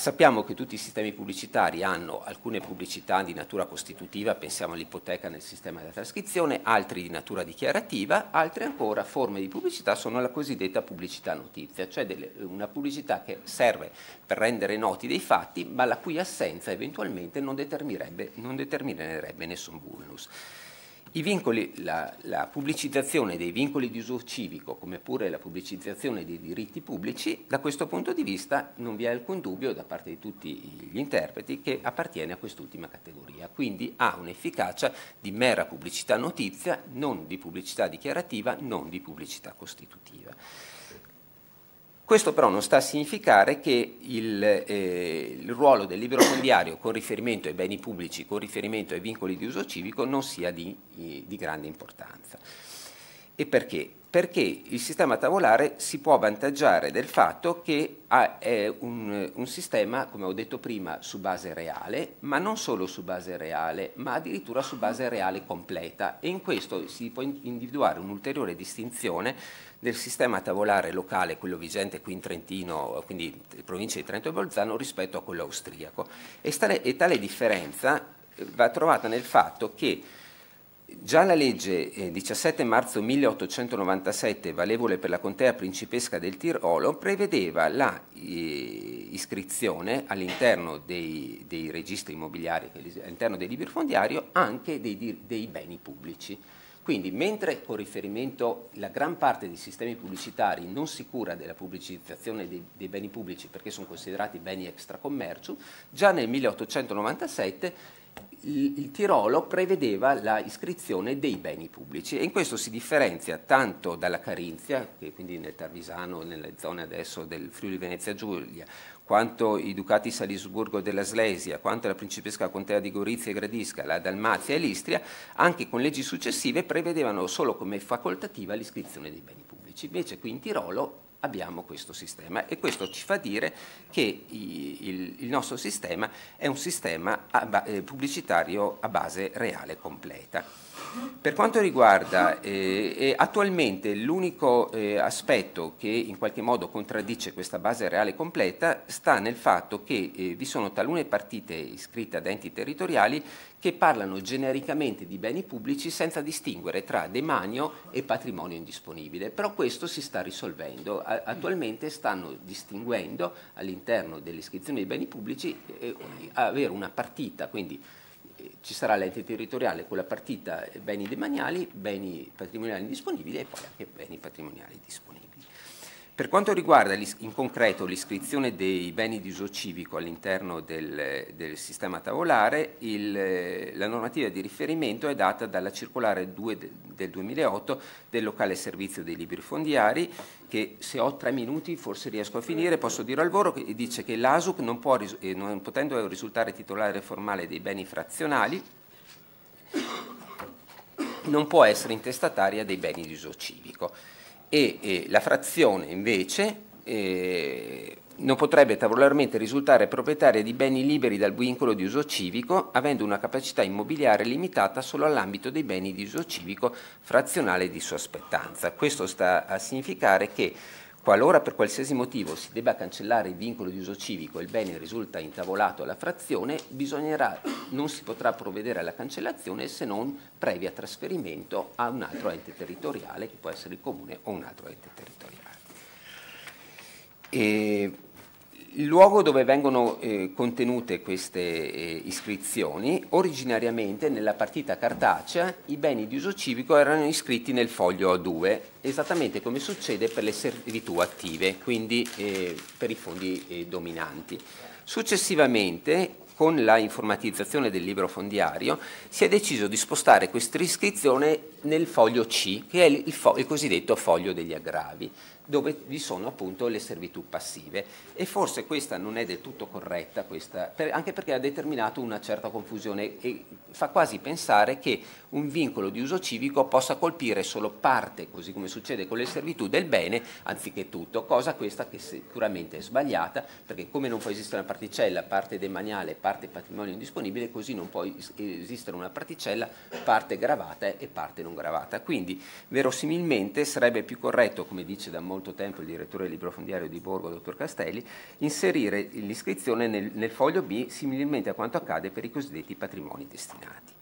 Sappiamo che tutti i sistemi pubblicitari hanno alcune pubblicità di natura costitutiva, pensiamo all'ipoteca nel sistema della trascrizione, altri di natura dichiarativa, altre ancora forme di pubblicità sono la cosiddetta pubblicità notizia, cioè delle, una pubblicità che serve per rendere noti dei fatti, ma la cui assenza eventualmente non determinerebbe, non determinerebbe nessun vulnus. I Vincoli, la, la, pubblicizzazione dei vincoli di uso civico, come pure la pubblicizzazione dei diritti pubblici, da questo punto di vista non vi è alcun dubbio da parte di tutti gli interpreti che appartiene a quest'ultima categoria, quindi ha un'efficacia di mera pubblicità notizia, non di pubblicità dichiarativa, non di pubblicità costitutiva. Questo però non sta a significare che il, eh, il ruolo del libero fondiario con riferimento ai beni pubblici, con riferimento ai vincoli di uso civico, non sia di, di grande importanza. E perché? Perché il sistema tavolare si può avvantaggiare del fatto che è un, un, sistema, come ho detto prima, su base reale, ma non solo su base reale, ma addirittura su base reale completa. E in questo si può individuare un'ulteriore distinzione del sistema tavolare locale, quello vigente qui in Trentino, quindi provincia di Trento e Bolzano, rispetto a quello austriaco. E, stare, e tale differenza eh, va trovata nel fatto che Già la legge 17 eh, marzo 1897, valevole per la contea principesca del Tirolo, prevedeva la eh, iscrizione all'interno dei, dei, registri immobiliari, all'interno dei libri fondiario, anche dei, dei beni pubblici. Quindi mentre con riferimento alla gran parte dei sistemi pubblicitari non si cura della pubblicizzazione dei, dei beni pubblici perché sono considerati beni extracommercio, già nel 1897 il, Tirolo prevedeva la iscrizione dei beni pubblici e in questo si differenzia tanto dalla Carinzia, che quindi nel Tarvisano, nelle zone adesso del Friuli Venezia Giulia, quanto i ducati Salisburgo della Slesia, quanto la principesca contea di Gorizia e Gradisca, la Dalmazia e l'Istria, anche con leggi successive prevedevano solo come facoltativa l'iscrizione dei beni pubblici. Invece qui in Tirolo abbiamo questo sistema e questo ci fa dire che il, nostro sistema è un sistema eh, pubblicitario a base reale completa. Per quanto riguarda eh, attualmente l'unico eh, aspetto che in qualche modo contraddice questa base reale completa sta nel fatto che eh, vi sono talune partite iscritte ad enti territoriali che parlano genericamente di beni pubblici senza distinguere tra demanio e patrimonio indisponibile, però questo si sta risolvendo. A attualmente stanno distinguendo all'interno dell'iscrizione dei beni pubblici eh, avere una partita, quindi ci sarà l'ente territoriale con la partita eh, beni demaniali, beni patrimoniali indisponibili e poi anche beni patrimoniali disponibili. Per quanto riguarda in concreto l'iscrizione dei beni di uso civico all'interno del, del, sistema tavolare, il, la normativa di riferimento è data dalla circolare 2 del 2008 del locale servizio dei libri fondiari che se ho tre minuti forse riesco a finire, posso dire al volo, che dice che l'ASUC non, può, eh, non potendo risultare titolare formale dei beni frazionali non può essere intestataria dei beni di uso civico e, e la frazione invece eh, non potrebbe tavolarmente risultare proprietaria di beni liberi dal vincolo di uso civico, avendo una capacità immobiliare limitata solo all'ambito dei beni di uso civico frazionale di sospettanza. Questo sta a significare che Qualora per qualsiasi motivo si debba cancellare il vincolo di uso civico e il bene risulta intavolato alla frazione, bisognerà, non si potrà provvedere alla cancellazione se non previa trasferimento a un altro ente territoriale, che può essere il comune o un altro ente territoriale. E il luogo dove vengono eh, contenute queste eh, iscrizioni, originariamente nella partita cartacea i beni di uso civico erano iscritti nel foglio A2, esattamente come succede per le servitù attive, quindi eh, per i fondi eh, dominanti. Successivamente, con la informatizzazione del libro fondiario, si è deciso di spostare questa iscrizione nel foglio C, che è il, il, il cosiddetto foglio degli aggravi dove vi sono appunto le servitù passive e forse questa non è del tutto corretta, questa, per, anche perché ha determinato una certa confusione e fa quasi pensare che un vincolo di uso civico possa colpire solo parte, così come succede con le servitù, del bene anziché tutto, cosa questa che sicuramente è sbagliata perché come non può esistere una particella, parte demaniale, parte patrimonio indisponibile, così non può esistere una particella, parte gravata e parte non gravata. Quindi verosimilmente sarebbe più corretto, come dice da D'Amore, molto tempo il direttore del libro fondiario di Borgo, dottor Castelli, inserire l'iscrizione nel, nel foglio B similmente a quanto accade per i cosiddetti patrimoni destinati.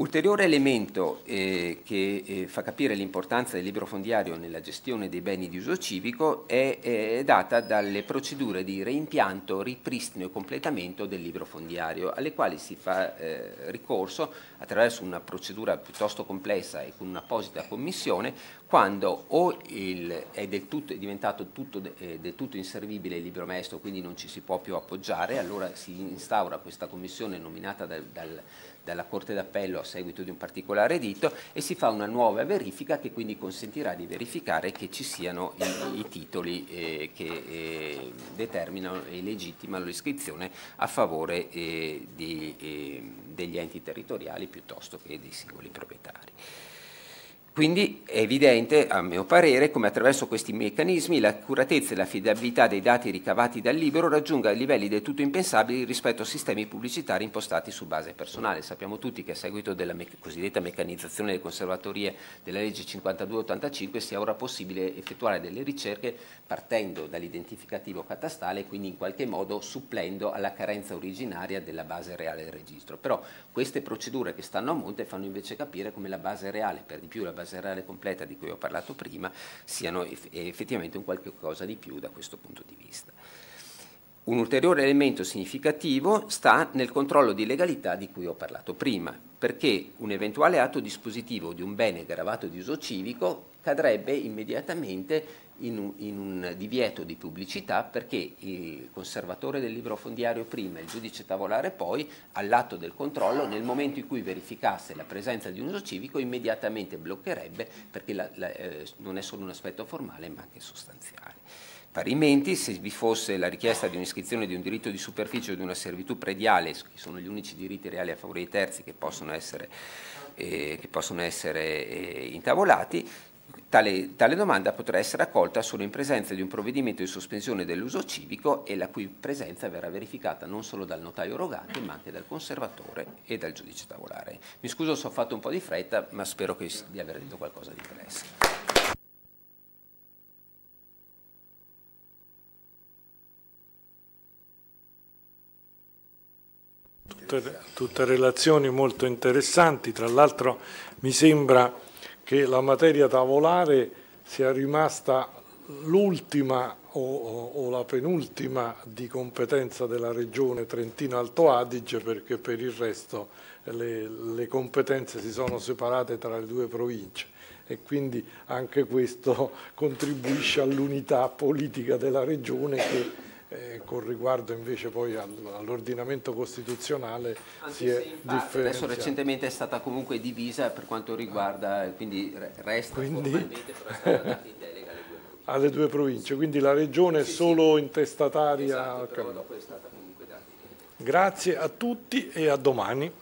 Ulteriore elemento eh, che eh, fa capire l'importanza del libro fondiario nella gestione dei beni di uso civico è, è, data dalle procedure di reimpianto, ripristino e completamento del libro fondiario, alle quali si fa eh, ricorso attraverso una procedura piuttosto complessa e con un'apposita commissione quando o il, è, tutto, è, diventato tutto, eh, del tutto inservibile il libro maestro, quindi non ci si può più appoggiare, allora si instaura questa commissione nominata dal, dal dalla Corte d'Appello a seguito di un particolare dito e si fa una nuova verifica che quindi consentirà di verificare che ci siano i, i titoli eh, che eh, determinano e legittimano l'iscrizione a favore eh, di, eh, degli enti territoriali piuttosto che dei singoli proprietari. Quindi è evidente, a mio parere, come attraverso questi meccanismi l'accuratezza e l'affidabilità dei dati ricavati dal libero raggiunga livelli del tutto impensabili rispetto a sistemi pubblicitari impostati su base personale. Sappiamo tutti che a seguito della me cosiddetta meccanizzazione delle conservatorie della legge 5285 sia ora possibile effettuare delle ricerche partendo dall'identificativo catastale e quindi in qualche modo supplendo alla carenza originaria della base reale del registro. Però queste procedure che stanno a monte fanno invece capire come la base reale, per di più la base serale completa di cui ho parlato prima siano effettivamente un qualche cosa di più da questo punto di vista. Un ulteriore elemento significativo sta nel controllo di legalità di cui ho parlato prima, perché un eventuale atto dispositivo di un bene gravato di uso civico cadrebbe immediatamente in un, in un, divieto di pubblicità perché il conservatore del libro fondiario prima e il giudice tavolare poi, all'atto del controllo, nel momento in cui verificasse la presenza di un uso civico, immediatamente bloccherebbe perché la, la, eh, non è solo un aspetto formale ma anche sostanziale. Parimenti, se vi fosse la richiesta di un'iscrizione di un diritto di superficie o di una servitù prediale, che sono gli unici diritti reali a favore dei terzi che possono essere, eh, che possono essere eh, intavolati, Tale, tale, domanda potrà essere accolta solo in presenza di un provvedimento di sospensione dell'uso civico e la cui presenza verrà verificata non solo dal notaio rogante ma anche dal conservatore e dal giudice tavolare. Mi scuso se ho fatto un po' di fretta ma spero che, di aver detto qualcosa di interessante. Tutte, tutte relazioni molto interessanti, tra l'altro mi sembra che la materia tavolare sia rimasta l'ultima o, o, la penultima di competenza della regione Trentino-Alto Adige perché per il resto le, le, competenze si sono separate tra le due province e quindi anche questo [laughs] contribuisce all'unità politica della regione che eh, con riguardo invece poi all'ordinamento costituzionale Anche si è differenziato. Adesso recentemente è stata comunque divisa per quanto riguarda, eh, quindi resta quindi... formalmente però è stata in delega alle due province. Alle due province, quindi la regione è sì, solo sì. intestataria. Esatto, Grazie a tutti e a domani.